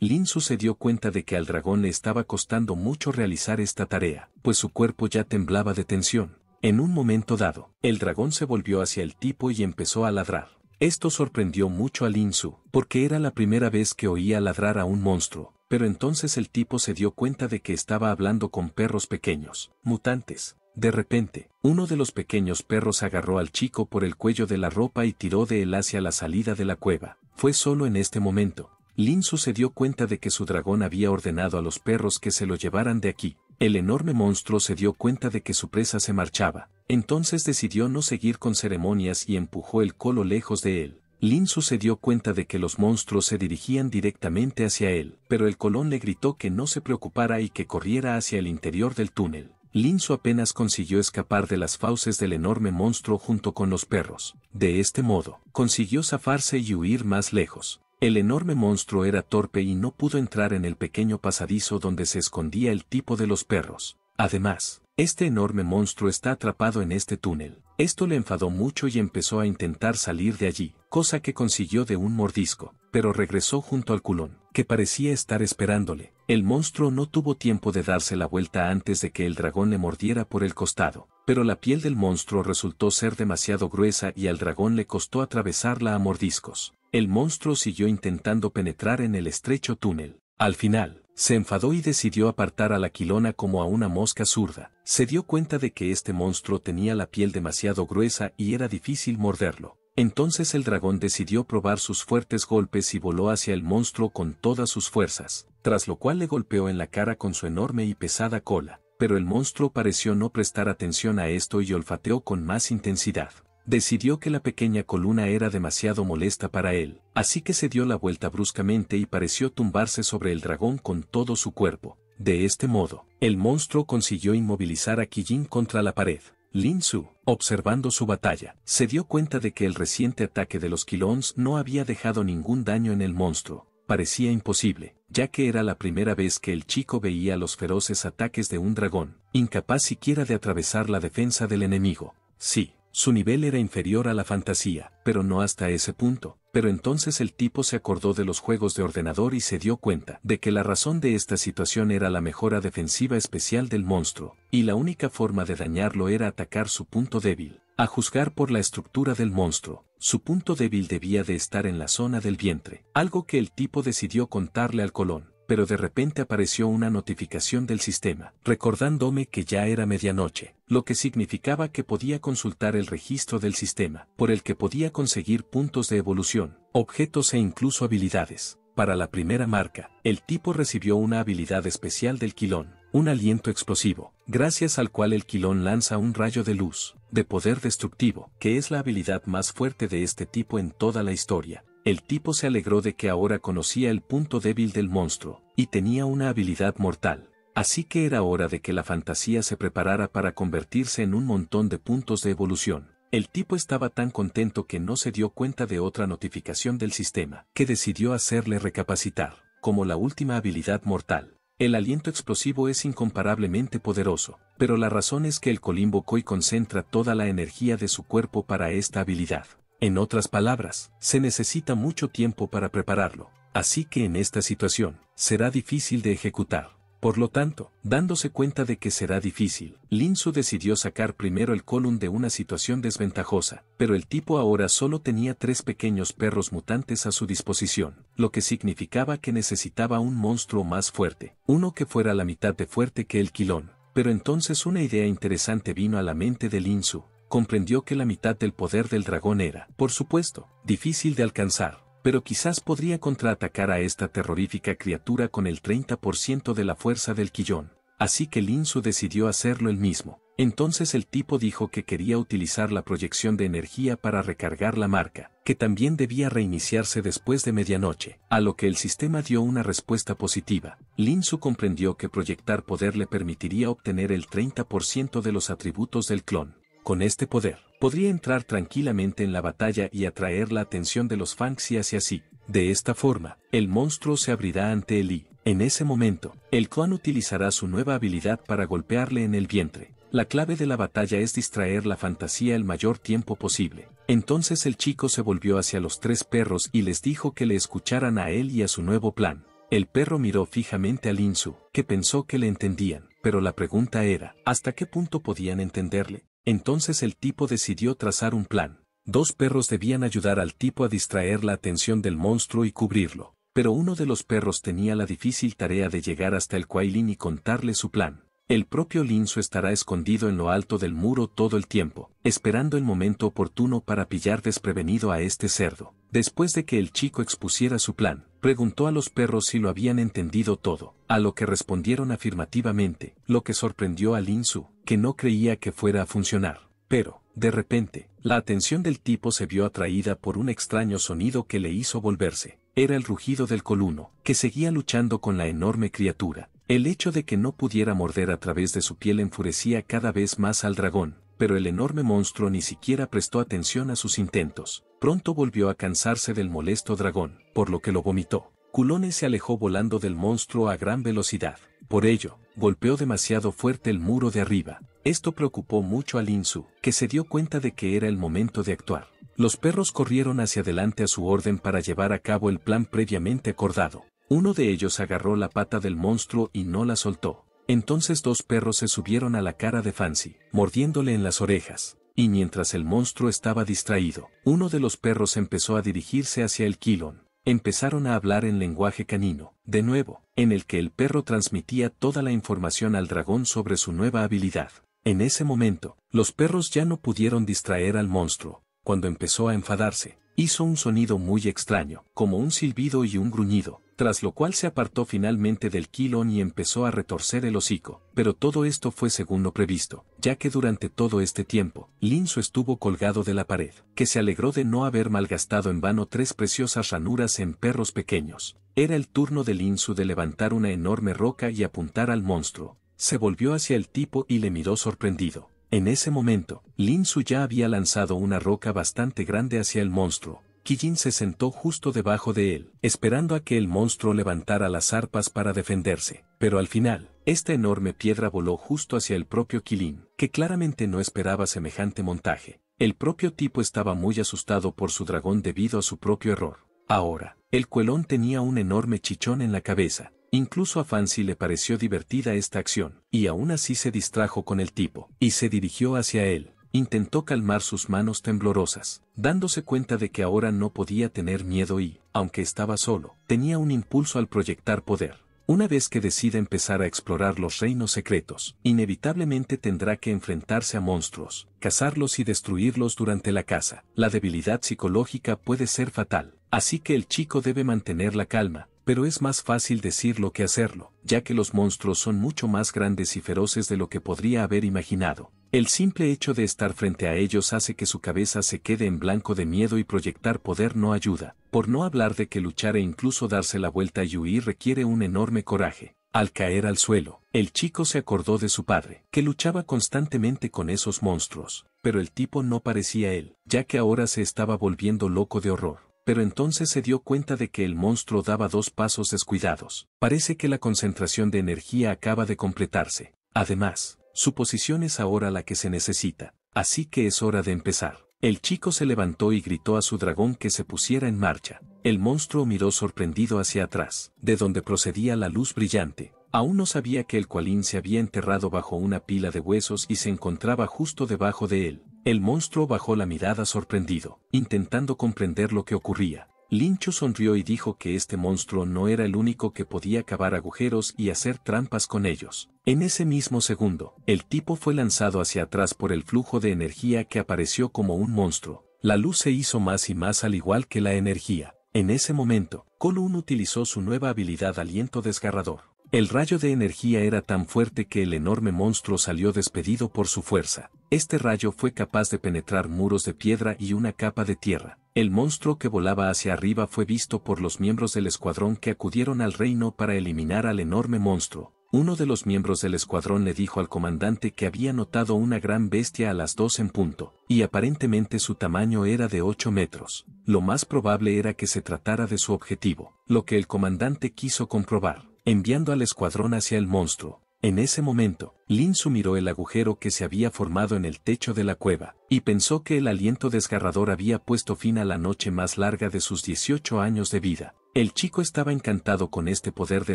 [SPEAKER 1] Linsu se dio cuenta de que al dragón le estaba costando mucho realizar esta tarea, pues su cuerpo ya temblaba de tensión. En un momento dado, el dragón se volvió hacia el tipo y empezó a ladrar. Esto sorprendió mucho a Linsu, porque era la primera vez que oía ladrar a un monstruo, pero entonces el tipo se dio cuenta de que estaba hablando con perros pequeños, mutantes. De repente, uno de los pequeños perros agarró al chico por el cuello de la ropa y tiró de él hacia la salida de la cueva. Fue solo en este momento, Lin se dio cuenta de que su dragón había ordenado a los perros que se lo llevaran de aquí. El enorme monstruo se dio cuenta de que su presa se marchaba, entonces decidió no seguir con ceremonias y empujó el colo lejos de él. Lin se dio cuenta de que los monstruos se dirigían directamente hacia él, pero el colón le gritó que no se preocupara y que corriera hacia el interior del túnel. Su apenas consiguió escapar de las fauces del enorme monstruo junto con los perros. De este modo, consiguió zafarse y huir más lejos. El enorme monstruo era torpe y no pudo entrar en el pequeño pasadizo donde se escondía el tipo de los perros. Además, este enorme monstruo está atrapado en este túnel. Esto le enfadó mucho y empezó a intentar salir de allí, cosa que consiguió de un mordisco, pero regresó junto al culón, que parecía estar esperándole. El monstruo no tuvo tiempo de darse la vuelta antes de que el dragón le mordiera por el costado, pero la piel del monstruo resultó ser demasiado gruesa y al dragón le costó atravesarla a mordiscos. El monstruo siguió intentando penetrar en el estrecho túnel. Al final, se enfadó y decidió apartar a la quilona como a una mosca zurda. Se dio cuenta de que este monstruo tenía la piel demasiado gruesa y era difícil morderlo. Entonces el dragón decidió probar sus fuertes golpes y voló hacia el monstruo con todas sus fuerzas, tras lo cual le golpeó en la cara con su enorme y pesada cola, pero el monstruo pareció no prestar atención a esto y olfateó con más intensidad decidió que la pequeña columna era demasiado molesta para él, así que se dio la vuelta bruscamente y pareció tumbarse sobre el dragón con todo su cuerpo. De este modo, el monstruo consiguió inmovilizar a Kijin contra la pared. Lin Su, observando su batalla, se dio cuenta de que el reciente ataque de los quilons no había dejado ningún daño en el monstruo. Parecía imposible, ya que era la primera vez que el chico veía los feroces ataques de un dragón, incapaz siquiera de atravesar la defensa del enemigo. Sí, su nivel era inferior a la fantasía, pero no hasta ese punto. Pero entonces el tipo se acordó de los juegos de ordenador y se dio cuenta de que la razón de esta situación era la mejora defensiva especial del monstruo, y la única forma de dañarlo era atacar su punto débil. A juzgar por la estructura del monstruo, su punto débil debía de estar en la zona del vientre, algo que el tipo decidió contarle al colón pero de repente apareció una notificación del sistema, recordándome que ya era medianoche, lo que significaba que podía consultar el registro del sistema, por el que podía conseguir puntos de evolución, objetos e incluso habilidades. Para la primera marca, el tipo recibió una habilidad especial del quilón, un aliento explosivo, gracias al cual el quilón lanza un rayo de luz, de poder destructivo, que es la habilidad más fuerte de este tipo en toda la historia, el tipo se alegró de que ahora conocía el punto débil del monstruo, y tenía una habilidad mortal. Así que era hora de que la fantasía se preparara para convertirse en un montón de puntos de evolución. El tipo estaba tan contento que no se dio cuenta de otra notificación del sistema, que decidió hacerle recapacitar, como la última habilidad mortal. El aliento explosivo es incomparablemente poderoso, pero la razón es que el colimbo Koi concentra toda la energía de su cuerpo para esta habilidad. En otras palabras, se necesita mucho tiempo para prepararlo, así que en esta situación, será difícil de ejecutar. Por lo tanto, dándose cuenta de que será difícil, Linsu decidió sacar primero el column de una situación desventajosa, pero el tipo ahora solo tenía tres pequeños perros mutantes a su disposición, lo que significaba que necesitaba un monstruo más fuerte, uno que fuera la mitad de fuerte que el quilón. Pero entonces una idea interesante vino a la mente de Linsu, comprendió que la mitad del poder del dragón era, por supuesto, difícil de alcanzar, pero quizás podría contraatacar a esta terrorífica criatura con el 30% de la fuerza del quillón. Así que Lin Su decidió hacerlo él mismo. Entonces el tipo dijo que quería utilizar la proyección de energía para recargar la marca, que también debía reiniciarse después de medianoche, a lo que el sistema dio una respuesta positiva. Lin Su comprendió que proyectar poder le permitiría obtener el 30% de los atributos del clon con este poder, podría entrar tranquilamente en la batalla y atraer la atención de los Fangs y hacia sí. De esta forma, el monstruo se abrirá ante y, En ese momento, el clan utilizará su nueva habilidad para golpearle en el vientre. La clave de la batalla es distraer la fantasía el mayor tiempo posible. Entonces el chico se volvió hacia los tres perros y les dijo que le escucharan a él y a su nuevo plan. El perro miró fijamente al Insu, que pensó que le entendían, pero la pregunta era, ¿hasta qué punto podían entenderle? Entonces el tipo decidió trazar un plan. Dos perros debían ayudar al tipo a distraer la atención del monstruo y cubrirlo, pero uno de los perros tenía la difícil tarea de llegar hasta el Kuailin y contarle su plan. El propio Linzo estará escondido en lo alto del muro todo el tiempo, esperando el momento oportuno para pillar desprevenido a este cerdo. Después de que el chico expusiera su plan, preguntó a los perros si lo habían entendido todo, a lo que respondieron afirmativamente, lo que sorprendió a Lin Su, que no creía que fuera a funcionar. Pero, de repente, la atención del tipo se vio atraída por un extraño sonido que le hizo volverse. Era el rugido del coluno, que seguía luchando con la enorme criatura. El hecho de que no pudiera morder a través de su piel enfurecía cada vez más al dragón, pero el enorme monstruo ni siquiera prestó atención a sus intentos. Pronto volvió a cansarse del molesto dragón, por lo que lo vomitó. Culone se alejó volando del monstruo a gran velocidad. Por ello, golpeó demasiado fuerte el muro de arriba. Esto preocupó mucho a Linsu, que se dio cuenta de que era el momento de actuar. Los perros corrieron hacia adelante a su orden para llevar a cabo el plan previamente acordado. Uno de ellos agarró la pata del monstruo y no la soltó. Entonces dos perros se subieron a la cara de Fancy, mordiéndole en las orejas y mientras el monstruo estaba distraído, uno de los perros empezó a dirigirse hacia el quilón. Empezaron a hablar en lenguaje canino, de nuevo, en el que el perro transmitía toda la información al dragón sobre su nueva habilidad. En ese momento, los perros ya no pudieron distraer al monstruo. Cuando empezó a enfadarse, hizo un sonido muy extraño, como un silbido y un gruñido, tras lo cual se apartó finalmente del quilón y empezó a retorcer el hocico. Pero todo esto fue según lo previsto, ya que durante todo este tiempo, Su estuvo colgado de la pared, que se alegró de no haber malgastado en vano tres preciosas ranuras en perros pequeños. Era el turno de Su de levantar una enorme roca y apuntar al monstruo. Se volvió hacia el tipo y le miró sorprendido. En ese momento, Su ya había lanzado una roca bastante grande hacia el monstruo, Kijin se sentó justo debajo de él, esperando a que el monstruo levantara las arpas para defenderse. Pero al final, esta enorme piedra voló justo hacia el propio Killin, que claramente no esperaba semejante montaje. El propio tipo estaba muy asustado por su dragón debido a su propio error. Ahora, el cuelón tenía un enorme chichón en la cabeza. Incluso a Fancy le pareció divertida esta acción, y aún así se distrajo con el tipo, y se dirigió hacia él. Intentó calmar sus manos temblorosas, dándose cuenta de que ahora no podía tener miedo y, aunque estaba solo, tenía un impulso al proyectar poder. Una vez que decida empezar a explorar los reinos secretos, inevitablemente tendrá que enfrentarse a monstruos, cazarlos y destruirlos durante la caza. La debilidad psicológica puede ser fatal, así que el chico debe mantener la calma, pero es más fácil decirlo que hacerlo, ya que los monstruos son mucho más grandes y feroces de lo que podría haber imaginado. El simple hecho de estar frente a ellos hace que su cabeza se quede en blanco de miedo y proyectar poder no ayuda, por no hablar de que luchar e incluso darse la vuelta y huir requiere un enorme coraje. Al caer al suelo, el chico se acordó de su padre, que luchaba constantemente con esos monstruos, pero el tipo no parecía él, ya que ahora se estaba volviendo loco de horror. Pero entonces se dio cuenta de que el monstruo daba dos pasos descuidados. Parece que la concentración de energía acaba de completarse. Además, su posición es ahora la que se necesita, así que es hora de empezar. El chico se levantó y gritó a su dragón que se pusiera en marcha. El monstruo miró sorprendido hacia atrás, de donde procedía la luz brillante. Aún no sabía que el cualín se había enterrado bajo una pila de huesos y se encontraba justo debajo de él. El monstruo bajó la mirada sorprendido, intentando comprender lo que ocurría. Lincho sonrió y dijo que este monstruo no era el único que podía cavar agujeros y hacer trampas con ellos. En ese mismo segundo, el tipo fue lanzado hacia atrás por el flujo de energía que apareció como un monstruo. La luz se hizo más y más al igual que la energía. En ese momento, Colun utilizó su nueva habilidad Aliento Desgarrador. El rayo de energía era tan fuerte que el enorme monstruo salió despedido por su fuerza. Este rayo fue capaz de penetrar muros de piedra y una capa de tierra. El monstruo que volaba hacia arriba fue visto por los miembros del escuadrón que acudieron al reino para eliminar al enorme monstruo. Uno de los miembros del escuadrón le dijo al comandante que había notado una gran bestia a las dos en punto, y aparentemente su tamaño era de 8 metros. Lo más probable era que se tratara de su objetivo, lo que el comandante quiso comprobar, enviando al escuadrón hacia el monstruo. En ese momento, Linsu miró el agujero que se había formado en el techo de la cueva, y pensó que el aliento desgarrador había puesto fin a la noche más larga de sus 18 años de vida. El chico estaba encantado con este poder de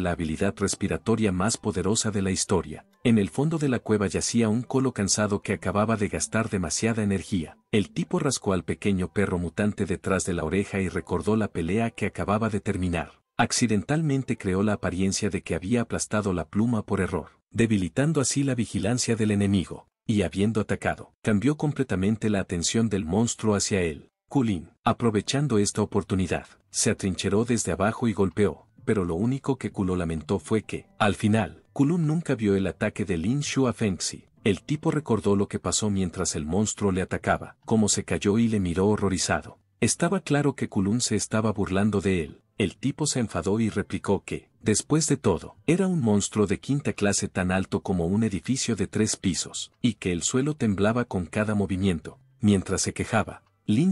[SPEAKER 1] la habilidad respiratoria más poderosa de la historia. En el fondo de la cueva yacía un colo cansado que acababa de gastar demasiada energía. El tipo rascó al pequeño perro mutante detrás de la oreja y recordó la pelea que acababa de terminar. Accidentalmente creó la apariencia de que había aplastado la pluma por error debilitando así la vigilancia del enemigo, y habiendo atacado, cambió completamente la atención del monstruo hacia él. Kulin, aprovechando esta oportunidad, se atrincheró desde abajo y golpeó, pero lo único que Kulo lamentó fue que, al final, Kulun nunca vio el ataque de Lin Shu a Fengxi. El tipo recordó lo que pasó mientras el monstruo le atacaba, cómo se cayó y le miró horrorizado. Estaba claro que Kulun se estaba burlando de él. El tipo se enfadó y replicó que, Después de todo, era un monstruo de quinta clase tan alto como un edificio de tres pisos, y que el suelo temblaba con cada movimiento. Mientras se quejaba,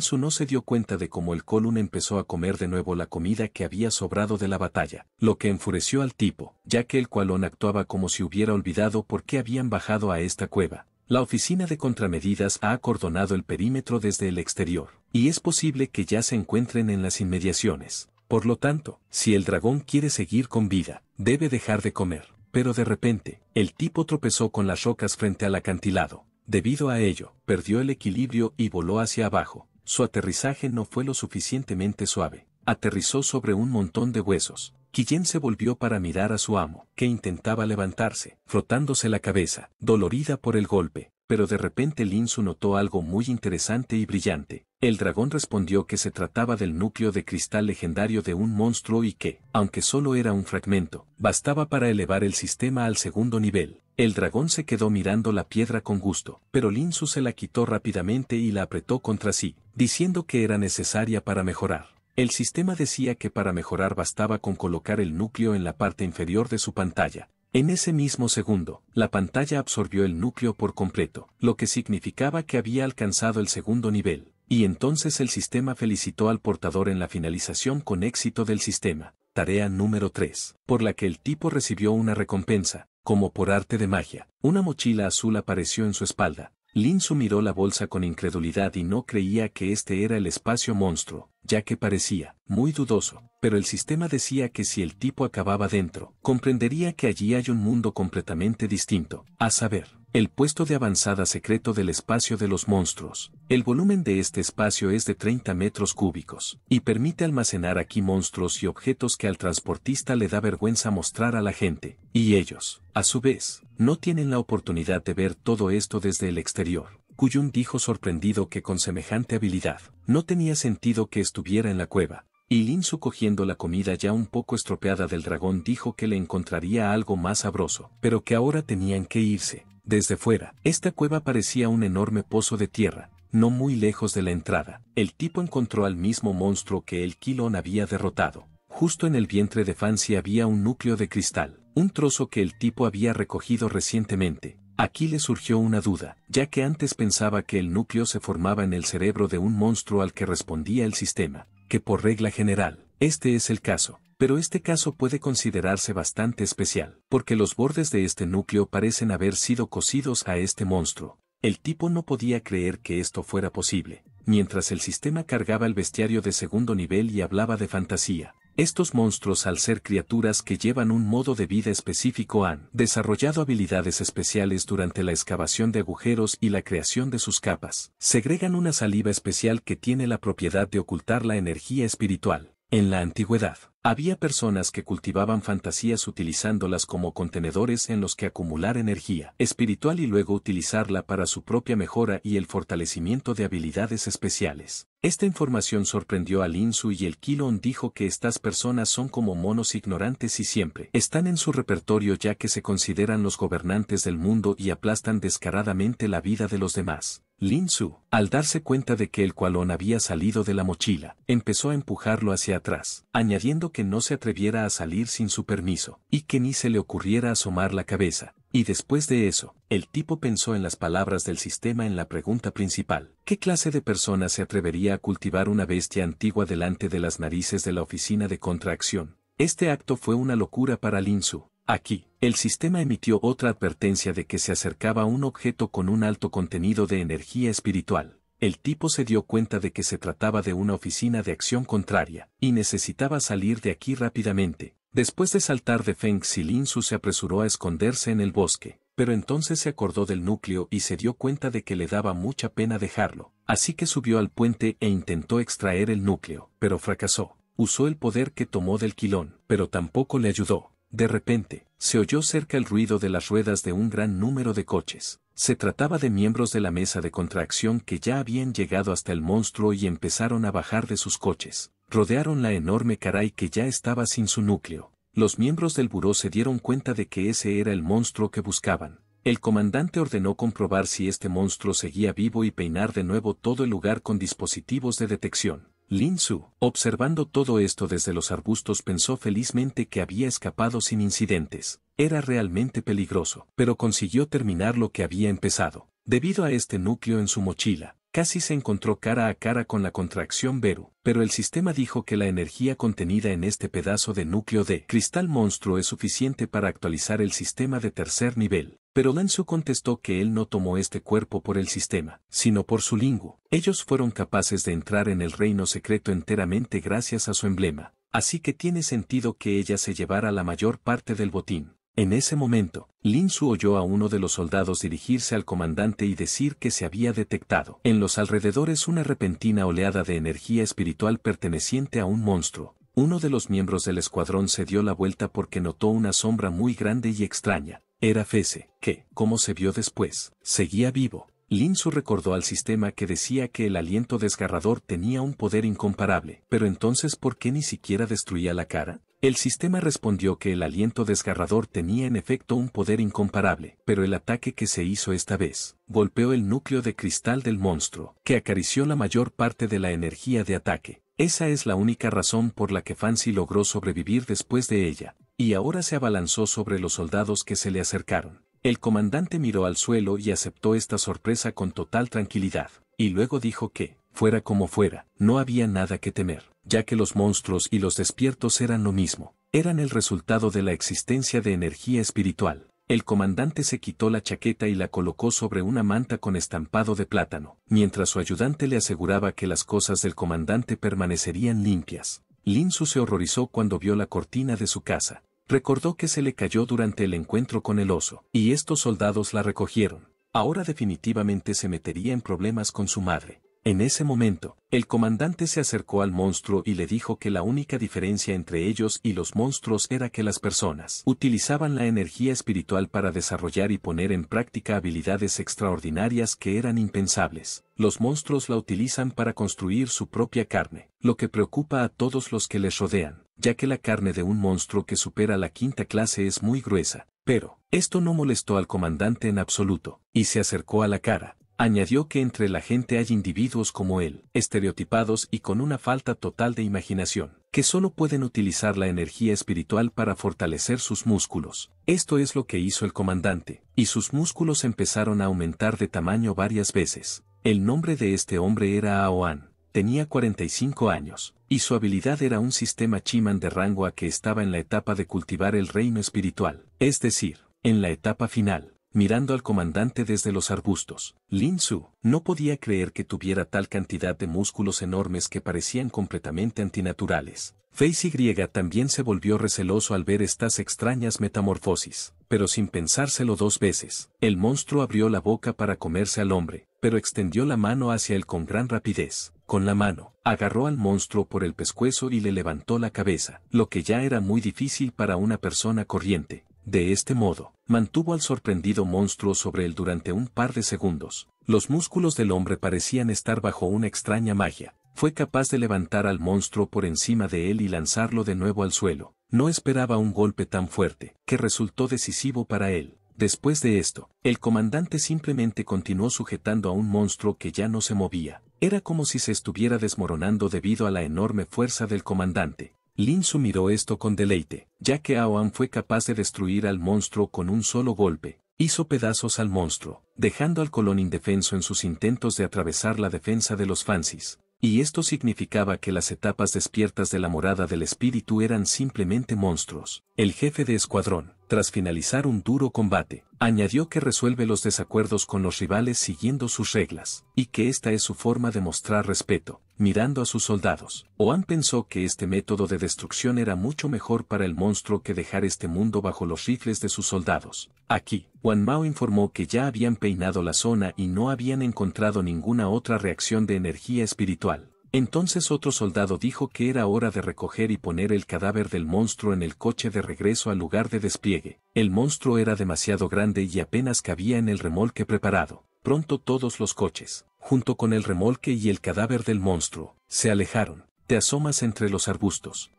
[SPEAKER 1] Su no se dio cuenta de cómo el colon empezó a comer de nuevo la comida que había sobrado de la batalla, lo que enfureció al tipo, ya que el cualón actuaba como si hubiera olvidado por qué habían bajado a esta cueva. La oficina de contramedidas ha acordonado el perímetro desde el exterior, y es posible que ya se encuentren en las inmediaciones. Por lo tanto, si el dragón quiere seguir con vida, debe dejar de comer. Pero de repente, el tipo tropezó con las rocas frente al acantilado. Debido a ello, perdió el equilibrio y voló hacia abajo. Su aterrizaje no fue lo suficientemente suave. Aterrizó sobre un montón de huesos. Guillén se volvió para mirar a su amo, que intentaba levantarse, frotándose la cabeza, dolorida por el golpe, pero de repente Linsu notó algo muy interesante y brillante, el dragón respondió que se trataba del núcleo de cristal legendario de un monstruo y que, aunque solo era un fragmento, bastaba para elevar el sistema al segundo nivel. El dragón se quedó mirando la piedra con gusto, pero Linsu se la quitó rápidamente y la apretó contra sí, diciendo que era necesaria para mejorar. El sistema decía que para mejorar bastaba con colocar el núcleo en la parte inferior de su pantalla. En ese mismo segundo, la pantalla absorbió el núcleo por completo, lo que significaba que había alcanzado el segundo nivel. Y entonces el sistema felicitó al portador en la finalización con éxito del sistema, tarea número 3, por la que el tipo recibió una recompensa, como por arte de magia. Una mochila azul apareció en su espalda. Su miró la bolsa con incredulidad y no creía que este era el espacio monstruo, ya que parecía muy dudoso, pero el sistema decía que si el tipo acababa dentro, comprendería que allí hay un mundo completamente distinto, a saber, el puesto de avanzada secreto del espacio de los monstruos. El volumen de este espacio es de 30 metros cúbicos, y permite almacenar aquí monstruos y objetos que al transportista le da vergüenza mostrar a la gente, y ellos, a su vez, no tienen la oportunidad de ver todo esto desde el exterior. Kuyun dijo sorprendido que con semejante habilidad, no tenía sentido que estuviera en la cueva. Y su cogiendo la comida ya un poco estropeada del dragón dijo que le encontraría algo más sabroso, pero que ahora tenían que irse. Desde fuera, esta cueva parecía un enorme pozo de tierra, no muy lejos de la entrada. El tipo encontró al mismo monstruo que el Kilon había derrotado. Justo en el vientre de Fancy había un núcleo de cristal, un trozo que el tipo había recogido recientemente. Aquí le surgió una duda, ya que antes pensaba que el núcleo se formaba en el cerebro de un monstruo al que respondía el sistema, que por regla general, este es el caso pero este caso puede considerarse bastante especial, porque los bordes de este núcleo parecen haber sido cosidos a este monstruo. El tipo no podía creer que esto fuera posible. Mientras el sistema cargaba el bestiario de segundo nivel y hablaba de fantasía, estos monstruos al ser criaturas que llevan un modo de vida específico han desarrollado habilidades especiales durante la excavación de agujeros y la creación de sus capas. Segregan una saliva especial que tiene la propiedad de ocultar la energía espiritual. En la antigüedad, había personas que cultivaban fantasías utilizándolas como contenedores en los que acumular energía espiritual y luego utilizarla para su propia mejora y el fortalecimiento de habilidades especiales. Esta información sorprendió a Linsu y el Kilon dijo que estas personas son como monos ignorantes y siempre están en su repertorio ya que se consideran los gobernantes del mundo y aplastan descaradamente la vida de los demás. Lin Su, al darse cuenta de que el cualón había salido de la mochila, empezó a empujarlo hacia atrás, añadiendo que no se atreviera a salir sin su permiso, y que ni se le ocurriera asomar la cabeza. Y después de eso, el tipo pensó en las palabras del sistema en la pregunta principal. ¿Qué clase de persona se atrevería a cultivar una bestia antigua delante de las narices de la oficina de contracción? Este acto fue una locura para Lin Su, Aquí, el sistema emitió otra advertencia de que se acercaba un objeto con un alto contenido de energía espiritual. El tipo se dio cuenta de que se trataba de una oficina de acción contraria, y necesitaba salir de aquí rápidamente. Después de saltar de Feng Xilin Su se apresuró a esconderse en el bosque, pero entonces se acordó del núcleo y se dio cuenta de que le daba mucha pena dejarlo, así que subió al puente e intentó extraer el núcleo, pero fracasó. Usó el poder que tomó del quilón, pero tampoco le ayudó. De repente, se oyó cerca el ruido de las ruedas de un gran número de coches. Se trataba de miembros de la mesa de contracción que ya habían llegado hasta el monstruo y empezaron a bajar de sus coches. Rodearon la enorme caray que ya estaba sin su núcleo. Los miembros del buró se dieron cuenta de que ese era el monstruo que buscaban. El comandante ordenó comprobar si este monstruo seguía vivo y peinar de nuevo todo el lugar con dispositivos de detección. Lin Su, observando todo esto desde los arbustos, pensó felizmente que había escapado sin incidentes. Era realmente peligroso, pero consiguió terminar lo que había empezado. Debido a este núcleo en su mochila, casi se encontró cara a cara con la contracción Beru, pero el sistema dijo que la energía contenida en este pedazo de núcleo de cristal monstruo es suficiente para actualizar el sistema de tercer nivel. Pero Lanzo contestó que él no tomó este cuerpo por el sistema, sino por su lingua. Ellos fueron capaces de entrar en el reino secreto enteramente gracias a su emblema, así que tiene sentido que ella se llevara la mayor parte del botín. En ese momento, Lin oyó a uno de los soldados dirigirse al comandante y decir que se había detectado en los alrededores una repentina oleada de energía espiritual perteneciente a un monstruo. Uno de los miembros del escuadrón se dio la vuelta porque notó una sombra muy grande y extraña, era Fese, que, como se vio después, seguía vivo. Su recordó al sistema que decía que el aliento desgarrador tenía un poder incomparable, pero entonces ¿por qué ni siquiera destruía la cara? El sistema respondió que el aliento desgarrador tenía en efecto un poder incomparable, pero el ataque que se hizo esta vez, golpeó el núcleo de cristal del monstruo, que acarició la mayor parte de la energía de ataque. Esa es la única razón por la que Fancy logró sobrevivir después de ella, y ahora se abalanzó sobre los soldados que se le acercaron. El comandante miró al suelo y aceptó esta sorpresa con total tranquilidad, y luego dijo que, fuera como fuera, no había nada que temer, ya que los monstruos y los despiertos eran lo mismo, eran el resultado de la existencia de energía espiritual, el comandante se quitó la chaqueta y la colocó sobre una manta con estampado de plátano, mientras su ayudante le aseguraba que las cosas del comandante permanecerían limpias. Linsu se horrorizó cuando vio la cortina de su casa. Recordó que se le cayó durante el encuentro con el oso, y estos soldados la recogieron. Ahora definitivamente se metería en problemas con su madre. En ese momento, el comandante se acercó al monstruo y le dijo que la única diferencia entre ellos y los monstruos era que las personas utilizaban la energía espiritual para desarrollar y poner en práctica habilidades extraordinarias que eran impensables. Los monstruos la utilizan para construir su propia carne, lo que preocupa a todos los que les rodean, ya que la carne de un monstruo que supera la quinta clase es muy gruesa. Pero, esto no molestó al comandante en absoluto, y se acercó a la cara, Añadió que entre la gente hay individuos como él, estereotipados y con una falta total de imaginación, que solo pueden utilizar la energía espiritual para fortalecer sus músculos. Esto es lo que hizo el comandante, y sus músculos empezaron a aumentar de tamaño varias veces. El nombre de este hombre era Aoan, tenía 45 años, y su habilidad era un sistema chiman de rango a que estaba en la etapa de cultivar el reino espiritual, es decir, en la etapa final mirando al comandante desde los arbustos. Lin Su no podía creer que tuviera tal cantidad de músculos enormes que parecían completamente antinaturales. Face Y también se volvió receloso al ver estas extrañas metamorfosis, pero sin pensárselo dos veces. El monstruo abrió la boca para comerse al hombre, pero extendió la mano hacia él con gran rapidez. Con la mano, agarró al monstruo por el pescuezo y le levantó la cabeza, lo que ya era muy difícil para una persona corriente de este modo, mantuvo al sorprendido monstruo sobre él durante un par de segundos. Los músculos del hombre parecían estar bajo una extraña magia. Fue capaz de levantar al monstruo por encima de él y lanzarlo de nuevo al suelo. No esperaba un golpe tan fuerte, que resultó decisivo para él. Después de esto, el comandante simplemente continuó sujetando a un monstruo que ya no se movía. Era como si se estuviera desmoronando debido a la enorme fuerza del comandante. Lin miró esto con deleite, ya que Aoan fue capaz de destruir al monstruo con un solo golpe. Hizo pedazos al monstruo, dejando al colón indefenso en sus intentos de atravesar la defensa de los Fancis, Y esto significaba que las etapas despiertas de la morada del espíritu eran simplemente monstruos. El jefe de escuadrón, tras finalizar un duro combate. Añadió que resuelve los desacuerdos con los rivales siguiendo sus reglas, y que esta es su forma de mostrar respeto, mirando a sus soldados. Oan pensó que este método de destrucción era mucho mejor para el monstruo que dejar este mundo bajo los rifles de sus soldados. Aquí, Wan Mao informó que ya habían peinado la zona y no habían encontrado ninguna otra reacción de energía espiritual. Entonces otro soldado dijo que era hora de recoger y poner el cadáver del monstruo en el coche de regreso al lugar de despliegue. El monstruo era demasiado grande y apenas cabía en el remolque preparado. Pronto todos los coches, junto con el remolque y el cadáver del monstruo, se alejaron. Te asomas entre los arbustos.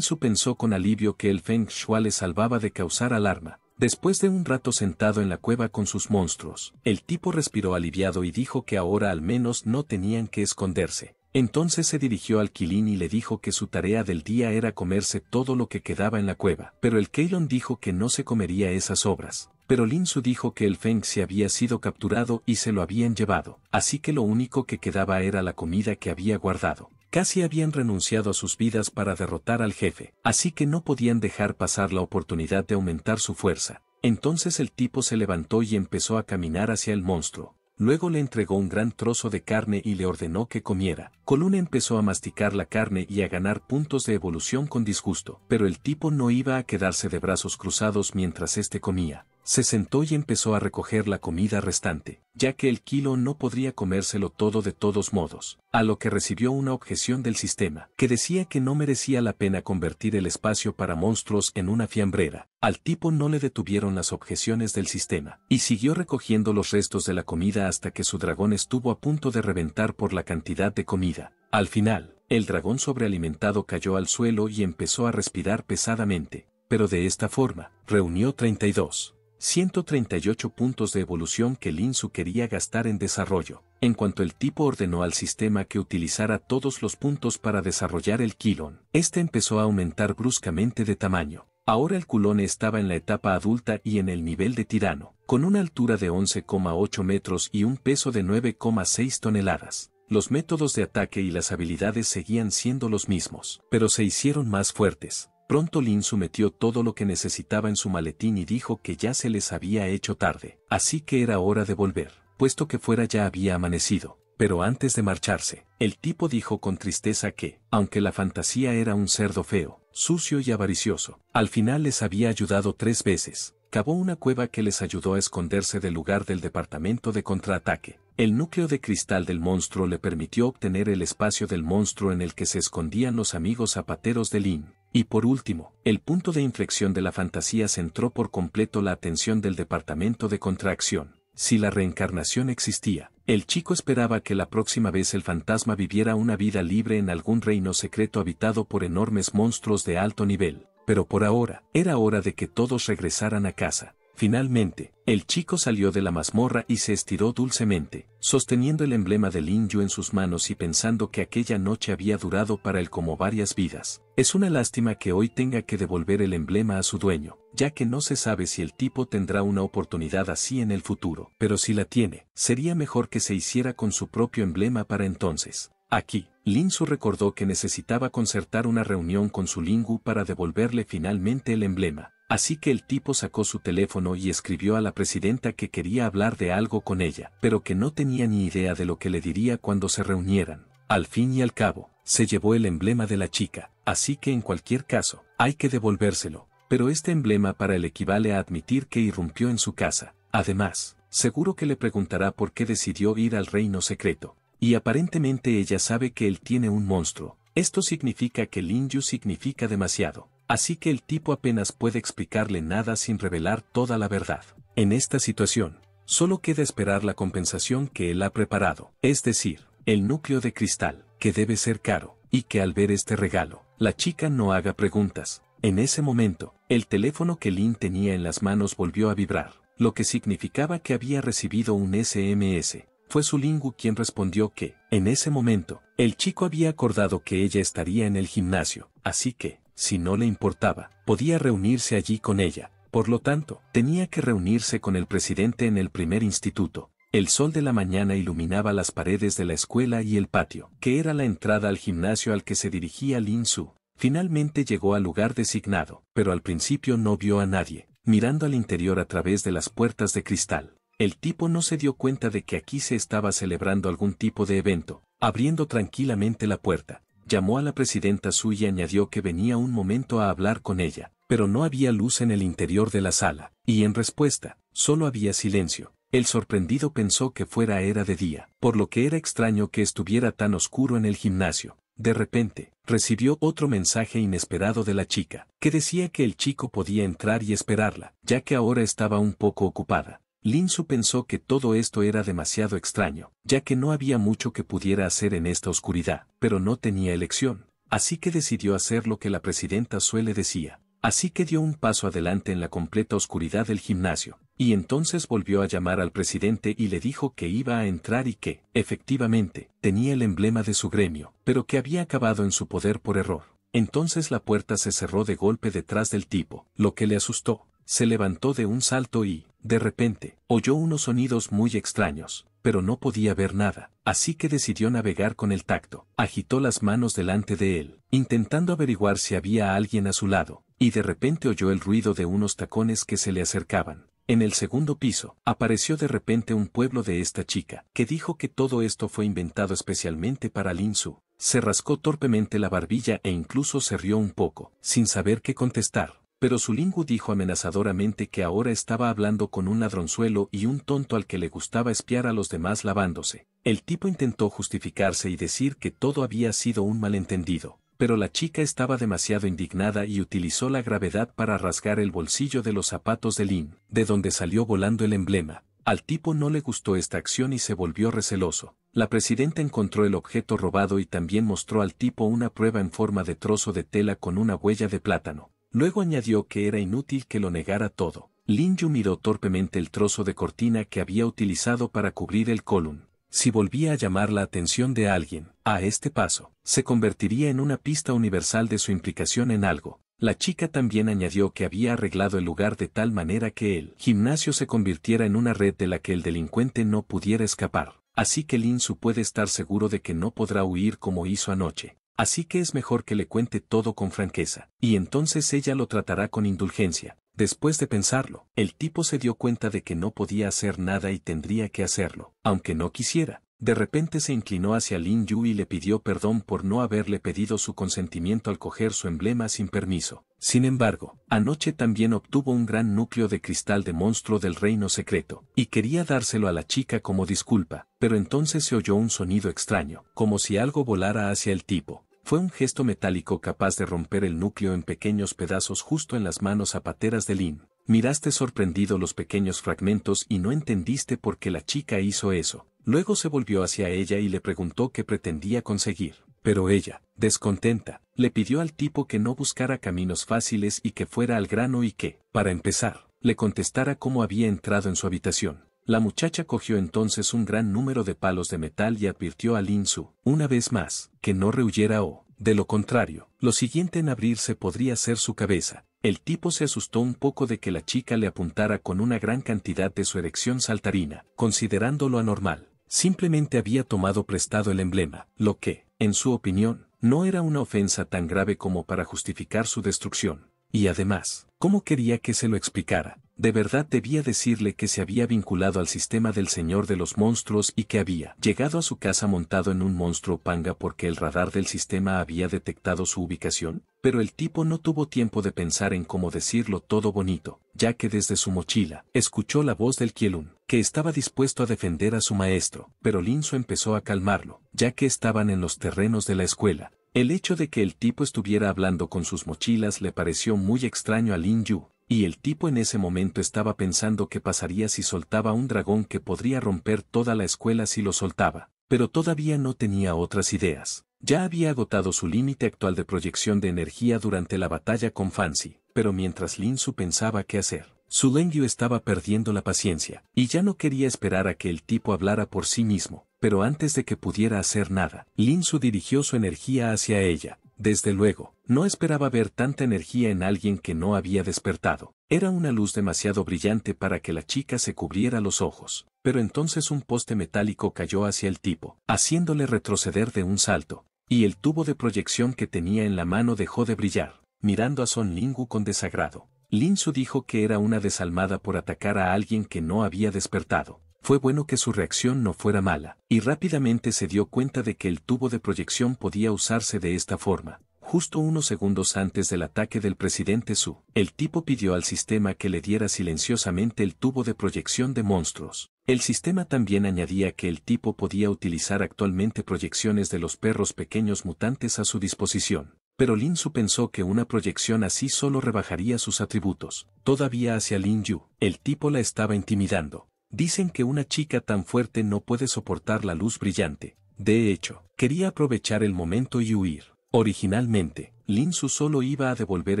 [SPEAKER 1] Su pensó con alivio que el Feng Shua le salvaba de causar alarma. Después de un rato sentado en la cueva con sus monstruos, el tipo respiró aliviado y dijo que ahora al menos no tenían que esconderse. Entonces se dirigió al Kilin y le dijo que su tarea del día era comerse todo lo que quedaba en la cueva, pero el Keilon dijo que no se comería esas obras. Pero Su dijo que el Feng se había sido capturado y se lo habían llevado, así que lo único que quedaba era la comida que había guardado. Casi habían renunciado a sus vidas para derrotar al jefe, así que no podían dejar pasar la oportunidad de aumentar su fuerza. Entonces el tipo se levantó y empezó a caminar hacia el monstruo. Luego le entregó un gran trozo de carne y le ordenó que comiera. Coluna empezó a masticar la carne y a ganar puntos de evolución con disgusto, pero el tipo no iba a quedarse de brazos cruzados mientras éste comía. Se sentó y empezó a recoger la comida restante, ya que el kilo no podría comérselo todo de todos modos, a lo que recibió una objeción del sistema, que decía que no merecía la pena convertir el espacio para monstruos en una fiambrera. Al tipo no le detuvieron las objeciones del sistema, y siguió recogiendo los restos de la comida hasta que su dragón estuvo a punto de reventar por la cantidad de comida. Al final, el dragón sobrealimentado cayó al suelo y empezó a respirar pesadamente, pero de esta forma, reunió 32. 138 puntos de evolución que Linsu quería gastar en desarrollo, en cuanto el tipo ordenó al sistema que utilizara todos los puntos para desarrollar el quilón. Este empezó a aumentar bruscamente de tamaño. Ahora el culón estaba en la etapa adulta y en el nivel de tirano, con una altura de 11,8 metros y un peso de 9,6 toneladas. Los métodos de ataque y las habilidades seguían siendo los mismos, pero se hicieron más fuertes. Pronto Lin sometió todo lo que necesitaba en su maletín y dijo que ya se les había hecho tarde, así que era hora de volver, puesto que fuera ya había amanecido. Pero antes de marcharse, el tipo dijo con tristeza que, aunque la fantasía era un cerdo feo, sucio y avaricioso, al final les había ayudado tres veces, cavó una cueva que les ayudó a esconderse del lugar del departamento de contraataque, el núcleo de cristal del monstruo le permitió obtener el espacio del monstruo en el que se escondían los amigos zapateros de Lin. Y por último, el punto de inflexión de la fantasía centró por completo la atención del departamento de contracción. Si la reencarnación existía, el chico esperaba que la próxima vez el fantasma viviera una vida libre en algún reino secreto habitado por enormes monstruos de alto nivel, pero por ahora, era hora de que todos regresaran a casa. Finalmente, el chico salió de la mazmorra y se estiró dulcemente, sosteniendo el emblema del Yu en sus manos y pensando que aquella noche había durado para él como varias vidas. Es una lástima que hoy tenga que devolver el emblema a su dueño, ya que no se sabe si el tipo tendrá una oportunidad así en el futuro, pero si la tiene, sería mejor que se hiciera con su propio emblema para entonces. Aquí, Linsu recordó que necesitaba concertar una reunión con su Lingu para devolverle finalmente el emblema. Así que el tipo sacó su teléfono y escribió a la presidenta que quería hablar de algo con ella, pero que no tenía ni idea de lo que le diría cuando se reunieran. Al fin y al cabo, se llevó el emblema de la chica, así que en cualquier caso, hay que devolvérselo, pero este emblema para él equivale a admitir que irrumpió en su casa. Además, seguro que le preguntará por qué decidió ir al reino secreto. Y aparentemente ella sabe que él tiene un monstruo. Esto significa que Lin Yu significa demasiado. Así que el tipo apenas puede explicarle nada sin revelar toda la verdad. En esta situación, solo queda esperar la compensación que él ha preparado, es decir, el núcleo de cristal, que debe ser caro, y que al ver este regalo, la chica no haga preguntas. En ese momento, el teléfono que Lin tenía en las manos volvió a vibrar, lo que significaba que había recibido un SMS. Fue Sulingu quien respondió que, en ese momento, el chico había acordado que ella estaría en el gimnasio, así que, si no le importaba, podía reunirse allí con ella. Por lo tanto, tenía que reunirse con el presidente en el primer instituto. El sol de la mañana iluminaba las paredes de la escuela y el patio, que era la entrada al gimnasio al que se dirigía Lin Su. Finalmente llegó al lugar designado, pero al principio no vio a nadie, mirando al interior a través de las puertas de cristal. El tipo no se dio cuenta de que aquí se estaba celebrando algún tipo de evento, abriendo tranquilamente la puerta, llamó a la presidenta Su y añadió que venía un momento a hablar con ella, pero no había luz en el interior de la sala, y en respuesta, solo había silencio. El sorprendido pensó que fuera era de día, por lo que era extraño que estuviera tan oscuro en el gimnasio. De repente, recibió otro mensaje inesperado de la chica, que decía que el chico podía entrar y esperarla, ya que ahora estaba un poco ocupada. Lin Su pensó que todo esto era demasiado extraño, ya que no había mucho que pudiera hacer en esta oscuridad, pero no tenía elección, así que decidió hacer lo que la presidenta Suele decir. Así que dio un paso adelante en la completa oscuridad del gimnasio, y entonces volvió a llamar al presidente y le dijo que iba a entrar y que, efectivamente, tenía el emblema de su gremio, pero que había acabado en su poder por error. Entonces la puerta se cerró de golpe detrás del tipo, lo que le asustó, se levantó de un salto y, de repente, oyó unos sonidos muy extraños, pero no podía ver nada, así que decidió navegar con el tacto. Agitó las manos delante de él, intentando averiguar si había alguien a su lado, y de repente oyó el ruido de unos tacones que se le acercaban. En el segundo piso, apareció de repente un pueblo de esta chica, que dijo que todo esto fue inventado especialmente para Lin Su. Se rascó torpemente la barbilla e incluso se rió un poco, sin saber qué contestar. Pero Zulingu dijo amenazadoramente que ahora estaba hablando con un ladronzuelo y un tonto al que le gustaba espiar a los demás lavándose. El tipo intentó justificarse y decir que todo había sido un malentendido, pero la chica estaba demasiado indignada y utilizó la gravedad para rasgar el bolsillo de los zapatos de Lin, de donde salió volando el emblema. Al tipo no le gustó esta acción y se volvió receloso. La presidenta encontró el objeto robado y también mostró al tipo una prueba en forma de trozo de tela con una huella de plátano. Luego añadió que era inútil que lo negara todo. Lin Yu miró torpemente el trozo de cortina que había utilizado para cubrir el column. Si volvía a llamar la atención de alguien, a este paso, se convertiría en una pista universal de su implicación en algo. La chica también añadió que había arreglado el lugar de tal manera que el gimnasio se convirtiera en una red de la que el delincuente no pudiera escapar. Así que Lin Su puede estar seguro de que no podrá huir como hizo anoche. Así que es mejor que le cuente todo con franqueza, y entonces ella lo tratará con indulgencia. Después de pensarlo, el tipo se dio cuenta de que no podía hacer nada y tendría que hacerlo, aunque no quisiera, de repente se inclinó hacia Lin Yu y le pidió perdón por no haberle pedido su consentimiento al coger su emblema sin permiso. Sin embargo, anoche también obtuvo un gran núcleo de cristal de monstruo del reino secreto, y quería dárselo a la chica como disculpa, pero entonces se oyó un sonido extraño, como si algo volara hacia el tipo. Fue un gesto metálico capaz de romper el núcleo en pequeños pedazos justo en las manos zapateras de Lin. Miraste sorprendido los pequeños fragmentos y no entendiste por qué la chica hizo eso. Luego se volvió hacia ella y le preguntó qué pretendía conseguir. Pero ella, descontenta, le pidió al tipo que no buscara caminos fáciles y que fuera al grano y que, para empezar, le contestara cómo había entrado en su habitación. La muchacha cogió entonces un gran número de palos de metal y advirtió a Lin Su, una vez más, que no rehuyera o, de lo contrario, lo siguiente en abrirse podría ser su cabeza. El tipo se asustó un poco de que la chica le apuntara con una gran cantidad de su erección saltarina, considerándolo anormal. Simplemente había tomado prestado el emblema, lo que, en su opinión, no era una ofensa tan grave como para justificar su destrucción. Y además, ¿Cómo quería que se lo explicara? De verdad debía decirle que se había vinculado al sistema del Señor de los Monstruos y que había llegado a su casa montado en un monstruo panga porque el radar del sistema había detectado su ubicación, pero el tipo no tuvo tiempo de pensar en cómo decirlo todo bonito, ya que desde su mochila escuchó la voz del Kielun, que estaba dispuesto a defender a su maestro, pero Linzo empezó a calmarlo, ya que estaban en los terrenos de la escuela, el hecho de que el tipo estuviera hablando con sus mochilas le pareció muy extraño a Lin Yu, y el tipo en ese momento estaba pensando qué pasaría si soltaba un dragón que podría romper toda la escuela si lo soltaba, pero todavía no tenía otras ideas. Ya había agotado su límite actual de proyección de energía durante la batalla con Fancy, pero mientras Lin Su pensaba qué hacer, Su Lengyu estaba perdiendo la paciencia, y ya no quería esperar a que el tipo hablara por sí mismo, pero antes de que pudiera hacer nada, Lin Su dirigió su energía hacia ella. Desde luego, no esperaba ver tanta energía en alguien que no había despertado. Era una luz demasiado brillante para que la chica se cubriera los ojos, pero entonces un poste metálico cayó hacia el tipo, haciéndole retroceder de un salto, y el tubo de proyección que tenía en la mano dejó de brillar, mirando a Son Lingu con desagrado. Lin Su dijo que era una desalmada por atacar a alguien que no había despertado, fue bueno que su reacción no fuera mala, y rápidamente se dio cuenta de que el tubo de proyección podía usarse de esta forma. Justo unos segundos antes del ataque del presidente Su, el tipo pidió al sistema que le diera silenciosamente el tubo de proyección de monstruos. El sistema también añadía que el tipo podía utilizar actualmente proyecciones de los perros pequeños mutantes a su disposición. Pero Lin Su pensó que una proyección así solo rebajaría sus atributos. Todavía hacia Lin Yu, el tipo la estaba intimidando. Dicen que una chica tan fuerte no puede soportar la luz brillante. De hecho, quería aprovechar el momento y huir. Originalmente, Lin Su solo iba a devolver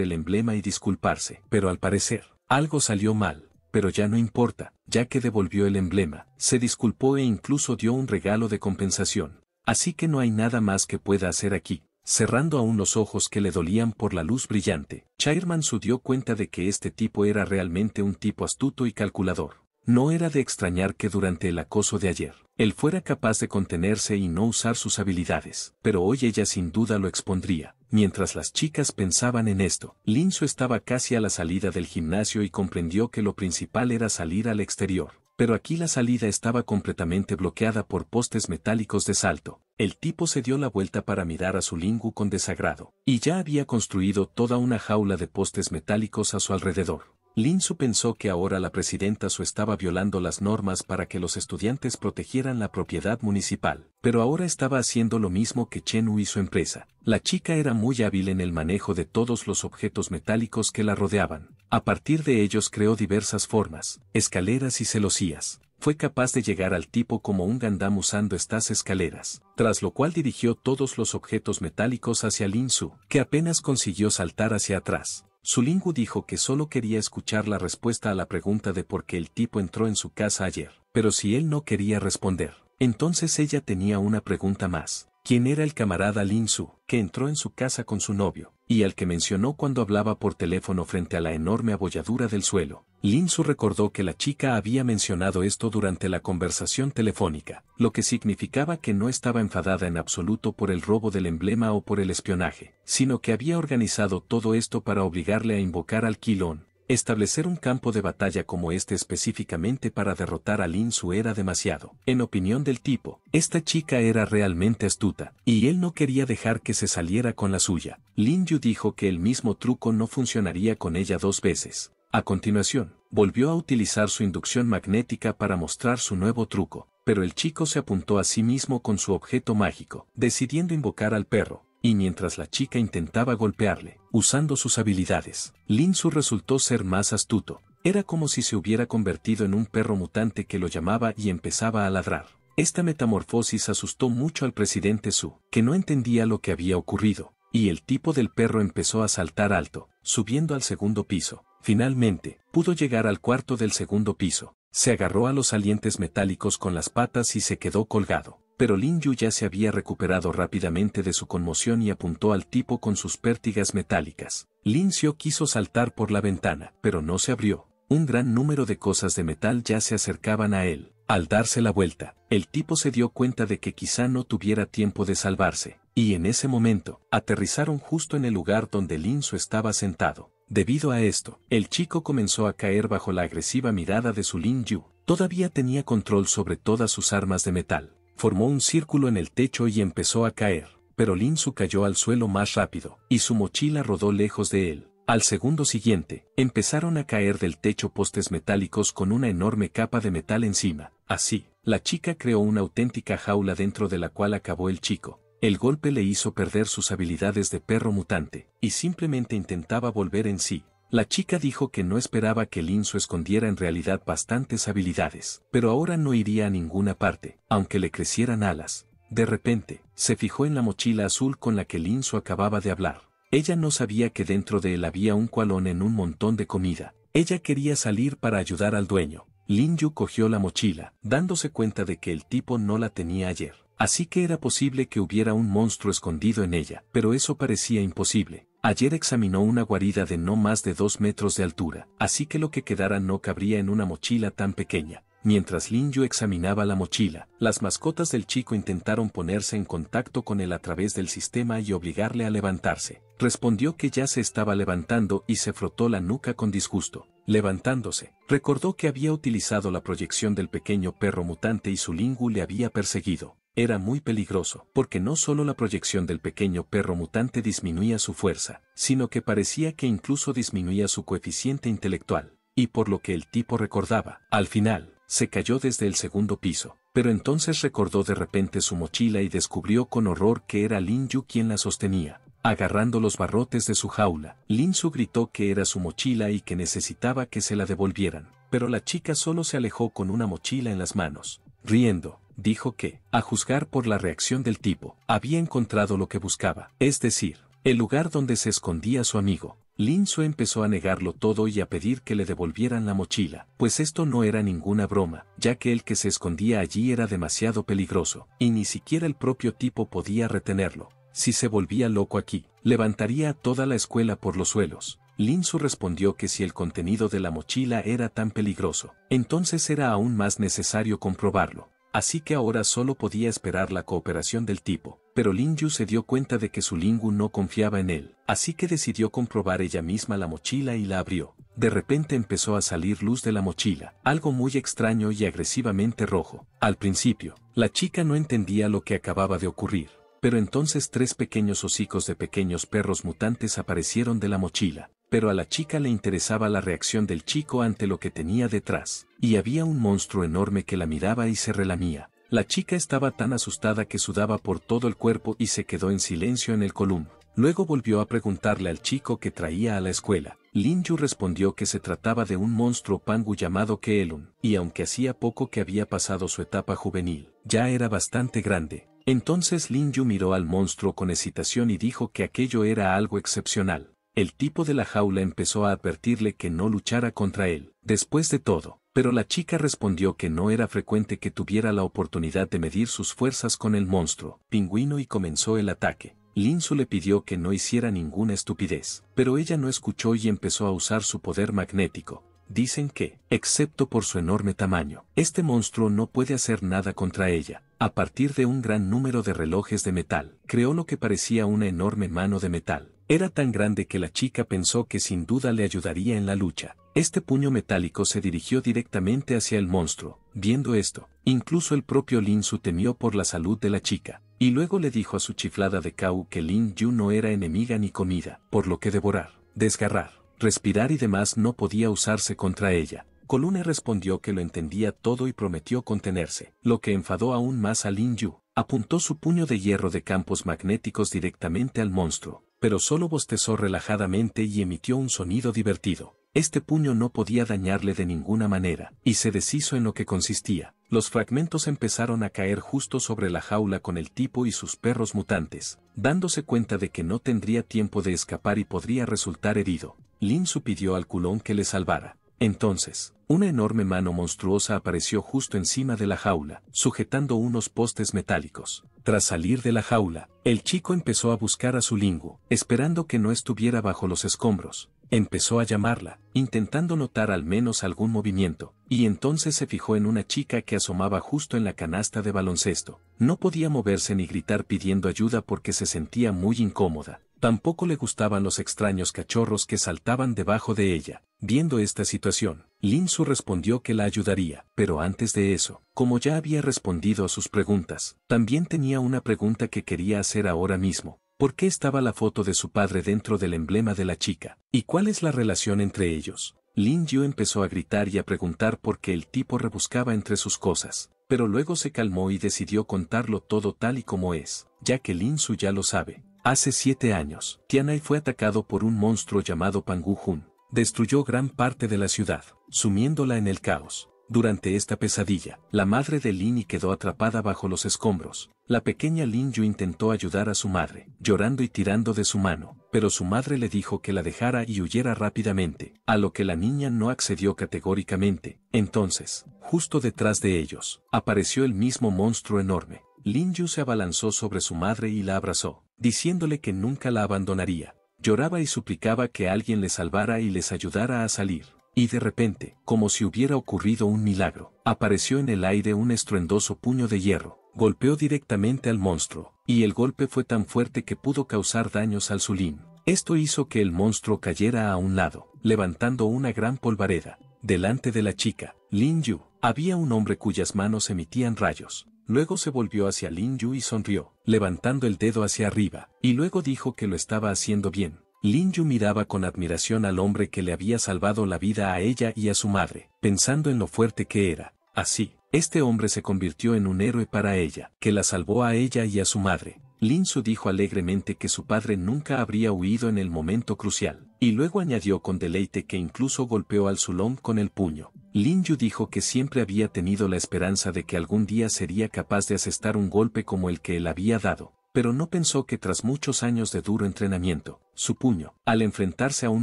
[SPEAKER 1] el emblema y disculparse, pero al parecer, algo salió mal, pero ya no importa, ya que devolvió el emblema, se disculpó e incluso dio un regalo de compensación. Así que no hay nada más que pueda hacer aquí. Cerrando aún los ojos que le dolían por la luz brillante, Chairman Su dio cuenta de que este tipo era realmente un tipo astuto y calculador no era de extrañar que durante el acoso de ayer, él fuera capaz de contenerse y no usar sus habilidades, pero hoy ella sin duda lo expondría. Mientras las chicas pensaban en esto, Linzo estaba casi a la salida del gimnasio y comprendió que lo principal era salir al exterior. Pero aquí la salida estaba completamente bloqueada por postes metálicos de salto. El tipo se dio la vuelta para mirar a su lingu con desagrado, y ya había construido toda una jaula de postes metálicos a su alrededor. Lin Su pensó que ahora la presidenta su estaba violando las normas para que los estudiantes protegieran la propiedad municipal, pero ahora estaba haciendo lo mismo que Chenu y su empresa. La chica era muy hábil en el manejo de todos los objetos metálicos que la rodeaban. A partir de ellos creó diversas formas, escaleras y celosías. Fue capaz de llegar al tipo como un gandam usando estas escaleras, tras lo cual dirigió todos los objetos metálicos hacia Lin Su, que apenas consiguió saltar hacia atrás. Zulingu dijo que solo quería escuchar la respuesta a la pregunta de por qué el tipo entró en su casa ayer. Pero si él no quería responder, entonces ella tenía una pregunta más. ¿Quién era el camarada Lin Su, que entró en su casa con su novio, y al que mencionó cuando hablaba por teléfono frente a la enorme abolladura del suelo? Lin Su recordó que la chica había mencionado esto durante la conversación telefónica, lo que significaba que no estaba enfadada en absoluto por el robo del emblema o por el espionaje, sino que había organizado todo esto para obligarle a invocar al Quilón. Establecer un campo de batalla como este específicamente para derrotar a Lin Su era demasiado. En opinión del tipo, esta chica era realmente astuta, y él no quería dejar que se saliera con la suya. Lin Yu dijo que el mismo truco no funcionaría con ella dos veces. A continuación, volvió a utilizar su inducción magnética para mostrar su nuevo truco, pero el chico se apuntó a sí mismo con su objeto mágico, decidiendo invocar al perro, y mientras la chica intentaba golpearle, usando sus habilidades, Lin Su resultó ser más astuto. Era como si se hubiera convertido en un perro mutante que lo llamaba y empezaba a ladrar. Esta metamorfosis asustó mucho al presidente Su, que no entendía lo que había ocurrido, y el tipo del perro empezó a saltar alto, subiendo al segundo piso, Finalmente, pudo llegar al cuarto del segundo piso. Se agarró a los salientes metálicos con las patas y se quedó colgado. Pero Lin Yu ya se había recuperado rápidamente de su conmoción y apuntó al tipo con sus pértigas metálicas. Lin Xiu quiso saltar por la ventana, pero no se abrió. Un gran número de cosas de metal ya se acercaban a él. Al darse la vuelta, el tipo se dio cuenta de que quizá no tuviera tiempo de salvarse, y en ese momento, aterrizaron justo en el lugar donde Lin Xiu estaba sentado. Debido a esto, el chico comenzó a caer bajo la agresiva mirada de su Lin Yu. Todavía tenía control sobre todas sus armas de metal. Formó un círculo en el techo y empezó a caer, pero Lin Su cayó al suelo más rápido, y su mochila rodó lejos de él. Al segundo siguiente, empezaron a caer del techo postes metálicos con una enorme capa de metal encima. Así, la chica creó una auténtica jaula dentro de la cual acabó el chico, el golpe le hizo perder sus habilidades de perro mutante, y simplemente intentaba volver en sí. La chica dijo que no esperaba que Linzo escondiera en realidad bastantes habilidades, pero ahora no iría a ninguna parte, aunque le crecieran alas. De repente, se fijó en la mochila azul con la que Linzo acababa de hablar. Ella no sabía que dentro de él había un cualón en un montón de comida. Ella quería salir para ayudar al dueño. Lin Yu cogió la mochila, dándose cuenta de que el tipo no la tenía ayer. Así que era posible que hubiera un monstruo escondido en ella, pero eso parecía imposible. Ayer examinó una guarida de no más de dos metros de altura, así que lo que quedara no cabría en una mochila tan pequeña. Mientras Lin Yu examinaba la mochila, las mascotas del chico intentaron ponerse en contacto con él a través del sistema y obligarle a levantarse. Respondió que ya se estaba levantando y se frotó la nuca con disgusto. Levantándose, recordó que había utilizado la proyección del pequeño perro mutante y su Lingu le había perseguido. Era muy peligroso, porque no solo la proyección del pequeño perro mutante disminuía su fuerza, sino que parecía que incluso disminuía su coeficiente intelectual, y por lo que el tipo recordaba, al final, se cayó desde el segundo piso, pero entonces recordó de repente su mochila y descubrió con horror que era Lin Yu quien la sostenía. Agarrando los barrotes de su jaula, Lin Su gritó que era su mochila y que necesitaba que se la devolvieran, pero la chica solo se alejó con una mochila en las manos, riendo, dijo que, a juzgar por la reacción del tipo, había encontrado lo que buscaba, es decir, el lugar donde se escondía su amigo. Lin empezó a negarlo todo y a pedir que le devolvieran la mochila, pues esto no era ninguna broma, ya que el que se escondía allí era demasiado peligroso, y ni siquiera el propio tipo podía retenerlo. Si se volvía loco aquí, levantaría a toda la escuela por los suelos. Lin Su respondió que si el contenido de la mochila era tan peligroso, entonces era aún más necesario comprobarlo así que ahora solo podía esperar la cooperación del tipo. Pero Lin Yu se dio cuenta de que su Lingu no confiaba en él, así que decidió comprobar ella misma la mochila y la abrió. De repente empezó a salir luz de la mochila, algo muy extraño y agresivamente rojo. Al principio, la chica no entendía lo que acababa de ocurrir, pero entonces tres pequeños hocicos de pequeños perros mutantes aparecieron de la mochila, pero a la chica le interesaba la reacción del chico ante lo que tenía detrás, y había un monstruo enorme que la miraba y se relamía. La chica estaba tan asustada que sudaba por todo el cuerpo y se quedó en silencio en el column. Luego volvió a preguntarle al chico que traía a la escuela. Lin Yu respondió que se trataba de un monstruo pangu llamado Keelun, y aunque hacía poco que había pasado su etapa juvenil, ya era bastante grande. Entonces Lin Yu miró al monstruo con excitación y dijo que aquello era algo excepcional. El tipo de la jaula empezó a advertirle que no luchara contra él, después de todo, pero la chica respondió que no era frecuente que tuviera la oportunidad de medir sus fuerzas con el monstruo, pingüino y comenzó el ataque. Linsu le pidió que no hiciera ninguna estupidez, pero ella no escuchó y empezó a usar su poder magnético. Dicen que, excepto por su enorme tamaño, este monstruo no puede hacer nada contra ella. A partir de un gran número de relojes de metal, creó lo que parecía una enorme mano de metal, era tan grande que la chica pensó que sin duda le ayudaría en la lucha. Este puño metálico se dirigió directamente hacia el monstruo. Viendo esto, incluso el propio Lin Su temió por la salud de la chica, y luego le dijo a su chiflada de Kau que Lin Yu no era enemiga ni comida, por lo que devorar, desgarrar, respirar y demás no podía usarse contra ella. Colune respondió que lo entendía todo y prometió contenerse, lo que enfadó aún más a Lin Yu. Apuntó su puño de hierro de campos magnéticos directamente al monstruo, pero solo bostezó relajadamente y emitió un sonido divertido. Este puño no podía dañarle de ninguna manera, y se deshizo en lo que consistía. Los fragmentos empezaron a caer justo sobre la jaula con el tipo y sus perros mutantes, dándose cuenta de que no tendría tiempo de escapar y podría resultar herido. Lin supidió al culón que le salvara. Entonces, una enorme mano monstruosa apareció justo encima de la jaula, sujetando unos postes metálicos. Tras salir de la jaula, el chico empezó a buscar a su lingu, esperando que no estuviera bajo los escombros. Empezó a llamarla, intentando notar al menos algún movimiento, y entonces se fijó en una chica que asomaba justo en la canasta de baloncesto. No podía moverse ni gritar pidiendo ayuda porque se sentía muy incómoda. Tampoco le gustaban los extraños cachorros que saltaban debajo de ella. Viendo esta situación, Lin Su respondió que la ayudaría, pero antes de eso, como ya había respondido a sus preguntas, también tenía una pregunta que quería hacer ahora mismo. ¿Por qué estaba la foto de su padre dentro del emblema de la chica? ¿Y cuál es la relación entre ellos? Lin Yu empezó a gritar y a preguntar por qué el tipo rebuscaba entre sus cosas, pero luego se calmó y decidió contarlo todo tal y como es, ya que Lin Su ya lo sabe. Hace siete años, Tianai fue atacado por un monstruo llamado Pangu Hun, destruyó gran parte de la ciudad, sumiéndola en el caos. Durante esta pesadilla, la madre de Lin quedó atrapada bajo los escombros. La pequeña Lin Yu intentó ayudar a su madre, llorando y tirando de su mano, pero su madre le dijo que la dejara y huyera rápidamente, a lo que la niña no accedió categóricamente. Entonces, justo detrás de ellos, apareció el mismo monstruo enorme. Lin Yu se abalanzó sobre su madre y la abrazó, diciéndole que nunca la abandonaría. Lloraba y suplicaba que alguien le salvara y les ayudara a salir. Y de repente, como si hubiera ocurrido un milagro, apareció en el aire un estruendoso puño de hierro, golpeó directamente al monstruo, y el golpe fue tan fuerte que pudo causar daños al Zulín. Esto hizo que el monstruo cayera a un lado, levantando una gran polvareda. Delante de la chica, Lin Yu, había un hombre cuyas manos emitían rayos. Luego se volvió hacia Lin Yu y sonrió, levantando el dedo hacia arriba, y luego dijo que lo estaba haciendo bien. Lin Yu miraba con admiración al hombre que le había salvado la vida a ella y a su madre, pensando en lo fuerte que era. Así, este hombre se convirtió en un héroe para ella, que la salvó a ella y a su madre, Lin Linsu dijo alegremente que su padre nunca habría huido en el momento crucial, y luego añadió con deleite que incluso golpeó al Zulón con el puño. Lin Yu dijo que siempre había tenido la esperanza de que algún día sería capaz de asestar un golpe como el que él había dado, pero no pensó que tras muchos años de duro entrenamiento, su puño, al enfrentarse a un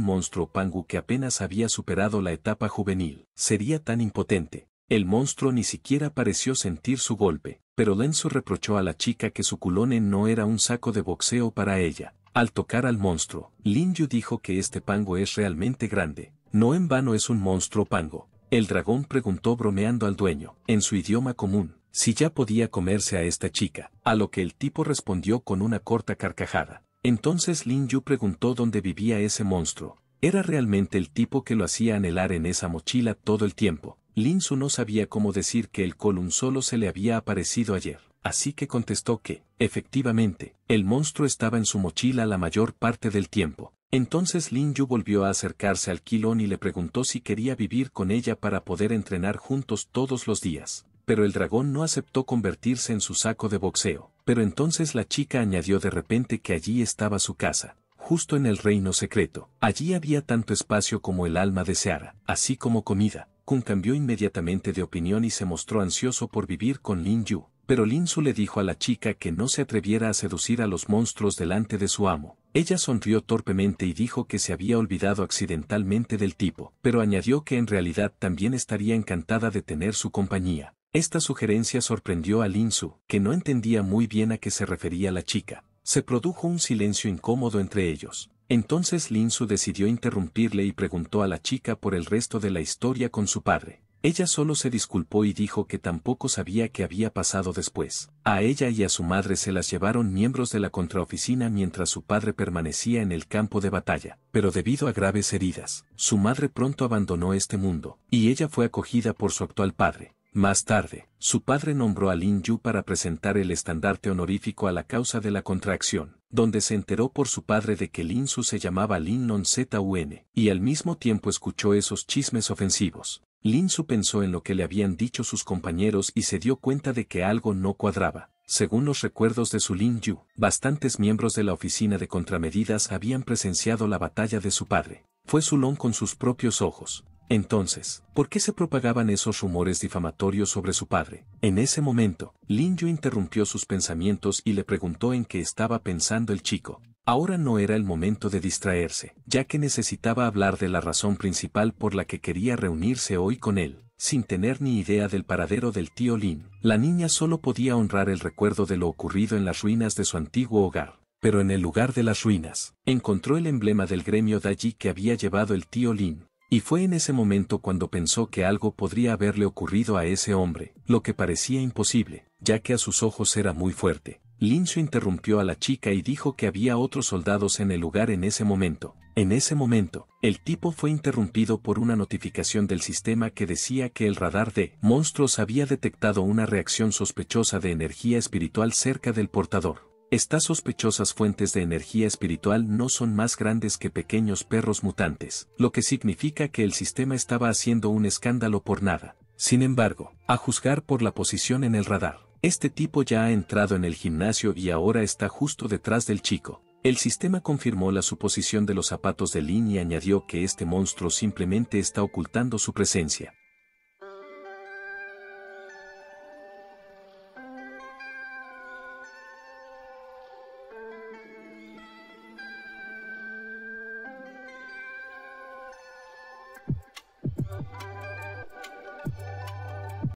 [SPEAKER 1] monstruo Pangu que apenas había superado la etapa juvenil, sería tan impotente. El monstruo ni siquiera pareció sentir su golpe, pero Lenzo reprochó a la chica que su culone no era un saco de boxeo para ella. Al tocar al monstruo, Lin Yu dijo que este pango es realmente grande. No en vano es un monstruo pango. El dragón preguntó bromeando al dueño, en su idioma común, si ya podía comerse a esta chica, a lo que el tipo respondió con una corta carcajada. Entonces Lin Yu preguntó dónde vivía ese monstruo. Era realmente el tipo que lo hacía anhelar en esa mochila todo el tiempo. Linsu no sabía cómo decir que el Column solo se le había aparecido ayer, así que contestó que, efectivamente, el monstruo estaba en su mochila la mayor parte del tiempo. Entonces Lin Yu volvió a acercarse al Quilón y le preguntó si quería vivir con ella para poder entrenar juntos todos los días, pero el dragón no aceptó convertirse en su saco de boxeo. Pero entonces la chica añadió de repente que allí estaba su casa, justo en el reino secreto. Allí había tanto espacio como el alma deseara, así como comida, Kun cambió inmediatamente de opinión y se mostró ansioso por vivir con Lin Yu, pero Lin Su le dijo a la chica que no se atreviera a seducir a los monstruos delante de su amo. Ella sonrió torpemente y dijo que se había olvidado accidentalmente del tipo, pero añadió que en realidad también estaría encantada de tener su compañía. Esta sugerencia sorprendió a Lin Su, que no entendía muy bien a qué se refería la chica. Se produjo un silencio incómodo entre ellos. Entonces Lin Su decidió interrumpirle y preguntó a la chica por el resto de la historia con su padre. Ella solo se disculpó y dijo que tampoco sabía qué había pasado después. A ella y a su madre se las llevaron miembros de la contraoficina mientras su padre permanecía en el campo de batalla, pero debido a graves heridas, su madre pronto abandonó este mundo, y ella fue acogida por su actual padre. Más tarde, su padre nombró a Lin Yu para presentar el estandarte honorífico a la causa de la contracción donde se enteró por su padre de que Lin Su se llamaba Lin Non Zun, y al mismo tiempo escuchó esos chismes ofensivos. Lin Su pensó en lo que le habían dicho sus compañeros y se dio cuenta de que algo no cuadraba. Según los recuerdos de su Lin Yu, bastantes miembros de la oficina de contramedidas habían presenciado la batalla de su padre. Fue Long con sus propios ojos, entonces, ¿por qué se propagaban esos rumores difamatorios sobre su padre? En ese momento, Lin Yu interrumpió sus pensamientos y le preguntó en qué estaba pensando el chico. Ahora no era el momento de distraerse, ya que necesitaba hablar de la razón principal por la que quería reunirse hoy con él sin tener ni idea del paradero del tío Lin. La niña solo podía honrar el recuerdo de lo ocurrido en las ruinas de su antiguo hogar. Pero en el lugar de las ruinas, encontró el emblema del gremio Daji que había llevado el tío Lin, y fue en ese momento cuando pensó que algo podría haberle ocurrido a ese hombre, lo que parecía imposible, ya que a sus ojos era muy fuerte. Lincio interrumpió a la chica y dijo que había otros soldados en el lugar en ese momento. En ese momento, el tipo fue interrumpido por una notificación del sistema que decía que el radar de monstruos había detectado una reacción sospechosa de energía espiritual cerca del portador. Estas sospechosas fuentes de energía espiritual no son más grandes que pequeños perros mutantes, lo que significa que el sistema estaba haciendo un escándalo por nada. Sin embargo, a juzgar por la posición en el radar, este tipo ya ha entrado en el gimnasio y ahora está justo detrás del chico. El sistema confirmó la suposición de los zapatos de Lin y añadió que este monstruo simplemente está ocultando su presencia.